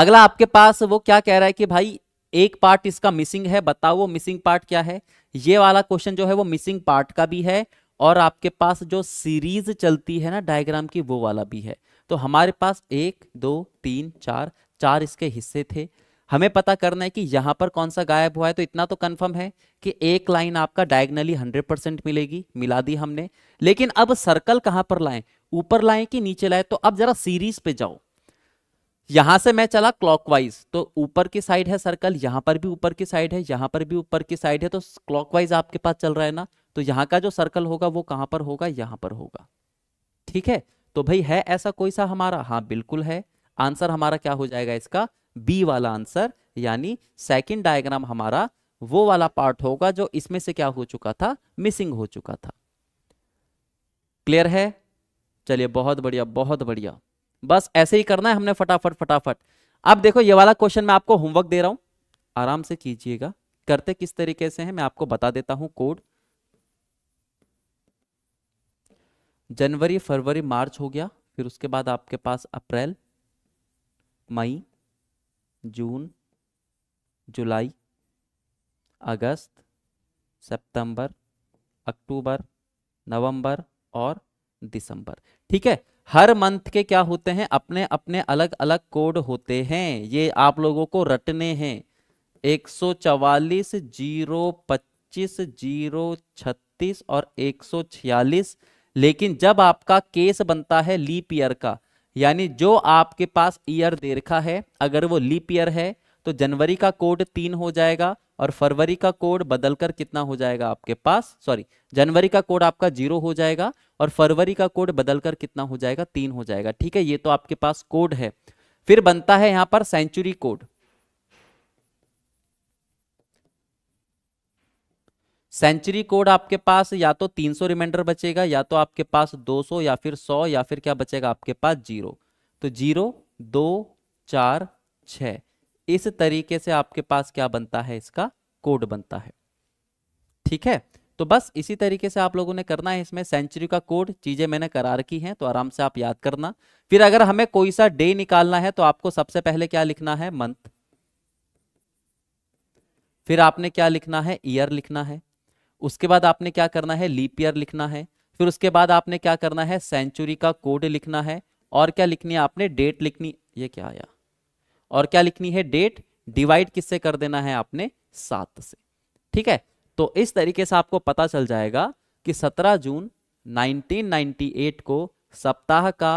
अगला आपके पास वो क्या कह रहा है कि भाई एक पार्ट इसका मिसिंग है बताओ वो मिसिंग पार्ट क्या है ये वाला क्वेश्चन जो है वो मिसिंग पार्ट का भी है और आपके पास जो सीरीज चलती है ना डायग्राम की वो वाला भी है तो हमारे पास एक दो तीन चार चार इसके हिस्से थे हमें पता करना है कि यहाँ पर कौन सा गायब हुआ है तो इतना तो कंफर्म है कि एक लाइन आपका डायगनली 100 परसेंट मिलेगी मिला दी हमने लेकिन अब सर्कल कहाँ पर लाएं ऊपर लाएं कि नीचे लाएं तो अब जरा सीरीज पे जाओ यहां से मैं चला क्लॉकवाइज तो ऊपर की साइड है सर्कल यहां पर भी ऊपर की साइड है यहां पर भी ऊपर की साइड है तो क्लॉकवाइज आपके पास चल रहा है ना तो यहां का जो सर्कल होगा वो कहां पर होगा यहां पर होगा ठीक है तो भाई है ऐसा कोई सा हमारा हाँ बिल्कुल है आंसर हमारा क्या हो जाएगा इसका बी वाला आंसर यानी सेकंड डायग्राम हमारा वो वाला पार्ट होगा जो इसमें से क्या हो चुका था मिसिंग हो चुका था क्लियर है चलिए बहुत बढ़िया बहुत बढ़िया बस ऐसे ही करना है हमने फटाफट फटाफट अब देखो ये वाला क्वेश्चन मैं आपको होमवर्क दे रहा हूं आराम से कीजिएगा करते किस तरीके से है मैं आपको बता देता हूं कोड जनवरी फरवरी मार्च हो गया फिर उसके बाद आपके पास अप्रैल मई जून जुलाई अगस्त सितंबर अक्टूबर नवंबर और दिसंबर ठीक है हर मंथ के क्या होते हैं अपने अपने अलग अलग कोड होते हैं ये आप लोगों को रटने हैं एक सौ चवालीस जीरो पच्चीस जीरो छत्तीस और एक सौ छियालीस लेकिन जब आपका केस बनता है लीप ईयर का यानी जो आपके पास ईयर दे रखा है अगर वो लीप ईयर है तो जनवरी का कोड तीन हो जाएगा और फरवरी का कोड बदलकर कितना हो जाएगा आपके पास सॉरी जनवरी का कोड आपका जीरो हो जाएगा और फरवरी का कोड बदलकर कितना हो जाएगा तीन हो जाएगा ठीक है ये तो आपके पास कोड है फिर बनता है यहाँ पर सेंचुरी कोड सेंचुरी कोड आपके पास या तो 300 रिमाइंडर बचेगा या तो आपके पास 200 या फिर 100 या फिर क्या बचेगा आपके पास जीरो तो जीरो दो चार छ इस तरीके से आपके पास क्या बनता है इसका कोड बनता है ठीक है तो बस इसी तरीके से आप लोगों ने करना है इसमें सेंचुरी का कोड चीजें मैंने करा रखी हैं तो आराम से आप याद करना फिर अगर हमें कोई सा डे निकालना है तो आपको सबसे पहले क्या लिखना है मंथ फिर आपने क्या लिखना है ईयर लिखना है उसके बाद आपने क्या करना है लीप ईयर लिखना है फिर उसके बाद आपने क्या करना है सेंचुरी का कोड लिखना है और क्या लिखनी है आपने डेट लिखनी ये क्या आया और क्या लिखनी है डेट डिवाइड किससे कर देना है आपने सात से ठीक है तो इस तरीके से आपको पता चल जाएगा कि 17 जून 1998 को सप्ताह का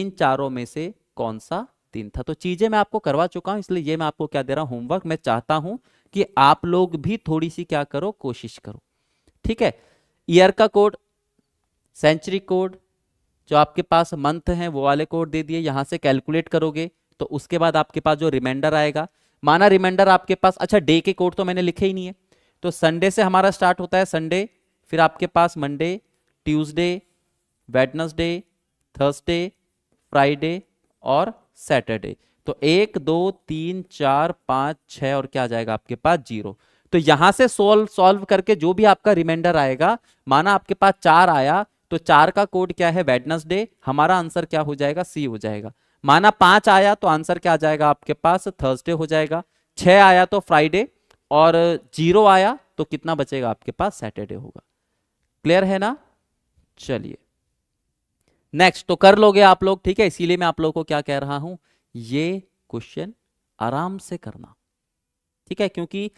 इन चारों में से कौन सा दिन था तो चीजें मैं आपको करवा चुका हूं इसलिए ये मैं आपको क्या दे रहा हूं होमवर्क मैं चाहता हूं कि आप लोग भी थोड़ी सी क्या करो कोशिश करो ठीक है ईयर का कोड सेंचुरी कोड जो आपके पास मंथ हैं वो वाले कोड दे दिए यहाँ से कैलकुलेट करोगे तो उसके बाद आपके पास जो रिमाइंडर आएगा माना रिमाइंडर आपके पास अच्छा डे के कोड तो मैंने लिखे ही नहीं है तो संडे से हमारा स्टार्ट होता है संडे फिर आपके पास Monday Tuesday Wednesday Thursday Friday और सैटरडे तो एक दो तीन चार पाँच छः और क्या आ जाएगा आपके पास जीरो तो यहां से सोल्व सॉल्व करके जो भी आपका रिमाइंडर आएगा माना आपके पास चार आया तो चार का कोड क्या है वेडनसडे हमारा आंसर क्या हो जाएगा सी हो जाएगा माना पांच आया तो आंसर क्या आ जाएगा आपके पास थर्सडे हो जाएगा छह आया तो फ्राइडे और जीरो आया तो कितना बचेगा आपके पास सैटरडे होगा क्लियर है ना चलिए नेक्स्ट तो कर लोगे आप लोग ठीक है इसीलिए मैं आप लोगों को क्या कह रहा हूं ये क्वेश्चन आराम से करना ठीक है क्योंकि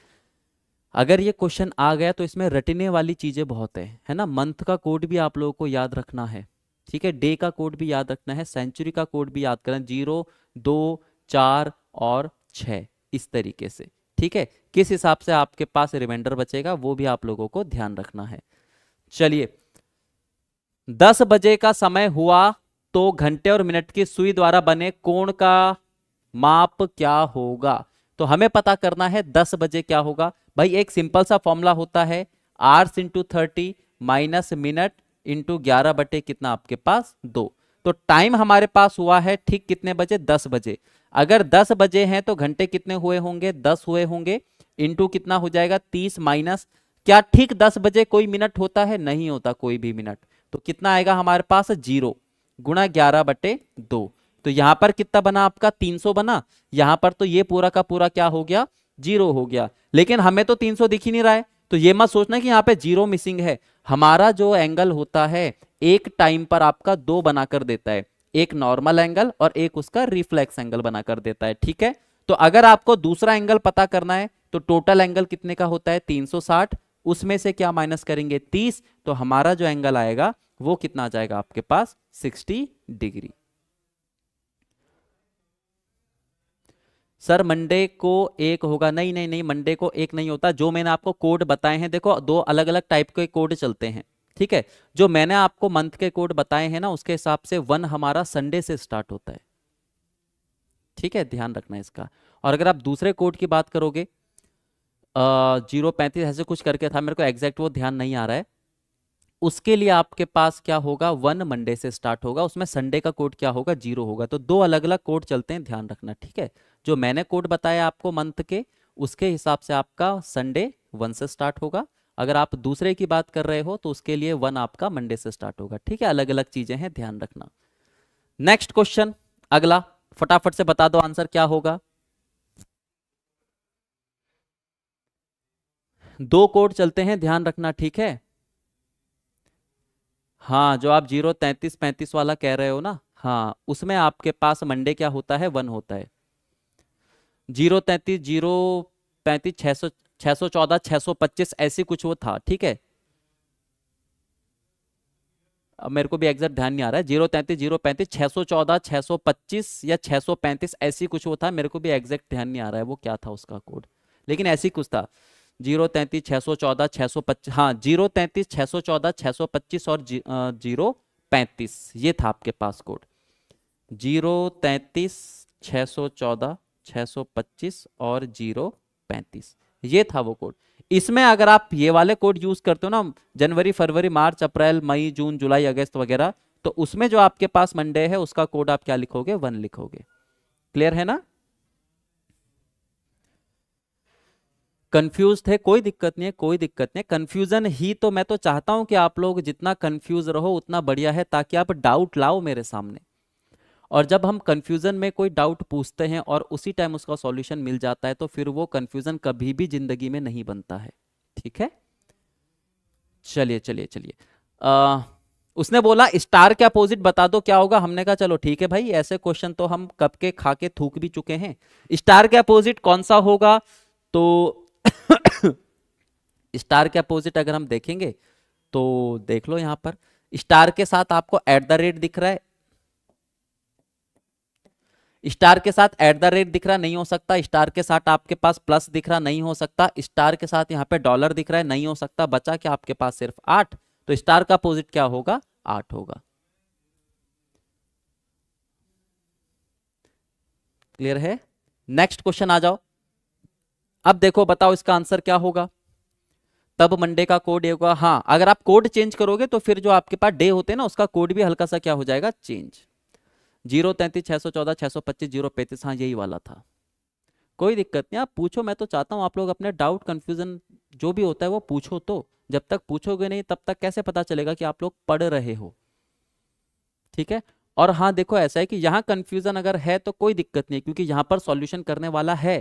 अगर ये क्वेश्चन आ गया तो इसमें रटने वाली चीज़ें बहुत है है ना मंथ का कोड भी आप लोगों को याद रखना है ठीक है डे का कोड भी याद रखना है सेंचुरी का कोड भी याद करना जीरो दो चार और छ इस तरीके से ठीक है किस हिसाब से आपके पास रिमाइंडर बचेगा वो भी आप लोगों को ध्यान रखना है चलिए दस बजे का समय हुआ तो घंटे और मिनट की सुई द्वारा बने कोण का माप क्या होगा तो हमें पता करना है दस बजे क्या होगा भाई एक सिंपल सा फॉर्मूला होता है hours into thirty minus minute into ग्यारह बटे कितना आपके पास दो तो टाइम हमारे पास हुआ है ठीक कितने बजे दस बजे अगर दस बजे हैं तो घंटे कितने हुए होंगे दस हुए होंगे इंटू कितना हो जाएगा तीस माइनस क्या ठीक दस बजे कोई मिनट होता है नहीं होता कोई भी मिनट तो कितना आएगा हमारे पास जीरो गुणा ग्यारह बटे दो तो यहां पर कितना बना आपका तीन सौ बना यहां पर तो ये पूरा का पूरा क्या हो गया जीरो हो गया लेकिन हमें तो 300 दिख ही नहीं रहा है तो ये मत सोचना कि यहाँ पे जीरो मिसिंग है हमारा जो एंगल होता है एक टाइम पर आपका दो बनाकर देता है एक नॉर्मल एंगल और एक उसका रिफ्लेक्स एंगल बनाकर देता है ठीक है तो अगर आपको दूसरा एंगल पता करना है तो टोटल एंगल कितने का होता है 360 उसमें से क्या माइनस करेंगे 30 तो हमारा जो एंगल आएगा वो कितना जाएगा आपके पास 60 डिग्री सर मंडे को एक होगा नहीं नहीं नहीं मंडे को एक नहीं होता जो मैंने आपको कोड बताए हैं देखो दो अलग अलग टाइप के कोड चलते हैं ठीक है जो मैंने आपको मंथ के कोड बताए हैं ना उसके हिसाब से वन हमारा संडे से स्टार्ट होता है ठीक है ध्यान रखना इसका और अगर आप दूसरे कोड की बात करोगे जीरो पैंतीस ऐसे कुछ करके था मेरे को एग्जैक्ट वो ध्यान नहीं आ रहा है उसके लिए आपके पास क्या होगा वन मंडे से स्टार्ट होगा उसमें संडे का कोड क्या होगा जीरो होगा तो दो अलग अलग कोड चलते हैं ध्यान रखना ठीक है जो मैंने कोड बताया आपको मंथ के उसके हिसाब से आपका संडे वन से स्टार्ट होगा अगर आप दूसरे की बात कर रहे हो तो उसके लिए वन आपका मंडे से स्टार्ट होगा ठीक है अलग अलग चीजें हैं ध्यान रखना नेक्स्ट क्वेश्चन अगला फटाफट से बता दो आंसर क्या होगा दो कोड चलते हैं ध्यान रखना ठीक है हाँ जो आप जीरो तैंतीस पैंतीस वाला कह रहे हो ना हाँ उसमें आपके पास मंडे क्या होता है वन होता है जीरो तैंतीस जीरो पैंतीस छह सौ छह सौ चौदह छह सौ पच्चीस ऐसी कुछ वो था ठीक है अब मेरे को भी एग्जैक्ट ध्यान नहीं आ रहा है जीरो तैंतीस जीरो पैंतीस छह सौ चौदह छह सौ पच्चीस या छह सौ पैंतीस ऐसी कुछ वो था मेरे को भी एग्जैक्ट ध्यान नहीं आ रहा है वो क्या था उसका कोड लेकिन ऐसी कुछ था जीरो तैंतीस छह सौ चौदह छह सौ पच्चीस हाँ जीरो तैंतीस छह सौ चौदह छह सौ पच्चीस और जी, जीरो पैंतीस ये था आपके पास कोड जीरो तैंतीस छह सौ चौदह 625 और जीरो पैंतीस ये था वो कोड इसमें अगर आप ये वाले कोड यूज करते हो ना जनवरी फरवरी मार्च अप्रैल मई जून जुलाई अगस्त वगैरह तो उसमें जो आपके पास मंडे है उसका कोड आप क्या लिखोगे वन लिखोगे क्लियर है ना कंफ्यूज थे कोई दिक्कत नहीं है कोई दिक्कत नहीं कंफ्यूजन ही तो मैं तो चाहता हूं कि आप लोग जितना कंफ्यूज रहो उतना बढ़िया है ताकि आप डाउट लाओ मेरे सामने और जब हम कन्फ्यूज़न में कोई डाउट पूछते हैं और उसी टाइम उसका सॉल्यूशन मिल जाता है तो फिर वो कन्फ्यूज़न कभी भी ज़िंदगी में नहीं बनता है ठीक है चलिए चलिए चलिए उसने बोला स्टार के अपोजिट बता दो क्या होगा हमने कहा चलो ठीक है भाई ऐसे क्वेश्चन तो हम कब के खा के थूक भी चुके हैं स्टार के अपोजिट कौन सा होगा तो स्टार के अपोजिट अगर हम देखेंगे तो देख लो यहां पर स्टार के साथ आपको एट द रेट दिख रहा है स्टार के साथ एट द रेट दिख रहा नहीं हो सकता स्टार के साथ आपके पास प्लस दिख रहा नहीं हो सकता स्टार के साथ यहाँ पे डॉलर दिख रहा है नहीं हो सकता बचा क्या आपके पास सिर्फ आठ तो स्टार का अपोजिट क्या होगा आठ होगा क्लियर है नेक्स्ट क्वेश्चन आ जाओ अब देखो बताओ इसका आंसर क्या होगा तब मंडे का कोड होगा हाँ अगर आप कोड चेंज करोगे तो फिर जो आपके पास डे होते हैं ना उसका कोड भी हल्का सा क्या हो जाएगा चेंज जीरो तैंतीस छः सौ चौदह छः सौ पच्चीस जीरो पैंतीस हाँ यही वाला था कोई दिक्कत नहीं आप पूछो मैं तो चाहता हूँ आप लोग अपने डाउट कन्फ्यूज़न जो भी होता है वो पूछो तो जब तक पूछोगे नहीं तब तक कैसे पता चलेगा कि आप लोग पढ़ रहे हो ठीक है और हाँ देखो ऐसा है कि यहाँ कन्फ्यूज़न अगर है तो कोई दिक्कत नहीं क्योंकि यहाँ पर सॉल्यूशन करने वाला है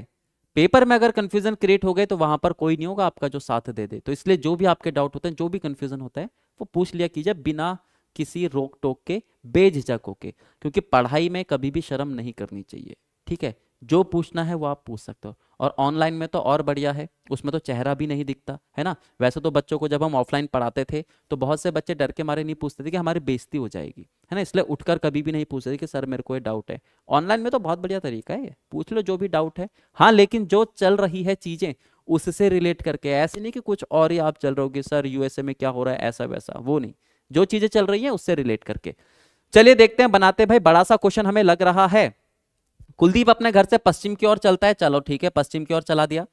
पेपर में अगर कन्फ्यूज़न क्रिएट हो गए तो वहाँ पर कोई नहीं होगा आपका जो साथ दे दे तो इसलिए जो भी आपके डाउट होते हैं जो भी कन्फ्यूज़न होता है वो पूछ लिया कीजिए बिना किसी रोक टोक के बेझिझक होके क्योंकि पढ़ाई में कभी भी शर्म नहीं करनी चाहिए ठीक है जो पूछना है वो आप पूछ सकते हो और ऑनलाइन में तो और बढ़िया है उसमें तो चेहरा भी नहीं दिखता है ना वैसे तो बच्चों को जब हम ऑफलाइन पढ़ाते थे तो बहुत से बच्चे डर के मारे नहीं पूछते थे कि हमारी बेइज्जती हो जाएगी है ना इसलिए उठकर कभी भी नहीं पूछते थे कि सर मेरे को ये डाउट है ऑनलाइन में तो बहुत बढ़िया तरीका है पूछ लो जो भी डाउट है हाँ लेकिन जो चल रही है चीज़ें उससे रिलेट करके ऐसे नहीं कि कुछ और ही आप चल रहे हो सर यूएसए में क्या हो रहा है ऐसा वैसा वो नहीं जो चीजें चल रही है उससे रिलेट करके चलिए देखते हैं बनाते भाई बड़ा सा क्वेश्चन हमें लग रहा है कुलदीप अपने घर से पश्चिम की ओर चलता है चलो ठीक है पश्चिम की ओर चला दिया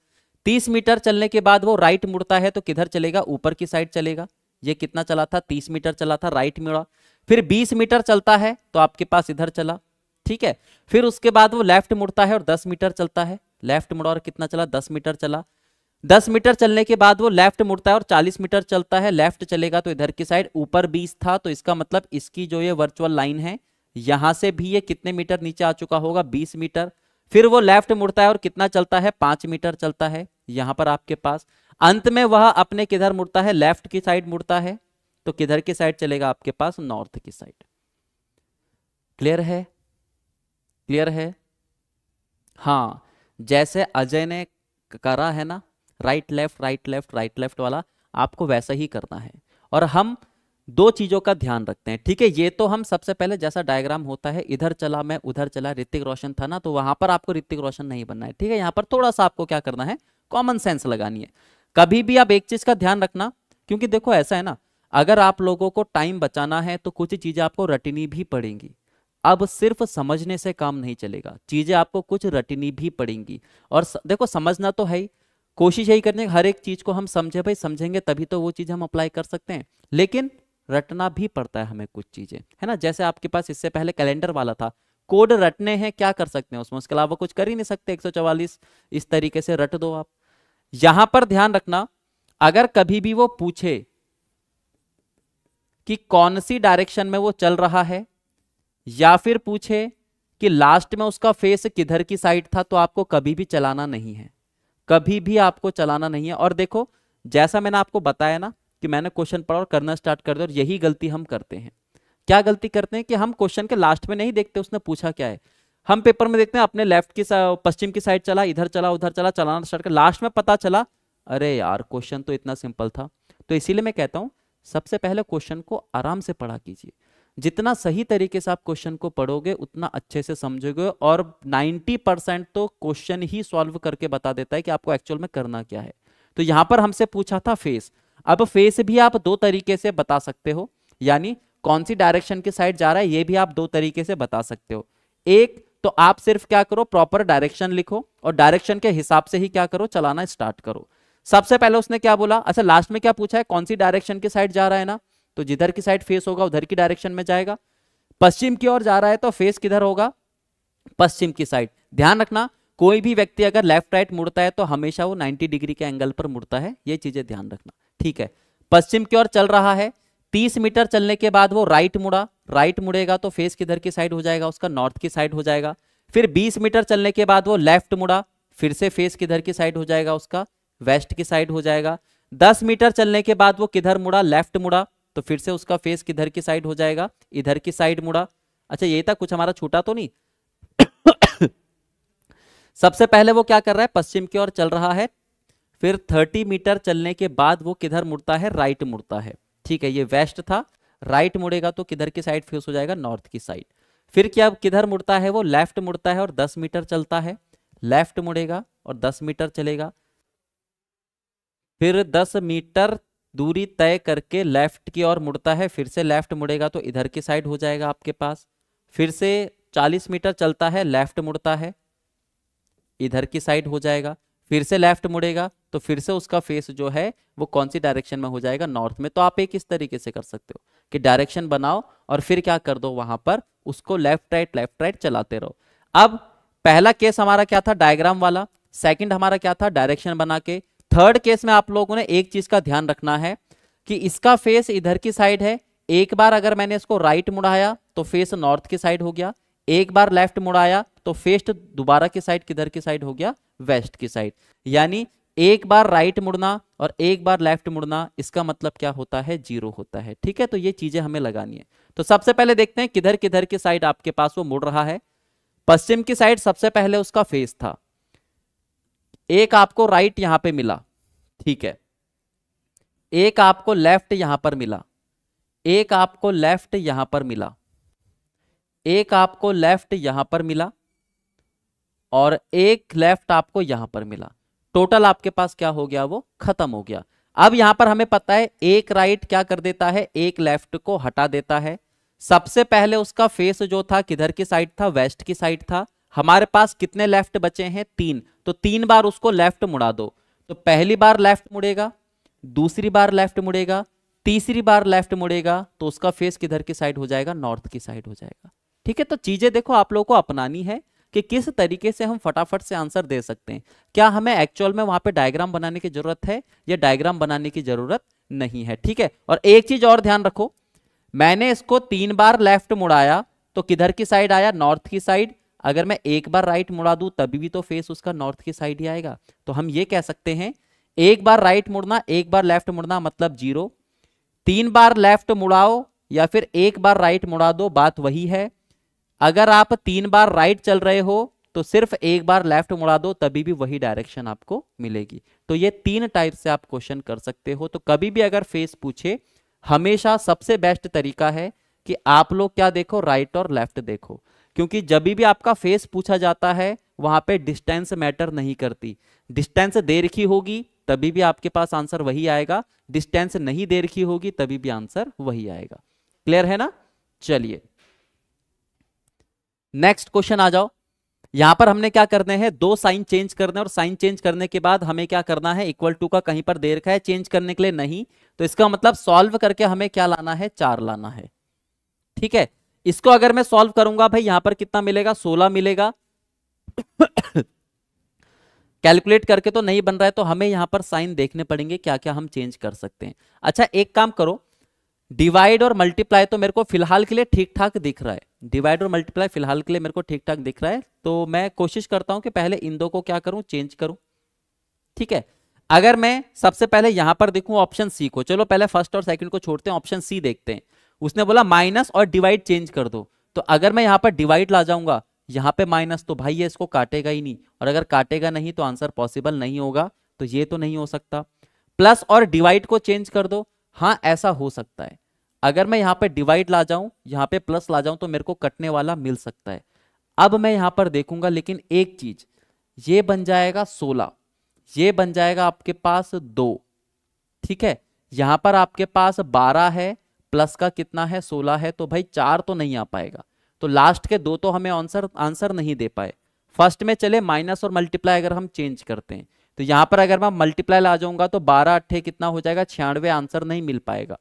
तीस मीटर चलने के बाद वो राइट मुड़ता है तो किधर चलेगा ऊपर की साइड चलेगा ये कितना चला था तीस मीटर चला था राइट मुड़ा फिर बीस मीटर चलता है तो आपके पास इधर चला ठीक है फिर उसके बाद वो लेफ्ट मुड़ता है और दस मीटर चलता है लेफ्ट मुड़ा और कितना चला दस मीटर चला दस मीटर चलने के बाद वो लेफ्ट मुड़ता है और चालीस मीटर चलता है लेफ्ट चलेगा तो इधर की साइड ऊपर बीस था तो इसका मतलब इसकी जो ये वर्चुअल लाइन है यहां से भी ये कितने मीटर नीचे आ चुका होगा बीस मीटर फिर वो लेफ्ट मुड़ता है और कितना चलता है पांच मीटर चलता है यहां पर आपके पास अंत में वह अपने किधर मुड़ता है लेफ्ट की साइड मुड़ता है तो किधर की साइड चलेगा आपके पास नॉर्थ की साइड क्लियर है क्लियर है हाँ जैसे अजय ने करा है ना right left right left right left वाला आपको वैसा ही करना है और हम दो चीज़ों का ध्यान रखते हैं ठीक है ये तो हम सबसे पहले जैसा डायग्राम होता है इधर चला मैं उधर चला ऋतिक रोशन था ना तो वहां पर आपको ऋतिक रोशन नहीं बनना है ठीक है यहाँ पर थोड़ा सा आपको क्या करना है कॉमन सेंस लगानी है कभी भी आप एक चीज़ का ध्यान रखना क्योंकि देखो ऐसा है ना अगर आप लोगों को टाइम बचाना है तो कुछ चीज़ें आपको रटनी भी पड़ेंगी अब सिर्फ समझने से काम नहीं चलेगा चीज़ें आपको कुछ रटनी भी पड़ेंगी और स, देखो समझना तो है ही कोशिश यही करनी है हर एक चीज को हम समझे भाई समझेंगे तभी तो वो चीज हम अप्लाई कर सकते हैं लेकिन रटना भी पड़ता है हमें कुछ चीजें है ना जैसे आपके पास इससे पहले कैलेंडर वाला था कोड रटने हैं क्या कर सकते हैं उसमें उसके अलावा कुछ कर ही नहीं सकते 144 इस तरीके से रट दो आप यहां पर ध्यान रखना अगर कभी भी वो पूछे कि कौन सी डायरेक्शन में वो चल रहा है या फिर पूछे कि लास्ट में उसका फेस किधर की साइड था तो आपको कभी भी चलाना नहीं है कभी भी आपको चलाना नहीं है और देखो जैसा मैंने आपको बताया ना कि मैंने क्वेश्चन पढ़ा और करना स्टार्ट कर दिया और यही गलती हम करते हैं क्या गलती करते हैं कि हम क्वेश्चन के लास्ट में नहीं देखते उसने पूछा क्या है हम पेपर में देखते हैं अपने लेफ्ट की पश्चिम की साइड चला इधर चला उधर चला चलाना स्टार्ट कर लास्ट में पता चला अरे यार क्वेश्चन तो इतना सिंपल था तो इसीलिए मैं कहता हूँ सबसे पहले क्वेश्चन को आराम से पढ़ा कीजिए जितना सही तरीके से आप क्वेश्चन को पढ़ोगे उतना अच्छे से समझोगे और 90 परसेंट तो क्वेश्चन ही सॉल्व करके बता देता है कि आपको एक्चुअल में करना क्या है तो यहां पर हमसे पूछा था फेस अब फेस भी आप दो तरीके से बता सकते हो यानी कौन सी डायरेक्शन की साइड जा रहा है ये भी आप दो तरीके से बता सकते हो एक तो आप सिर्फ क्या करो प्रॉपर डायरेक्शन लिखो और डायरेक्शन के हिसाब से ही क्या करो चलाना स्टार्ट करो सबसे पहले उसने क्या बोला अच्छा लास्ट में क्या पूछा है कौन सी डायरेक्शन की साइड जा रहा है ना तो जिधर की साइड फेस होगा उधर की डायरेक्शन में जाएगा पश्चिम की ओर जा रहा है तो फेस किधर होगा पश्चिम की साइड ध्यान रखना कोई भी व्यक्ति अगर लेफ्ट राइट मुड़ता है तो हमेशा वो 90 डिग्री के एंगल पर मुड़ता है ये चीजें ध्यान रखना ठीक है पश्चिम की ओर चल रहा है 30 मीटर चलने के बाद वो राइट मुड़ा राइट मुड़ेगा तो फेस किधर की साइड हो जाएगा उसका नॉर्थ की साइड हो जाएगा फिर 20 मीटर चलने के बाद वो लेफ्ट मुड़ा फिर से फेस किधर की साइड हो जाएगा उसका वेस्ट की साइड हो जाएगा दस मीटर चलने के बाद वो किधर मुड़ा लेफ्ट मुड़ा तो फिर से उसका फेस किधर की साइड हो जाएगा इधर की साइड मुड़ा अच्छा ये था कुछ हमारा छूटा तो नहीं सबसे पहले वो क्या कर रहा है पश्चिम की ओर चल रहा है फिर 30 मीटर चलने के बाद वो किधर मुड़ता है राइट मुड़ता है ठीक है ये वेस्ट था राइट मुड़ेगा तो किधर की साइड फेस हो जाएगा नॉर्थ की साइड फिर क्या किधर मुड़ता है वो लेफ्ट मुड़ता है और 10 मीटर चलता है लेफ्ट मुड़ेगा और 10 मीटर चलेगा फिर 10 मीटर दूरी तय करके लेफ्ट की ओर मुड़ता है फिर से लेफ्ट मुड़ेगा तो इधर की साइड हो जाएगा आपके पास फिर से 40 मीटर चलता है लेफ्ट मुड़ता है इधर की साइड हो जाएगा फिर से लेफ्ट मुड़ेगा तो फिर से उसका फेस जो है वो कौन सी डायरेक्शन में हो जाएगा नॉर्थ में तो आप एक इस तरीके से कर सकते हो कि डायरेक्शन बनाओ और फिर क्या कर दो वहां पर उसको लेफ्ट राइट लेफ्ट राइट चलाते रहो अब पहला केस हमारा क्या था डायग्राम वाला सेकंड हमारा क्या था डायरेक्शन बना के थर्ड केस में आप लोगों ने एक चीज का ध्यान रखना है कि इसका फेस इधर की साइड है एक बार अगर मैंने इसको राइट मुड़ाया तो फेस नॉर्थ की साइड हो गया एक बार लेफ्ट मुड़ाया तो फेस दोबारा की साइड किधर की साइड हो गया वेस्ट की साइड यानी एक बार राइट मुड़ना और एक बार लेफ्ट मुड़ना इसका मतलब क्या होता है जीरो होता है ठीक है तो ये चीजें हमें लगानी है तो सबसे पहले देखते हैं किधर किधर की साइड आपके पास वो मुड़ रहा है पश्चिम की साइड सबसे पहले उसका फेस था एक आपको राइट यहां पे मिला ठीक है एक आपको लेफ्ट यहां पर मिला एक आपको लेफ्ट यहां पर मिला एक आपको लेफ्ट यहां पर मिला और एक लेफ्ट आपको यहां पर मिला टोटल आपके पास क्या हो गया वो खत्म हो गया अब यहां पर हमें पता है एक राइट क्या कर देता है एक लेफ्ट को हटा देता है सबसे पहले उसका फेस जो था किधर की साइड था वेस्ट की साइड था हमारे पास कितने लेफ्ट बचे हैं तीन तो तीन बार उसको लेफ्ट मुड़ा दो तो पहली बार लेफ्ट मुड़ेगा दूसरी बार लेफ्ट मुड़ेगा तीसरी बार लेफ्ट मुड़ेगा तो उसका फेस किधर की साइड हो जाएगा नॉर्थ की साइड हो जाएगा ठीक है तो चीजें देखो आप लोगों को अपनानी है कि किस तरीके से हम फटाफट से आंसर दे सकते हैं क्या हमें एक्चुअल में वहां पे डायग्राम बनाने की जरूरत है या डायग्राम बनाने की जरूरत नहीं है ठीक है और एक चीज और ध्यान रखो मैंने इसको तीन बार लेफ्ट मुड़ाया तो किधर की साइड आया नॉर्थ की साइड अगर मैं एक बार राइट मुड़ा दूं तभी भी तो फेस उसका नॉर्थ की साइड ही आएगा तो हम ये कह सकते हैं एक बार राइट मुड़ना एक बार लेफ्ट मुड़ना मतलब जीरो तीन बार लेफ्ट मुड़ाओ या फिर एक बार राइट मुड़ा दो बात वही है अगर आप तीन बार राइट चल रहे हो तो सिर्फ एक बार लेफ्ट मुड़ा दो तभी भी वही डायरेक्शन आपको मिलेगी तो ये तीन टाइप से आप क्वेश्चन कर सकते हो तो कभी भी अगर फेस पूछे हमेशा सबसे बेस्ट तरीका है कि आप लोग क्या देखो राइट और लेफ्ट देखो क्योंकि जब भी आपका फेस पूछा जाता है वहां पे डिस्टेंस मैटर नहीं करती डिस्टेंस दे रखी होगी तभी भी आपके पास आंसर वही आएगा डिस्टेंस नहीं दे रखी होगी तभी भी आंसर वही आएगा क्लियर है ना चलिए नेक्स्ट क्वेश्चन आ जाओ यहां पर हमने क्या करने हैं दो साइन चेंज करने और साइन चेंज करने के बाद हमें क्या करना है इक्वल टू का कहीं पर दे रखा है चेंज करने के लिए नहीं तो इसका मतलब सॉल्व करके हमें क्या लाना है चार लाना है ठीक है इसको अगर मैं सॉल्व करूंगा भाई यहां पर कितना मिलेगा सोलह मिलेगा कैलकुलेट करके तो नहीं बन रहा है तो हमें यहां पर साइन देखने पड़ेंगे क्या क्या हम चेंज कर सकते हैं अच्छा एक काम करो डिवाइड और मल्टीप्लाई तो मेरे को फिलहाल के लिए ठीक ठाक दिख रहा है डिवाइड और मल्टीप्लाई फिलहाल के लिए मेरे को ठीक ठाक दिख रहा है तो मैं कोशिश करता हूं कि पहले इन दो को क्या करूं चेंज करूं ठीक है अगर मैं सबसे पहले यहां पर देखूं ऑप्शन सी को चलो पहले फर्स्ट और सेकंड को छोड़ते हैं ऑप्शन सी देखते हैं उसने बोला माइनस और डिवाइड चेंज कर दो तो अगर मैं यहाँ पर डिवाइड ला जाऊंगा यहाँ पे माइनस तो भाई ये इसको काटेगा ही नहीं और अगर काटेगा नहीं तो आंसर पॉसिबल नहीं होगा तो ये तो नहीं हो सकता प्लस और डिवाइड को चेंज कर दो हाँ ऐसा हो सकता है अगर मैं यहाँ पे डिवाइड ला जाऊं यहाँ पे प्लस ला जाऊं तो मेरे को कटने वाला मिल सकता है अब मैं यहाँ पर देखूंगा लेकिन एक चीज ये बन जाएगा सोलह ये बन जाएगा आपके पास दो ठीक है यहाँ पर आपके पास बारह है प्लस का कितना है सोलह है तो भाई चार तो नहीं आ पाएगा तो लास्ट के दो तो हमें आंसर आंसर नहीं दे पाए फर्स्ट में चले माइनस और मल्टीप्लाई अगर हम चेंज करते हैं तो यहाँ पर अगर मैं मल्टीप्लाई ला जाऊंगा तो बारह अट्ठे कितना हो जाएगा छियानवे आंसर नहीं मिल पाएगा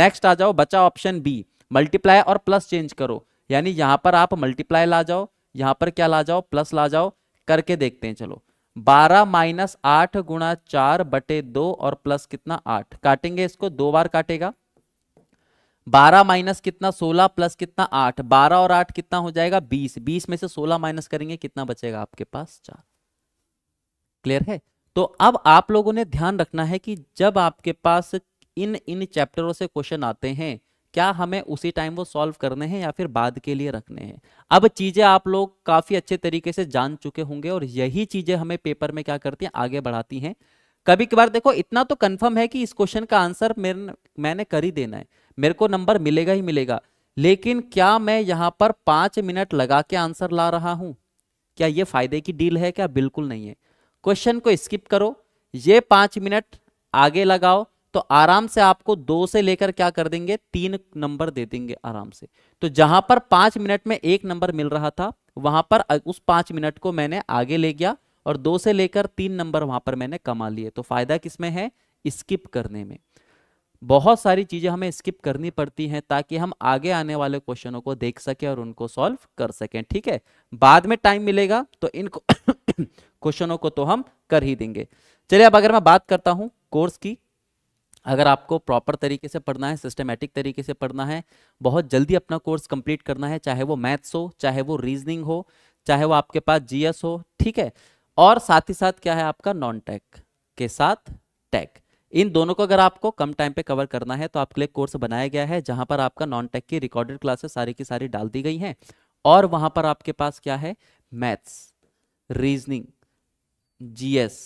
नेक्स्ट आ जाओ बचा ऑप्शन बी मल्टीप्लाई और प्लस चेंज करो यानी यहाँ पर आप मल्टीप्लाई ला जाओ यहाँ पर क्या ला जाओ प्लस ला जाओ करके देखते हैं चलो बारह माइनस आठ गुणा चार बटे दो और प्लस कितना आठ काटेंगे इसको दो बार काटेगा 12 माइनस कितना 16 प्लस कितना 8 12 और 8 कितना हो जाएगा 20 20 में से 16 माइनस करेंगे कितना बचेगा आपके पास चार क्लियर है तो अब आप लोगों ने ध्यान रखना है कि जब आपके पास इन इन चैप्टरों से क्वेश्चन आते हैं क्या हमें उसी टाइम वो सॉल्व करने हैं या फिर बाद के लिए रखने हैं अब चीज़ें आप लोग काफ़ी अच्छे तरीके से जान चुके होंगे और यही चीज़ें हमें पेपर में क्या करती हैं आगे बढ़ाती हैं कभी कभार देखो इतना तो कंफर्म है कि इस क्वेश्चन का आंसर मैंने कर ही देना है मेरे को नंबर मिलेगा ही मिलेगा लेकिन क्या मैं यहाँ पर पाँच मिनट लगा के आंसर ला रहा हूँ क्या ये फायदे की डील है क्या बिल्कुल नहीं है क्वेश्चन को स्किप करो ये पाँच मिनट आगे लगाओ तो आराम से आपको दो से लेकर क्या कर देंगे तीन नंबर दे देंगे आराम से तो जहां पर पांच मिनट में एक नंबर मिल रहा था वहां पर उस पांच मिनट को मैंने आगे ले गया और दो से लेकर तीन नंबर वहां पर मैंने कमा लिए तो फायदा किसमें है स्किप करने में बहुत सारी चीज़ें हमें स्किप करनी पड़ती हैं ताकि हम आगे आने वाले क्वेश्चनों को देख सकें और उनको सॉल्व कर सकें ठीक है बाद में टाइम मिलेगा तो इन क्वेश्चनों को तो हम कर ही देंगे चलिए अब अगर मैं बात करता हूँ कोर्स की अगर आपको प्रॉपर तरीके से पढ़ना है सिस्टमेटिक तरीके से पढ़ना है बहुत जल्दी अपना कोर्स कंप्लीट करना है चाहे वो मैथ्स हो चाहे वो रीजनिंग हो चाहे वो आपके पास जीएस हो ठीक है और साथ ही साथ क्या है आपका नॉन टेक के साथ टेक इन दोनों को अगर आपको कम टाइम पे कवर करना है तो आपके लिए कोर्स बनाया गया है जहां पर आपका नॉन टेक की रिकॉर्डेड क्लासेस सारी की सारी डाल दी गई हैं और वहां पर आपके पास क्या है मैथ्स रीजनिंग जीएस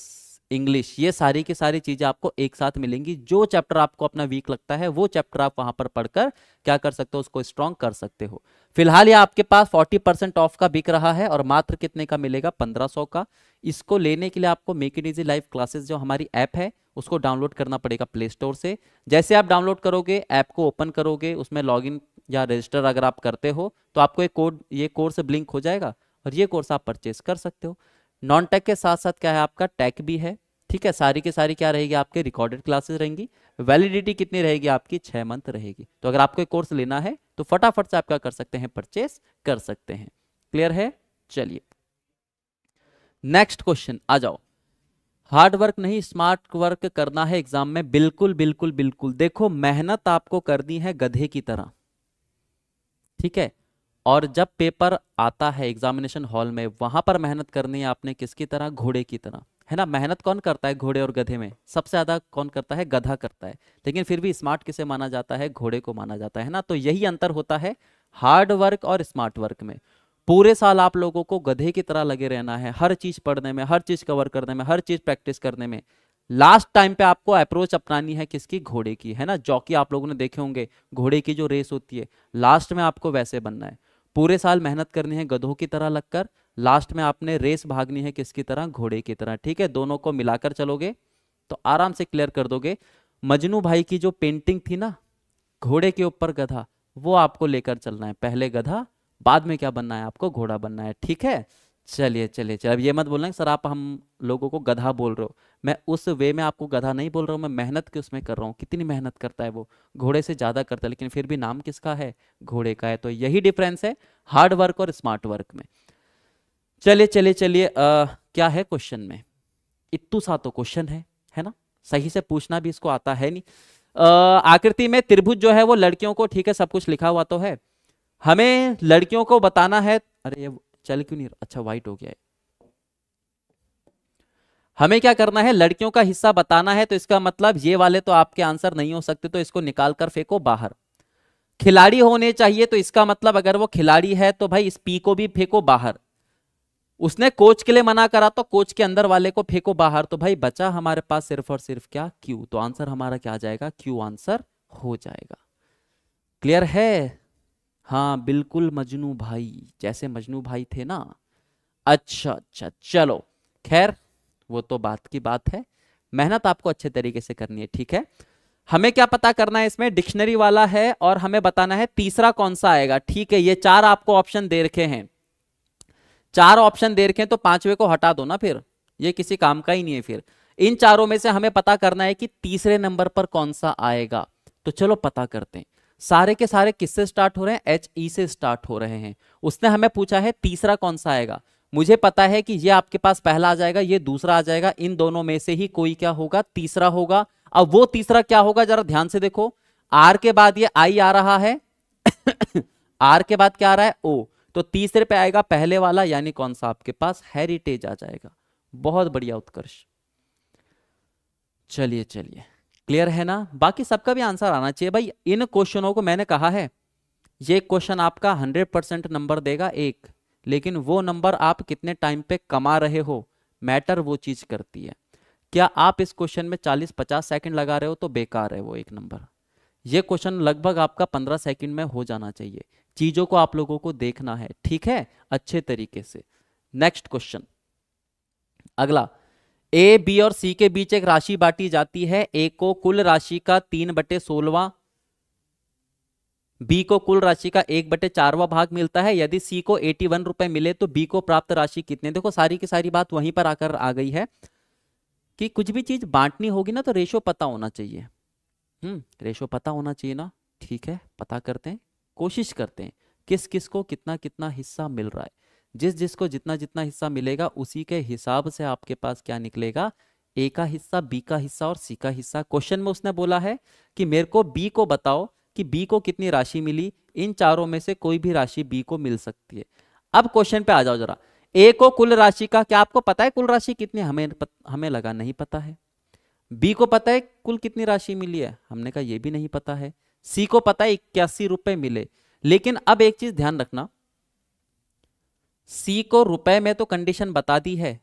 इंग्लिश ये सारी की सारी चीज़ें आपको एक साथ मिलेंगी जो चैप्टर आपको अपना वीक लगता है वो चैप्टर आप वहां पर पढ़कर क्या कर सकते हो उसको स्ट्रॉन्ग कर सकते हो फिलहाल ये आपके पास 40 परसेंट ऑफ का बिक रहा है और मात्र कितने का मिलेगा 1500 का इसको लेने के लिए आपको make in easy live classes जो हमारी ऐप है उसको डाउनलोड करना पड़ेगा प्ले स्टोर से जैसे आप डाउनलोड करोगे ऐप को ओपन करोगे उसमें लॉग या रजिस्टर अगर आप करते हो तो आपको एक कोड ये कोर्स ब्लिंक हो जाएगा और ये कोर्स आप परचेस कर सकते हो नॉन टेक के साथ साथ क्या है आपका टेक भी है ठीक है सारी के सारी क्या रहेगी आपके रिकॉर्डेड क्लासेस रहेंगी वैलिडिटी कितनी रहेगी आपकी छह मंथ रहेगी तो अगर आपको कोर्स लेना है तो फटाफट से आप क्या कर सकते हैं परचेस कर सकते हैं क्लियर है चलिए नेक्स्ट क्वेश्चन आ जाओ हार्ड वर्क नहीं स्मार्ट वर्क करना है एग्जाम में बिल्कुल बिल्कुल बिल्कुल देखो मेहनत आपको करनी है गधे की तरह ठीक है और जब पेपर आता है एग्जामिनेशन हॉल में वहां पर मेहनत करनी है आपने किसकी तरह घोड़े की तरह है ना मेहनत कौन करता है घोड़े और गधे में सबसे ज़्यादा कौन करता है गधा करता है लेकिन फिर भी स्मार्ट किसे माना जाता है घोड़े को माना जाता है ना तो यही अंतर होता है हार्ड वर्क और स्मार्ट वर्क में पूरे साल आप लोगों को गधे की तरह लगे रहना है हर चीज़ पढ़ने में हर चीज़ कवर करने में हर चीज़ प्रैक्टिस करने में लास्ट टाइम पे आपको अप्रोच अपनानी है किसकी घोड़े की है ना जॉकी आप लोगों ने देखे होंगे घोड़े की जो रेस होती है लास्ट में आपको वैसे बनना है पूरे साल मेहनत करनी है गधों की तरह लगकर लास्ट में आपने रेस भागनी है किसकी तरह घोड़े की तरह ठीक है दोनों को मिलाकर चलोगे तो आराम से क्लियर कर दोगे मजनू भाई की जो पेंटिंग थी ना घोड़े के ऊपर गधा वो आपको लेकर चलना है पहले गधा बाद में क्या बनना है आपको घोड़ा बनना है ठीक है चलिए चलिए चलिए अब ये मत बोलना कि सर आप हम लोगों को गधा बोल रहे हो मैं उस वे में आपको गधा नहीं बोल रहा हूँ मैं मेहनत के उसमें कर रहा हूँ कितनी मेहनत करता है वो घोड़े से ज़्यादा करता है लेकिन फिर भी नाम किसका है घोड़े का है तो यही डिफरेंस है हार्ड वर्क और स्मार्ट वर्क में चलिए चलिए चलिए क्या है क्वेश्चन में इतू सा तो क्वेश्चन है है ना सही से पूछना भी इसको आता है नहीं आकृति में त्रिभुज जो है वो लड़कियों को ठीक है सब कुछ लिखा हुआ तो है हमें लड़कियों को बताना है अरे चल क्यों नहीं अच्छा व्हाइट हो गया है हमें क्या करना है लड़कियों का हिस्सा बताना है तो इसका मतलब ये वाले तो आपके आंसर नहीं हो सकते तो इसको निकाल कर फेंको बाहर खिलाड़ी होने चाहिए तो इसका मतलब अगर वो खिलाड़ी है तो भाई इस पी को भी फेंको बाहर उसने कोच के लिए मना करा तो कोच के अंदर वाले को फेंको बाहर तो भाई बचा हमारे पास सिर्फ और सिर्फ क्या क्यू तो आंसर हमारा क्या आ जाएगा क्यू आंसर हो जाएगा क्लियर है हाँ बिल्कुल मजनू भाई जैसे मजनू भाई थे ना अच्छा अच्छा चलो खैर वो तो बात की बात है मेहनत आपको अच्छे तरीके से करनी है ठीक है हमें क्या पता करना है इसमें डिक्शनरी वाला है और हमें बताना है तीसरा कौन सा आएगा ठीक है ये चार आपको ऑप्शन दे रखे हैं चार ऑप्शन दे रखे हैं तो पांचवे को हटा दो ना फिर ये किसी काम का ही नहीं है फिर इन चारों में से हमें पता करना है कि तीसरे नंबर पर कौन सा आएगा तो चलो पता करते हैं सारे के सारे किससे स्टार्ट हो रहे हैं एच ई e से स्टार्ट हो रहे हैं उसने हमें पूछा है तीसरा कौन सा आएगा मुझे पता है कि ये आपके पास पहला आ जाएगा ये दूसरा आ जाएगा इन दोनों में से ही कोई क्या होगा तीसरा होगा अब वो तीसरा क्या होगा जरा ध्यान से देखो आर के बाद ये आई आ रहा है आर के बाद क्या आ रहा है ओ तो तीसरे पे आएगा पहले वाला यानी कौन सा आपके पास हेरिटेज आ जाएगा बहुत बढ़िया उत्कर्ष चलिए चलिए क्लियर है ना बाकी सबका भी आंसर आना चाहिए भाई इन क्वेश्चनों को मैंने कहा है ये क्वेश्चन आपका हंड्रेड परसेंट नंबर देगा एक लेकिन वो नंबर आप कितने टाइम पे कमा रहे हो मैटर वो चीज करती है क्या आप इस क्वेश्चन में 40-50 सेकंड लगा रहे हो तो बेकार है वो एक नंबर ये क्वेश्चन लगभग आपका 15 सेकंड में हो जाना चाहिए चीजों को आप लोगों को देखना है ठीक है अच्छे तरीके से नेक्स्ट क्वेश्चन अगला ए बी और सी के बीच एक राशि बांटी जाती है ए को कुल राशि का तीन बटे सोलवा बी को कुल राशि का एक बटे चारवा भाग मिलता है यदि सी को एटी वन रुपए मिले तो बी को प्राप्त राशि कितने देखो सारी की सारी बात वहीं पर आकर आ गई है कि कुछ भी चीज बांटनी होगी ना तो रेशो पता होना चाहिए हम्म रेशो पता होना चाहिए ना ठीक है पता करते हैं कोशिश करते हैं किस किस को कितना कितना हिस्सा मिल रहा है जिस जिसको जितना जितना हिस्सा मिलेगा उसी के हिसाब से आपके पास क्या निकलेगा ए का हिस्सा बी का हिस्सा और सी का हिस्सा क्वेश्चन में उसने बोला है कि मेरे को बी को बताओ कि बी को कितनी राशि मिली इन चारों में से कोई भी राशि बी को मिल सकती है अब क्वेश्चन पे आ जाओ जरा ए को कुल राशि का क्या आपको पता है कुल राशि कितनी हमें पत, हमें लगा नहीं पता है बी को पता है कुल कितनी राशि मिली है हमने कहा यह भी नहीं पता है सी को पता है इक्यासी रुपए मिले लेकिन अब एक चीज ध्यान रखना सी को रुपए में तो कंडीशन बता दी है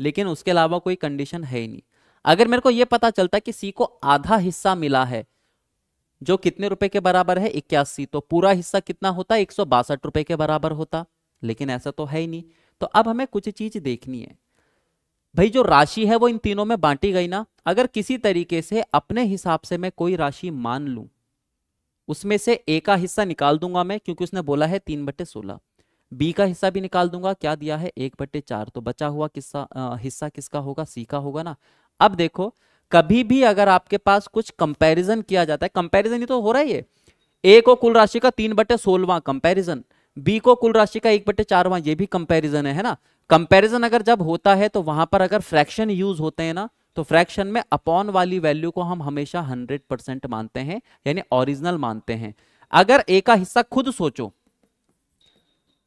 लेकिन उसके अलावा कोई कंडीशन है ही नहीं अगर मेरे को यह पता चलता कि सी को आधा हिस्सा मिला है जो कितने रुपए के बराबर है इक्यासी तो पूरा हिस्सा कितना होता है एक रुपए के बराबर होता लेकिन ऐसा तो है ही नहीं तो अब हमें कुछ चीज देखनी है भाई जो राशि है वो इन तीनों में बांटी गई ना अगर किसी तरीके से अपने हिसाब से मैं कोई राशि मान लूं उसमें से एक का हिस्सा निकाल दूंगा मैं क्योंकि उसने बोला है तीन बटे सोलह बी का हिस्सा भी निकाल दूंगा क्या दिया है एक बट्टे चार तो बचा हुआ किस्सा हिस्सा किसका होगा सी का होगा ना अब देखो कभी भी अगर आपके पास कुछ कंपैरिजन किया जाता है कंपैरिजन ही तो हो रहा है ये ए को कुल राशि का तीन बट्टे सोलवा कंपेरिजन बी को कुल राशि का एक बट्टे चारवा ये भी कंपेरिजन है, है ना कंपेरिजन अगर जब होता है तो वहां पर अगर फ्रैक्शन यूज होते हैं ना तो फ्रैक्शन में अपॉन वाली वैल्यू को हम हमेशा 100 परसेंट मानते हैं यानी ओरिजिनल मानते हैं अगर ए का हिस्सा खुद सोचो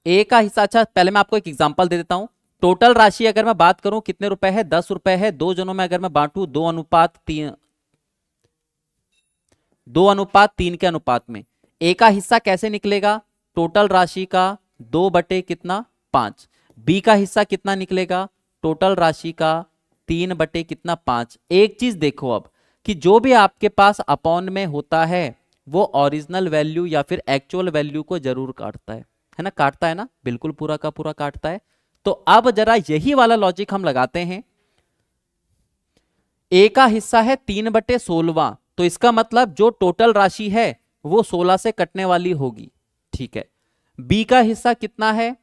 ए का हिस्सा अच्छा पहले मैं आपको एक एग्जाम्पल दे देता हूं टोटल राशि अगर मैं बात करूं कितने रुपए है दस रुपए है दो जनों में अगर मैं बांटू दो अनुपात तीन दो अनुपात तीन के अनुपात में ए का हिस्सा कैसे निकलेगा टोटल राशि का दो बटे कितना पांच बी का हिस्सा कितना निकलेगा टोटल राशि का तीन बटे कितना पांच एक चीज देखो अब कि जो भी आपके पास अपॉन में होता है वो ओरिजिनल वैल्यू या फिर एक्चुअल वैल्यू को जरूर काटता है है ना काटता है ना बिल्कुल पूरा का पूरा काटता है तो अब जरा यही वाला लॉजिक हम लगाते हैं ए का हिस्सा है तीन बटे सोलवा तो इसका मतलब जो टोटल राशि है वो सोलह से कटने वाली होगी ठीक है बी का हिस्सा कितना है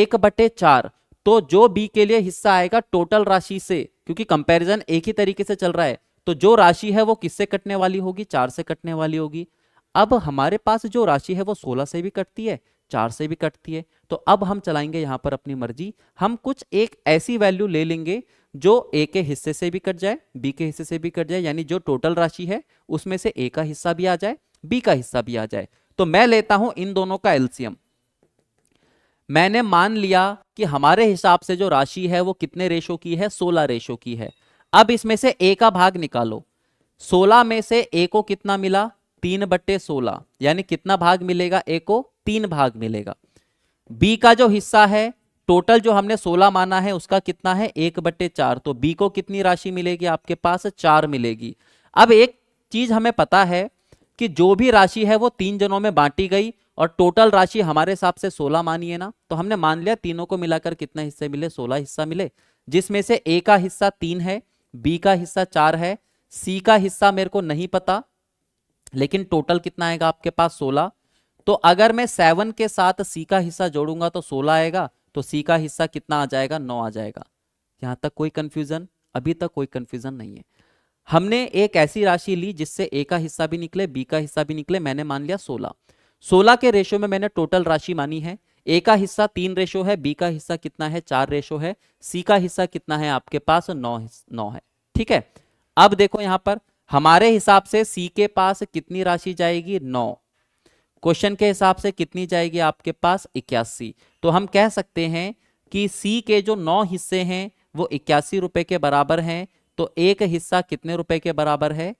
एक बटे चार तो जो बी के लिए हिस्सा आएगा टोटल राशि से क्योंकि कंपैरिजन एक ही तरीके से चल रहा है तो जो राशि है वो किससे कटने वाली होगी चार से कटने वाली होगी अब हमारे पास जो राशि है वो सोलह से भी कटती है चार से भी कटती है तो अब हम चलाएंगे यहां पर अपनी मर्जी हम कुछ एक ऐसी वैल्यू ले लेंगे जो ए के हिस्से से भी कट जाए बी के हिस्से से भी कट जाए यानी जो टोटल राशि है उसमें से ए का हिस्सा भी आ जाए बी का हिस्सा भी आ जाए तो मैं लेता हूं इन दोनों का एल्सियम मैंने मान लिया कि हमारे हिसाब से जो राशि है वो कितने रेशो की है सोलह रेशो की है अब इसमें से ए का भाग निकालो सोलह में से ए को कितना मिला तीन बट्टे सोलह यानी कितना भाग मिलेगा ए को तीन भाग मिलेगा बी का जो हिस्सा है टोटल जो हमने 16 माना है उसका कितना है एक बट्टे चार तो बी को कितनी राशि मिलेगी आपके पास चार मिलेगी अब एक चीज हमें पता है कि जो भी राशि है वो तीन जनों में बांटी गई और टोटल राशि हमारे हिसाब से 16 मानिए ना तो हमने मान लिया तीनों को मिलाकर कितने हिस्से मिले 16 हिस्सा मिले जिसमें से ए का हिस्सा तीन है बी का हिस्सा चार है सी का हिस्सा मेरे को नहीं पता लेकिन टोटल कितना आएगा आपके पास सोलह तो अगर मैं सेवन के साथ सी का हिस्सा जोड़ूंगा तो सोलह आएगा तो सी का हिस्सा कितना आ जाएगा नौ आ जाएगा यहां तक कोई कंफ्यूजन अभी तक कोई कंफ्यूजन नहीं है हमने एक ऐसी राशि ली जिससे ए का हिस्सा भी निकले बी का हिस्सा भी निकले मैंने मान लिया सोलह सोलह के रेशो में मैंने टोटल राशि मानी है ए का हिस्सा तीन रेशो है बी का हिस्सा कितना है चार रेशो है सी का हिस्सा कितना है आपके पास नौ नौ है ठीक है अब देखो यहां पर हमारे हिसाब से सी के पास कितनी राशि जाएगी नौ क्वेश्चन के हिसाब से कितनी जाएगी आपके पास इक्यासी तो हम कह सकते हैं कि सी के जो नौ हिस्से हैं वो इक्यासी रुपए के बराबर हैं तो एक हिस्सा कितने रुपए के बराबर है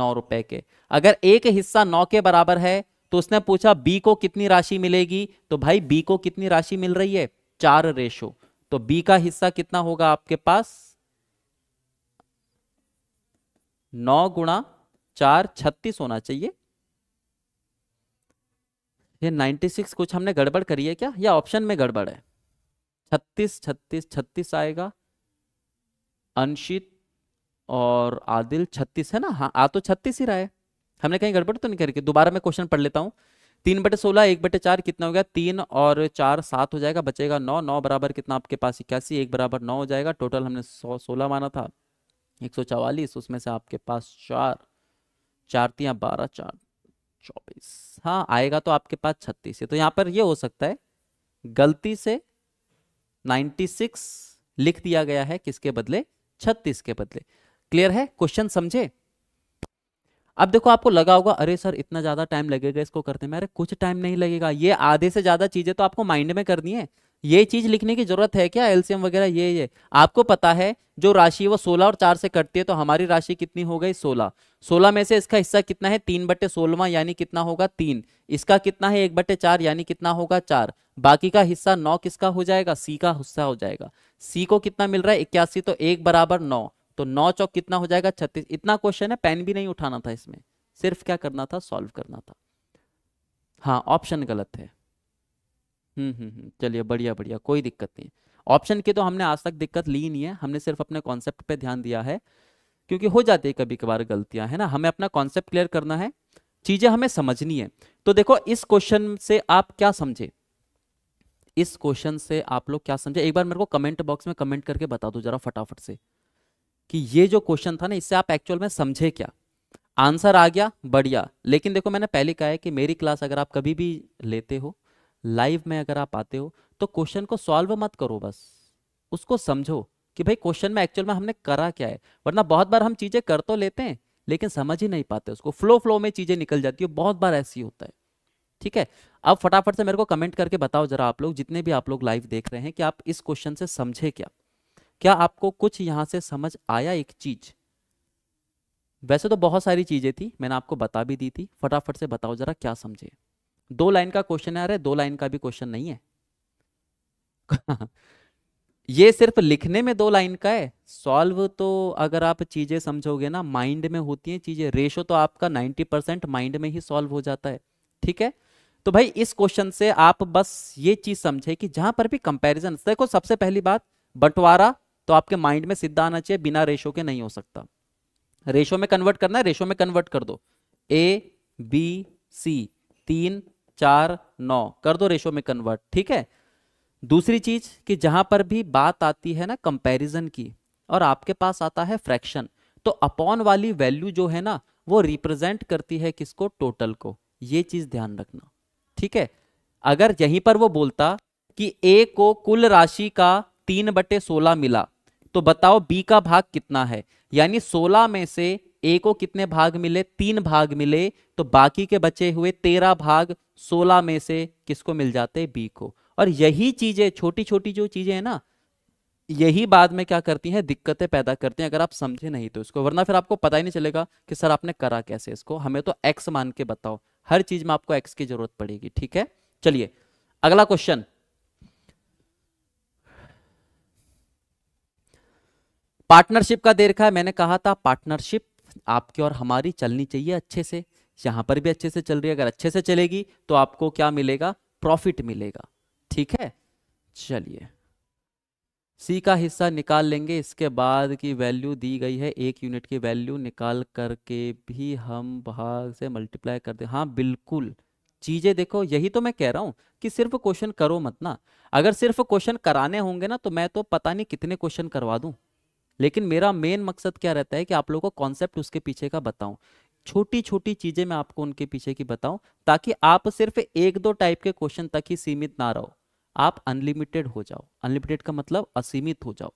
नौ रुपए के अगर एक हिस्सा नौ के बराबर है तो उसने पूछा बी को कितनी राशि मिलेगी तो भाई बी को कितनी राशि मिल रही है चार रेशो तो बी का हिस्सा कितना होगा आपके पास नौ गुणा चार छत्तीस होना चाहिए ये 96 कुछ हमने गड़बड़ करी है क्या या ऑप्शन में गड़बड़ है 36 36 36 आएगा अंशित और आदिल 36 है ना हाँ आ तो 36 ही रहा है हमने कहीं गड़बड़ तो नहीं करके दोबारा मैं क्वेश्चन पढ़ लेता हूँ तीन बटे सोलह एक बटे चार कितना हो गया तीन और चार सात हो जाएगा बचेगा नौ नौ बराबर कितना आपके पास इक्यासी एक बराबर नौ हो जाएगा टोटल हमने सौ सोलह माना था एक सौ चवालीस उसमें से आपके पास चार चार तियाँ बारह चार चौबीस हाँ आएगा तो आपके पास छत्तीस है तो यहाँ पर ये हो सकता है गलती से सिक्स लिख दिया गया है किसके बदले छत्तीस के बदले क्लियर है क्वेश्चन समझे अब देखो आपको लगा होगा अरे सर इतना ज्यादा टाइम लगेगा इसको करने में अरे कुछ टाइम नहीं लगेगा ये आधे से ज्यादा चीजें तो आपको माइंड में करनी है ये चीज लिखने की जरूरत है क्या एलसीएम वगैरह ये ये आपको पता है जो राशि वो सोलह और चार से कटती है तो हमारी राशि कितनी हो गई सोलह सोलह में से इसका हिस्सा कितना है तीन बटे सोलवा यानी कितना होगा तीन इसका कितना है एक बटे चार यानी कितना होगा चार बाकी का हिस्सा नौ किसका हो जाएगा सी का हिस्सा हो जाएगा सी को कितना मिल रहा है इक्यासी तो एक बराबर नौ तो नौ चौक कितना हो जाएगा छत्तीस इतना क्वेश्चन है पेन भी नहीं उठाना था इसमें सिर्फ क्या करना था सॉल्व करना था हाँ ऑप्शन गलत है हम्म, हम्म, हम्म चलिए बढ़िया बढ़िया कोई दिक्कत नहीं ऑप्शन की तो हमने आज तक दिक्कत ली नहीं है हमने सिर्फ अपने कॉन्सेप्ट पे ध्यान दिया है क्योंकि हो जाती है कभी कभार गलतियां है ना हमें अपना कॉन्सेप्ट क्लियर करना है चीजें हमें समझनी है तो देखो इस क्वेश्चन से आप क्या समझे इस क्वेश्चन से आप लोग क्या समझे एक बार मेरे को कमेंट बॉक्स में कमेंट करके बता दो जरा फटाफट से कि ये जो क्वेश्चन था ना इससे आप एक्चुअल में समझे क्या आंसर आ गया बढ़िया लेकिन देखो मैंने पहले कहा है कि मेरी क्लास अगर आप कभी भी लेते हो लाइव में अगर आप आते हो तो क्वेश्चन को सॉल्व मत करो बस उसको समझो कि भाई क्वेश्चन में एक्चुअल में हमने करा क्या है वरना बहुत बार हम चीज़ें कर तो लेते हैं लेकिन समझ ही नहीं पाते उसको फ्लो फ्लो में चीज़ें निकल जाती है बहुत बार ऐसी होता है ठीक है अब फटाफट से मेरे को कमेंट करके बताओ जरा आप लोग जितने भी आप लोग लाइव देख रहे हैं कि आप इस क्वेश्चन से समझे क्या क्या आपको कुछ यहां से समझ आया एक चीज़ वैसे तो बहुत सारी चीज़ें थी मैंने आपको बता भी दी थी फटाफट से बताओ जरा क्या समझे दो लाइन का क्वेश्चन है अरे दो लाइन का भी क्वेश्चन नहीं है ये सिर्फ लिखने में दो लाइन का है सॉल्व तो अगर आप चीजें समझोगे ना माइंड में होती हैं चीजें रेशो तो आपका 90 परसेंट माइंड में ही सॉल्व हो जाता है ठीक है तो भाई इस क्वेश्चन से आप बस ये चीज समझे कि जहां पर भी कंपेरिजन देखो सबसे पहली बात बंटवारा तो आपके माइंड में सिद्धा आना चाहिए बिना रेशो के नहीं हो सकता रेशो में कन्वर्ट करना है रेशो में कन्वर्ट कर दो ए बी सी तीन चार नौ कर दो रेशो में कन्वर्ट ठीक है दूसरी चीज कि जहां पर भी बात आती है ना कंपैरिजन की और आपके पास आता है फ्रैक्शन तो अपॉन वाली वैल्यू जो है ना वो रिप्रेजेंट करती है किसको टोटल को ये चीज ध्यान रखना ठीक है अगर यहीं पर वो बोलता कि ए को कुल राशि का तीन बटे सोलह मिला तो बताओ बी का भाग कितना है यानी सोलह में से ए को कितने भाग मिले तीन भाग मिले तो बाकी के बचे हुए तेरह भाग सोलह में से किसको मिल जाते बी को और यही चीजें छोटी छोटी जो चीजें हैं ना यही बाद में क्या करती हैं दिक्कतें पैदा करती हैं अगर आप समझे नहीं तो इसको वरना फिर आपको पता ही नहीं चलेगा कि सर आपने करा कैसे इसको हमें तो एक्स मान के बताओ हर चीज में आपको एक्स की जरूरत पड़ेगी ठीक है चलिए अगला क्वेश्चन पार्टनरशिप का दे रखा है मैंने कहा था पार्टनरशिप आपकी और हमारी चलनी चाहिए अच्छे से यहाँ पर भी अच्छे से चल रही है अगर अच्छे से चलेगी तो आपको क्या मिलेगा प्रॉफिट मिलेगा ठीक है चलिए सी का हिस्सा निकाल लेंगे इसके बाद की वैल्यू दी गई है एक यूनिट की वैल्यू निकाल करके भी हम भाग से मल्टीप्लाई कर दे हाँ बिल्कुल चीज़ें देखो यही तो मैं कह रहा हूँ कि सिर्फ क्वेश्चन करो मत ना अगर सिर्फ क्वेश्चन कराने होंगे ना तो मैं तो पता नहीं कितने क्वेश्चन करवा दूं लेकिन मेरा मेन मकसद क्या रहता है कि आप लोगों को कॉन्सेप्ट उसके पीछे का बताऊं छोटी छोटी चीजें मैं आपको उनके पीछे की बताऊं ताकि आप सिर्फ एक दो टाइप के क्वेश्चन तक ही सीमित ना रहो आप अनलिमिटेड हो जाओ अनलिमिटेड का मतलब असीमित हो जाओ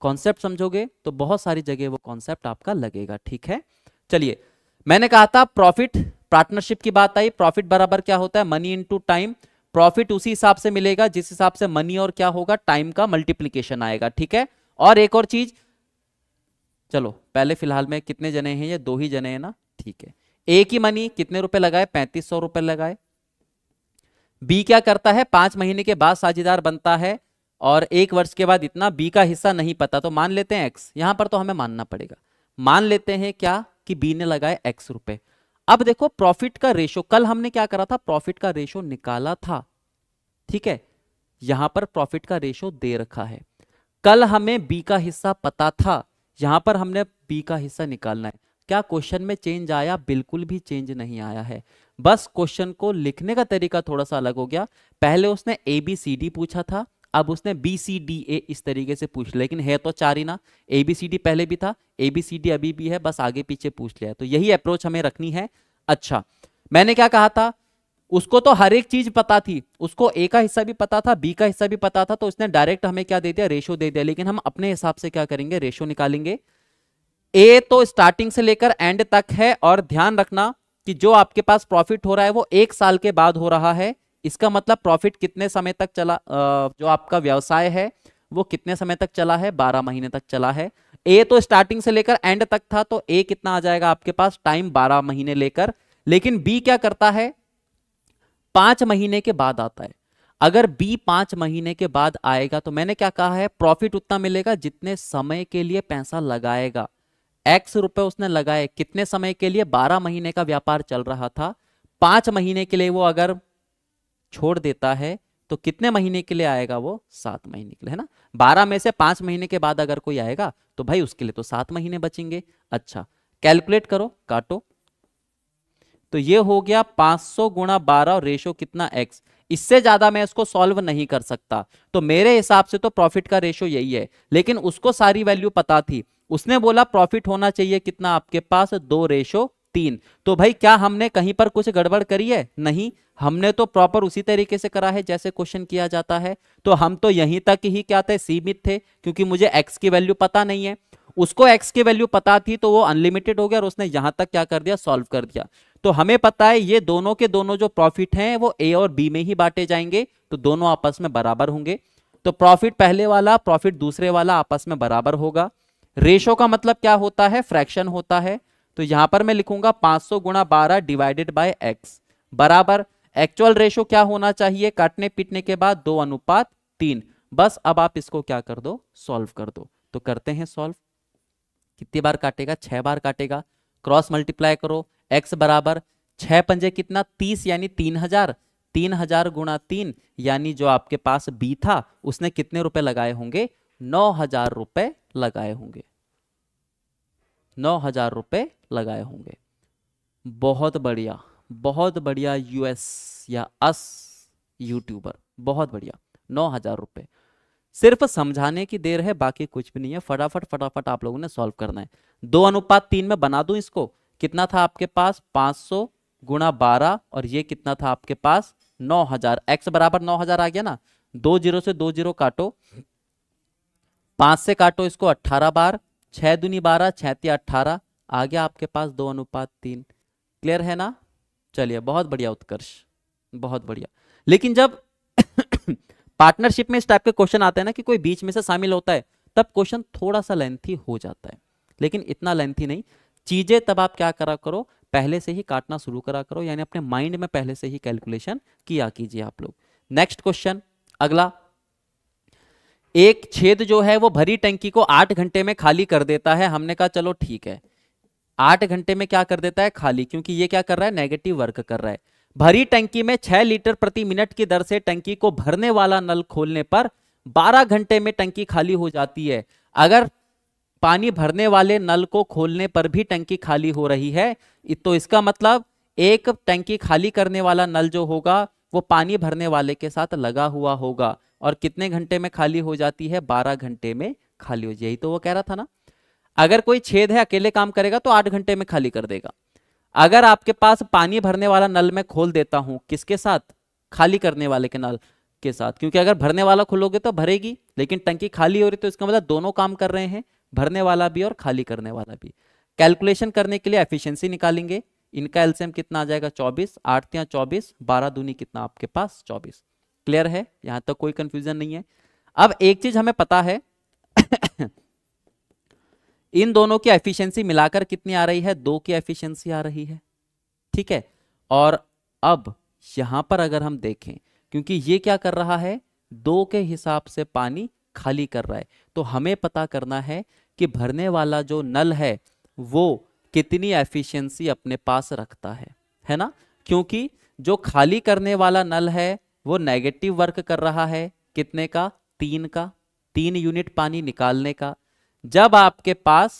कॉन्सेप्ट समझोगे तो बहुत सारी जगह वो कॉन्सेप्ट आपका लगेगा ठीक है चलिए मैंने कहा था प्रॉफिट पार्टनरशिप की बात आई प्रॉफिट बराबर क्या होता है मनी इनटू टाइम प्रॉफिट उसी हिसाब से मिलेगा जिस हिसाब से मनी और क्या होगा टाइम का मल्टीप्लीकेशन आएगा ठीक है और एक और चीज चलो पहले फिलहाल में कितने जने हैं ये दो ही जने हैं ना ठीक है एक ही मनी कितने रुपए लगाए पैंतीस सौ रुपए लगाए बी क्या करता है पांच महीने के बाद साझेदार बनता है और एक वर्ष के बाद इतना बी का हिस्सा नहीं पता तो मान लेते हैं एक्स यहां पर तो हमें मानना पड़ेगा मान लेते हैं क्या कि बी ने लगाए एक्स रुपए अब देखो प्रॉफिट का रेशो कल हमने क्या करा था प्रॉफिट का रेशो निकाला था ठीक है यहां पर प्रॉफिट का रेशो दे रखा है कल हमें बी का हिस्सा पता था यहां पर हमने बी का हिस्सा निकालना है क्या क्वेश्चन में चेंज आया बिल्कुल भी चेंज नहीं आया है बस क्वेश्चन को लिखने का तरीका थोड़ा सा अलग हो गया पहले उसने ए बी सी डी पूछा था अब उसने बी सी डी ए इस तरीके से पूछ लेकिन है तो चार ही ना ए बी सी डी पहले भी था ए बी सी डी अभी भी है बस आगे पीछे पूछ लिया तो यही अप्रोच हमें रखनी है अच्छा मैंने क्या कहा था उसको तो हर एक चीज पता थी उसको ए का हिस्सा भी पता था बी का हिस्सा भी पता था तो उसने डायरेक्ट हमें क्या दे दिया रेशो दे दिया लेकिन हम अपने हिसाब से क्या करेंगे रेशो निकालेंगे ए तो स्टार्टिंग से लेकर एंड तक है और ध्यान रखना कि जो आपके पास प्रॉफिट हो रहा है वो एक साल के बाद हो रहा है इसका मतलब प्रॉफिट कितने समय तक चला जो आपका व्यवसाय है वो कितने समय तक चला है बारह महीने तक चला है ए तो स्टार्टिंग से लेकर एंड तक था तो ए कितना आ जाएगा आपके पास टाइम बारह महीने लेकर लेकिन बी क्या करता है पांच महीने के बाद आता है अगर बी पांच महीने के बाद आएगा तो मैंने क्या कहा है प्रॉफिट उतना मिलेगा जितने समय के लिए पैसा लगाएगा एक्स रुपए उसने लगाए कितने समय के लिए बारह महीने का व्यापार चल रहा था पांच महीने के लिए वो अगर छोड़ देता है तो कितने महीने के लिए आएगा वो सात महीने के लिए है ना बारह में से पांच महीने के बाद अगर कोई आएगा तो भाई उसके लिए तो सात महीने बचेंगे अच्छा कैलकुलेट करो काटो तो ये हो गया 500 सौ गुणा बारह और रेशो कितना एक्स इससे ज्यादा मैं इसको सॉल्व नहीं कर सकता तो मेरे हिसाब से तो प्रॉफिट का रेशो यही है लेकिन उसको सारी वैल्यू पता थी उसने बोला प्रॉफिट होना चाहिए कितना आपके पास दो रेशो तीन तो भाई क्या हमने कहीं पर कुछ गड़बड़ करी है नहीं हमने तो प्रॉपर उसी तरीके से करा है जैसे क्वेश्चन किया जाता है तो हम तो यहीं तक ही क्या थे सीमित थे क्योंकि मुझे एक्स की वैल्यू पता नहीं है उसको एक्स की वैल्यू पता थी तो वो अनलिमिटेड हो गया और उसने यहां तक क्या कर दिया सॉल्व कर दिया तो हमें पता है ये दोनों के दोनों जो प्रॉफिट हैं वो ए और बी में ही बांटे जाएंगे तो दोनों आपस में बराबर होंगे तो प्रॉफिट पहले वाला प्रॉफिट दूसरे वाला आपस में बराबर होगा रेशो का मतलब क्या होता है फ्रैक्शन होता है तो यहां पर मैं लिखूंगा पांच सौ गुणा बारह डिवाइडेड बाई एक्स बराबर एक्चुअल रेशो क्या होना चाहिए काटने पीटने के बाद दो अनुपात तीन बस अब आप इसको क्या कर दो सॉल्व कर दो तो करते हैं सॉल्व कितनी बार काटेगा छह बार काटेगा क्रॉस मल्टीप्लाई करो एक्स बराबर छह पंजे कितना तीस यानी तीन हजार तीन हजार गुणा तीन यानी जो आपके पास बी था उसने कितने रुपए लगाए होंगे नौ हजार रुपए लगाए होंगे नौ हजार रुपए लगाए होंगे बहुत बढ़िया बहुत बढ़िया यूएस या अस यूट्यूबर बहुत बढ़िया नौ हजार रुपये सिर्फ समझाने की देर है बाकी कुछ भी नहीं है फटाफट फटाफट आप लोगों ने सॉल्व करना है दो अनुपात तीन में बना दू इसको कितना था आपके पास पांच सौ गुणा बारह और ये कितना था आपके पास नौ हजार एक्स बराबर नौ हजार आ गया ना दो जीरो से दो जीरो काटो पांच से काटो इसको अट्ठारह बार छह दुनी बारह छैती अट्ठारह आ गया आपके पास दो अनुपात तीन क्लियर है ना चलिए बहुत बढ़िया उत्कर्ष बहुत बढ़िया लेकिन जब पार्टनरशिप में इस टाइप के क्वेश्चन आते हैं ना कि कोई बीच में से शामिल होता है तब क्वेश्चन थोड़ा सा लेंथी हो जाता है लेकिन इतना लेंथी नहीं चीजें तब आप क्या करा करो पहले से ही काटना शुरू करा करो यानी अपने माइंड में पहले से ही कैलकुलेशन किया कीजिए आप लोग नेक्स्ट क्वेश्चन अगला एक छेद जो है वो भरी टंकी को आठ घंटे में खाली कर देता है हमने कहा चलो ठीक है आठ घंटे में क्या कर देता है खाली क्योंकि ये क्या कर रहा है नेगेटिव वर्क कर रहा है भरी टंकी में 6 लीटर प्रति मिनट की दर से टंकी को भरने वाला नल खोलने पर 12 घंटे में टंकी खाली हो जाती है अगर पानी भरने वाले नल को खोलने पर भी टंकी खाली हो रही है तो इसका मतलब एक टंकी खाली करने वाला नल जो होगा वो पानी भरने वाले के साथ लगा हुआ होगा और कितने घंटे में खाली हो जाती है बारह घंटे में खाली हो यही तो वो कह रहा था ना अगर कोई छेद है अकेले काम करेगा तो आठ घंटे में खाली कर देगा अगर आपके पास पानी भरने वाला नल में खोल देता हूं किसके साथ खाली करने वाले के नल के साथ क्योंकि अगर भरने वाला खोलोगे तो भरेगी लेकिन टंकी खाली हो रही तो इसका मतलब दोनों काम कर रहे हैं भरने वाला भी और खाली करने वाला भी कैलकुलेशन करने के लिए एफिशिएंसी निकालेंगे इनका एल्सियम कितना आ जाएगा 24 आठ या चौबीस बारह दूनी कितना आपके पास 24 क्लियर है यहां तक तो कोई कंफ्यूजन नहीं है अब एक चीज हमें पता है इन दोनों की एफिशिएंसी मिलाकर कितनी आ रही है दो की एफिशिएंसी आ रही है ठीक है और अब यहां पर अगर हम देखें क्योंकि ये क्या कर रहा है दो के हिसाब से पानी खाली कर रहा है तो हमें पता करना है कि भरने वाला जो नल है वो कितनी एफिशिएंसी अपने पास रखता है है ना क्योंकि जो खाली करने वाला नल है वो नेगेटिव वर्क कर रहा है कितने का तीन का तीन यूनिट पानी निकालने का जब आपके पास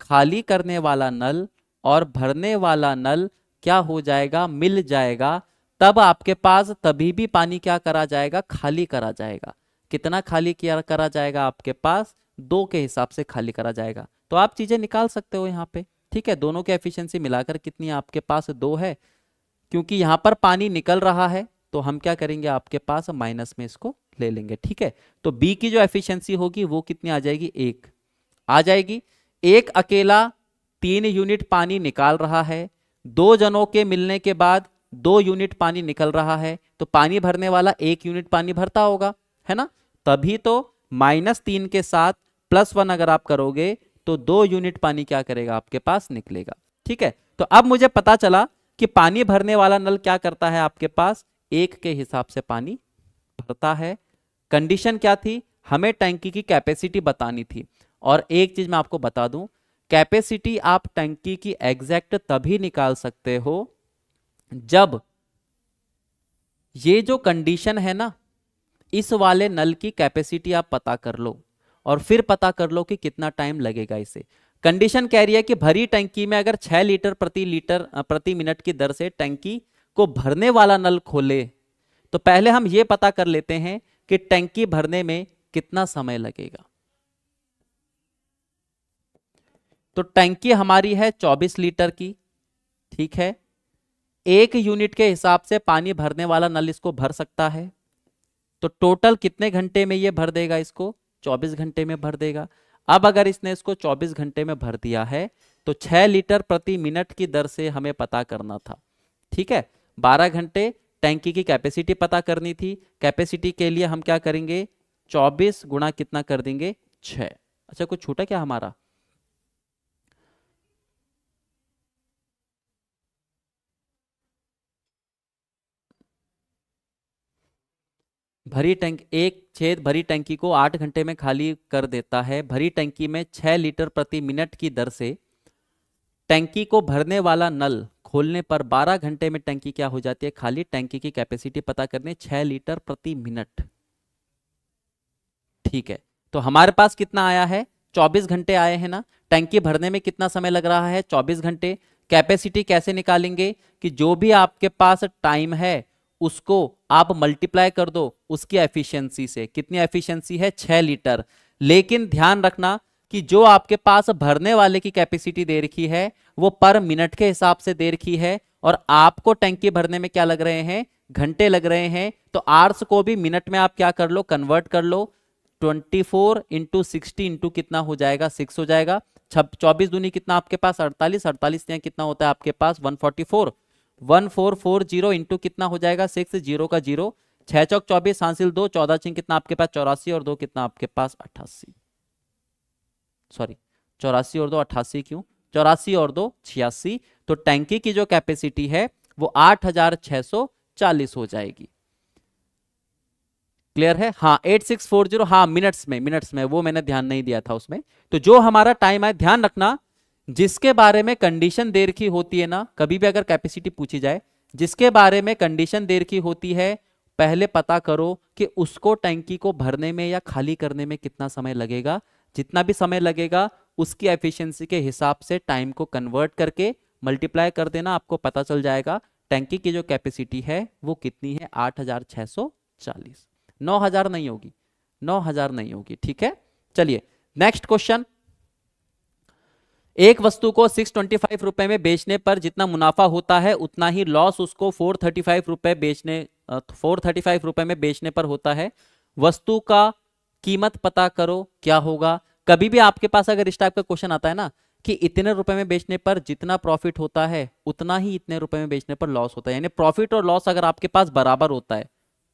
खाली करने वाला नल और भरने वाला नल क्या हो जाएगा मिल जाएगा तब आपके पास तभी भी पानी क्या करा जाएगा खाली करा जाएगा कितना खाली किया करा जाएगा आपके पास दो के हिसाब से खाली करा जाएगा तो आप चीजें निकाल सकते हो यहाँ पे ठीक है दोनों की एफिशिएंसी मिलाकर कितनी आपके पास दो है क्योंकि यहां पर पानी निकल रहा है तो हम क्या करेंगे आपके पास माइनस में इसको ले लेंगे ठीक है तो बी की जो एफिशिएंसी होगी वो कितनी आ जाएगी एक आ जाएगी एक अकेला तीन यूनिट पानी निकाल रहा है दो जनों के मिलने के बाद दो यूनिट पानी निकल रहा है तो पानी भरने वाला एक यूनिट पानी भरता होगा है ना तभी तो माइनस तीन के साथ प्लस वन अगर आप करोगे तो दो यूनिट पानी क्या करेगा आपके पास निकलेगा ठीक है तो अब मुझे पता चला कि पानी भरने वाला नल क्या करता है आपके पास एक के हिसाब से पानी भरता है कंडीशन क्या थी हमें टैंकी की कैपेसिटी बतानी थी और एक चीज मैं आपको बता दूं कैपेसिटी आप टंकी की एग्जैक्ट तभी निकाल सकते हो जब ये जो कंडीशन है ना इस वाले नल की कैपेसिटी आप पता कर लो और फिर पता कर लो कि कितना टाइम लगेगा इसे कंडीशन कह रही है कि भरी टंकी में अगर 6 लीटर प्रति लीटर प्रति मिनट की दर से टंकी को भरने वाला नल खोले तो पहले हम ये पता कर लेते हैं कि टैंकी भरने में कितना समय लगेगा तो टैंकी हमारी है 24 लीटर की ठीक है एक यूनिट के हिसाब से पानी भरने वाला नल इसको भर सकता है तो टोटल कितने घंटे में ये भर देगा इसको 24 घंटे में भर देगा अब अगर इसने इसको 24 घंटे में भर दिया है तो 6 लीटर प्रति मिनट की दर से हमें पता करना था ठीक है 12 घंटे टैंकी की कैपेसिटी पता करनी थी कैपेसिटी के लिए हम क्या करेंगे चौबीस गुणा कितना कर देंगे छ अच्छा कुछ छूटा क्या हमारा भरी टैंक एक छेद भरी टैंकी को आठ घंटे में खाली कर देता है भरी टैंकी में छह लीटर प्रति मिनट की दर से टैंकी को भरने वाला नल खोलने पर 12 घंटे में टंकी क्या हो जाती है खाली टंकी की कैपेसिटी पता करने छह लीटर प्रति मिनट ठीक है तो हमारे पास कितना आया है 24 घंटे आए हैं ना टंकी भरने में कितना समय लग रहा है 24 घंटे कैपेसिटी कैसे निकालेंगे कि जो भी आपके पास टाइम है उसको आप मल्टीप्लाई कर दो उसकी एफिशियंसी से कितनी एफिशियंसी है छह लीटर लेकिन ध्यान रखना कि जो आपके पास भरने वाले की कैपेसिटी दे रखी है वो पर मिनट के हिसाब से दे रखी है और आपको टैंकी भरने में क्या लग रहे हैं घंटे लग रहे हैं तो आर्स को भी मिनट में आप क्या कर लो कन्वर्ट कर लो 24 फोर इंटू सिक्सटी इंटू कितना हो जाएगा सिक्स हो जाएगा छब चौबीस दूनी कितना आपके पास अड़तालीस अड़तालीस यहाँ कितना होता है आपके पास one forty four one four four zero into कितना हो जाएगा सिक्स जीरो का जीरो छः चौक चौबीस हासिल दो चौदह चिंग कितना आपके पास चौरासी और दो कितना आपके पास अट्ठासी सॉरी चौरासी और दो अट्ठासी क्यों चौरासी और दो छियासी तो टैंकी की जो कैपेसिटी है वो आठ हजार छह सौ चालीस हो जाएगी क्लियर है हाँ एट सिक्स फोर जीरो हाँ मिनट्स में मिनट्स में वो मैंने ध्यान नहीं दिया था उसमें तो जो हमारा टाइम है ध्यान रखना जिसके बारे में कंडीशन देर की होती है ना कभी भी अगर कैपेसिटी पूछी जाए जिसके बारे में कंडीशन देर की होती है पहले पता करो कि उसको टैंकी को भरने में या खाली करने में कितना समय लगेगा जितना भी समय लगेगा उसकी एफिशिएंसी के हिसाब से टाइम को कन्वर्ट करके मल्टीप्लाई कर देना आपको पता चल जाएगा टैंकी की जो कैपेसिटी है वो कितनी है 8640 9000 नहीं होगी 9000 नहीं होगी ठीक है चलिए नेक्स्ट क्वेश्चन एक वस्तु को सिक्स ट्वेंटी फाइव रुपए में बेचने पर जितना मुनाफा होता है उतना ही लॉस उसको फोर थर्टी फाइव रुपए बेचने फोर थर्टी फाइव रुपए में बेचने पर होता है वस्तु का कीमत पता करो क्या होगा कभी भी आपके पास अगर इस टाइप का क्वेश्चन आता है ना कि इतने रुपए में बेचने पर जितना प्रॉफिट होता है उतना ही इतने रुपए में बेचने पर लॉस होता है यानी प्रॉफिट और लॉस अगर आपके पास बराबर होता है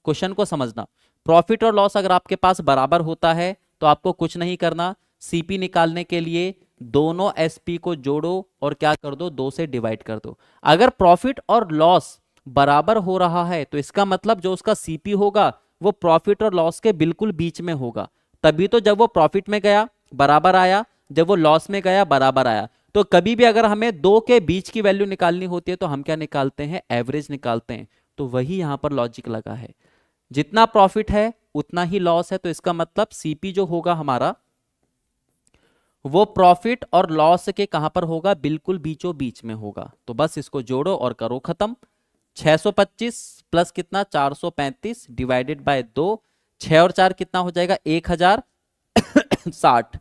क्वेश्चन को समझना प्रॉफिट और लॉस अगर आपके पास बराबर होता है तो आपको कुछ नहीं करना सीपी निकालने के लिए दोनों एसपी को जोड़ो और क्या कर दो दो से डिवाइड कर दो अगर प्रॉफिट और लॉस बराबर हो रहा है तो इसका मतलब जो उसका सीपी होगा वो प्रॉफिट और लॉस के बिल्कुल बीच में होगा तभी तो जब वो प्रॉफिट में गया बराबर आया जब वो लॉस में गया बराबर आया तो कभी भी अगर हमें दो के बीच की वैल्यू निकालनी होती है तो हम क्या निकालते हैं एवरेज निकालते हैं तो वही यहां पर लॉजिक लगा है जितना प्रॉफिट है उतना ही लॉस है तो इसका मतलब सीपी जो होगा हमारा वो प्रॉफिट और लॉस के कहां पर होगा बिल्कुल बीचों बीच में होगा तो बस इसको जोड़ो और करो खत्म 625 प्लस कितना 435 डिवाइडेड बाय दो छ और चार कितना हो जाएगा एक हजार साठ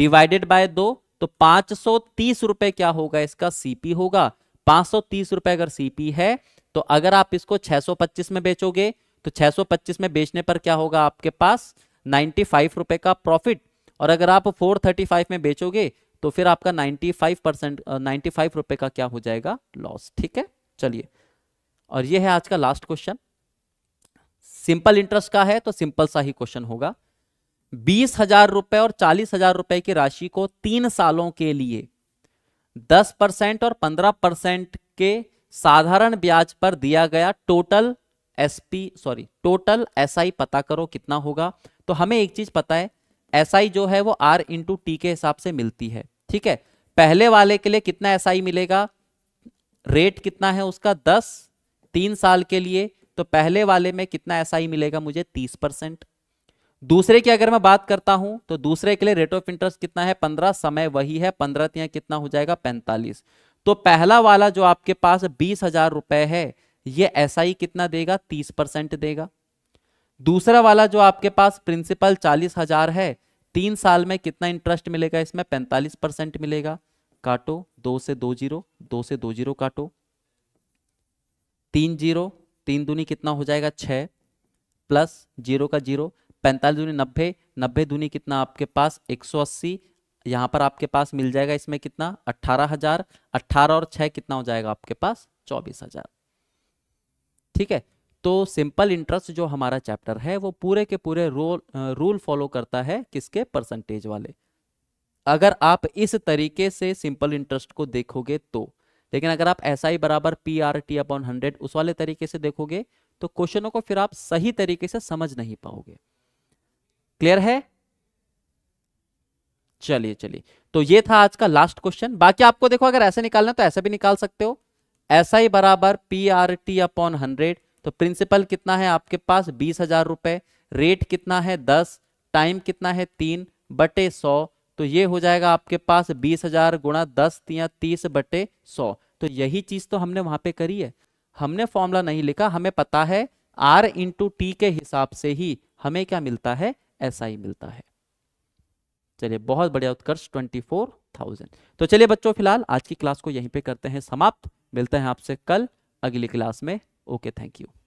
डिवाइडेड बाय दो तो पांच सौ तीस रुपए क्या होगा इसका सीपी होगा पांच सौ तीस रुपए अगर सीपी है तो अगर आप इसको 625 में बेचोगे तो 625 में बेचने पर क्या होगा आपके पास 95 रुपए का प्रॉफिट और अगर आप 435 में बेचोगे तो फिर आपका 95 परसेंट नाइन्टी रुपए का क्या हो जाएगा लॉस ठीक है चलिए और ये है आज का लास्ट क्वेश्चन सिंपल इंटरेस्ट का है तो सिंपल सा ही क्वेश्चन होगा बीस हजार रुपए और चालीस हजार रुपए की राशि को तीन सालों के लिए दस परसेंट और पंद्रह परसेंट के साधारण ब्याज पर दिया गया total SP sorry total SI पता करो कितना होगा तो हमें एक चीज पता है एसआई जो है वो आर इंटू टी के हिसाब से मिलती है ठीक है पहले वाले के लिए कितना एसआई मिलेगा रेट कितना है उसका दस तीन साल के लिए तो पहले वाले में कितना ऐसा ही मिलेगा मुझे तीस परसेंट दूसरे की अगर मैं बात करता हूं तो दूसरे के लिए रेट ऑफ इंटरेस्ट कितना है पंद्रह समय वही है पंद्रह कितना हो जाएगा पैंतालीस तो पहला वाला जो आपके पास बीस हजार रुपए है ये ऐसा ही कितना देगा तीस परसेंट देगा दूसरा वाला जो आपके पास प्रिंसिपल चालीस हजार है तीन साल में कितना इंटरेस्ट मिलेगा इसमें पैंतालीस परसेंट मिलेगा काटो दो से दो जीरो दो से दो जीरो काटो तीन जीरो तीन दूनी कितना हो जाएगा छः प्लस जीरो का जीरो पैंतालीस दूनी नब्बे नब्बे दूनी कितना आपके पास एक सौ अस्सी यहाँ पर आपके पास मिल जाएगा इसमें कितना अट्ठारह हजार अट्ठारह और छः कितना हो जाएगा आपके पास चौबीस हजार ठीक है तो सिंपल इंटरेस्ट जो हमारा चैप्टर है वो पूरे के पूरे रोल रूल फॉलो करता है किसके परसेंटेज वाले अगर आप इस तरीके से सिंपल इंटरेस्ट को देखोगे तो लेकिन अगर आप एस आई बराबर P R T upon hundred उस वाले तरीके से देखोगे तो क्वेश्चनों को फिर आप सही तरीके से समझ नहीं पाओगे क्लियर है चलिए चलिए तो ये था आज का लास्ट क्वेश्चन बाकी आपको देखो अगर ऐसे निकालना तो ऐसे भी निकाल सकते हो एस आई बराबर P R T upon hundred तो प्रिंसिपल कितना है आपके पास बीस हजार रुपए रेट कितना है दस टाइम कितना है तीन बटे सौ तो ये हो जाएगा आपके पास बीस हजार गुणा दस या तीस बटे सौ तो यही चीज तो हमने वहां पे करी है हमने फॉर्मूला नहीं लिखा हमें पता है आर इंटू टी के हिसाब से ही हमें क्या मिलता है ऐसा ही मिलता है चलिए बहुत बढ़िया उत्कर्ष ट्वेंटी फोर थाउजेंड तो चलिए बच्चों फिलहाल आज की क्लास को यहीं पे करते हैं समाप्त मिलते हैं आपसे कल अगली क्लास में ओके थैंक यू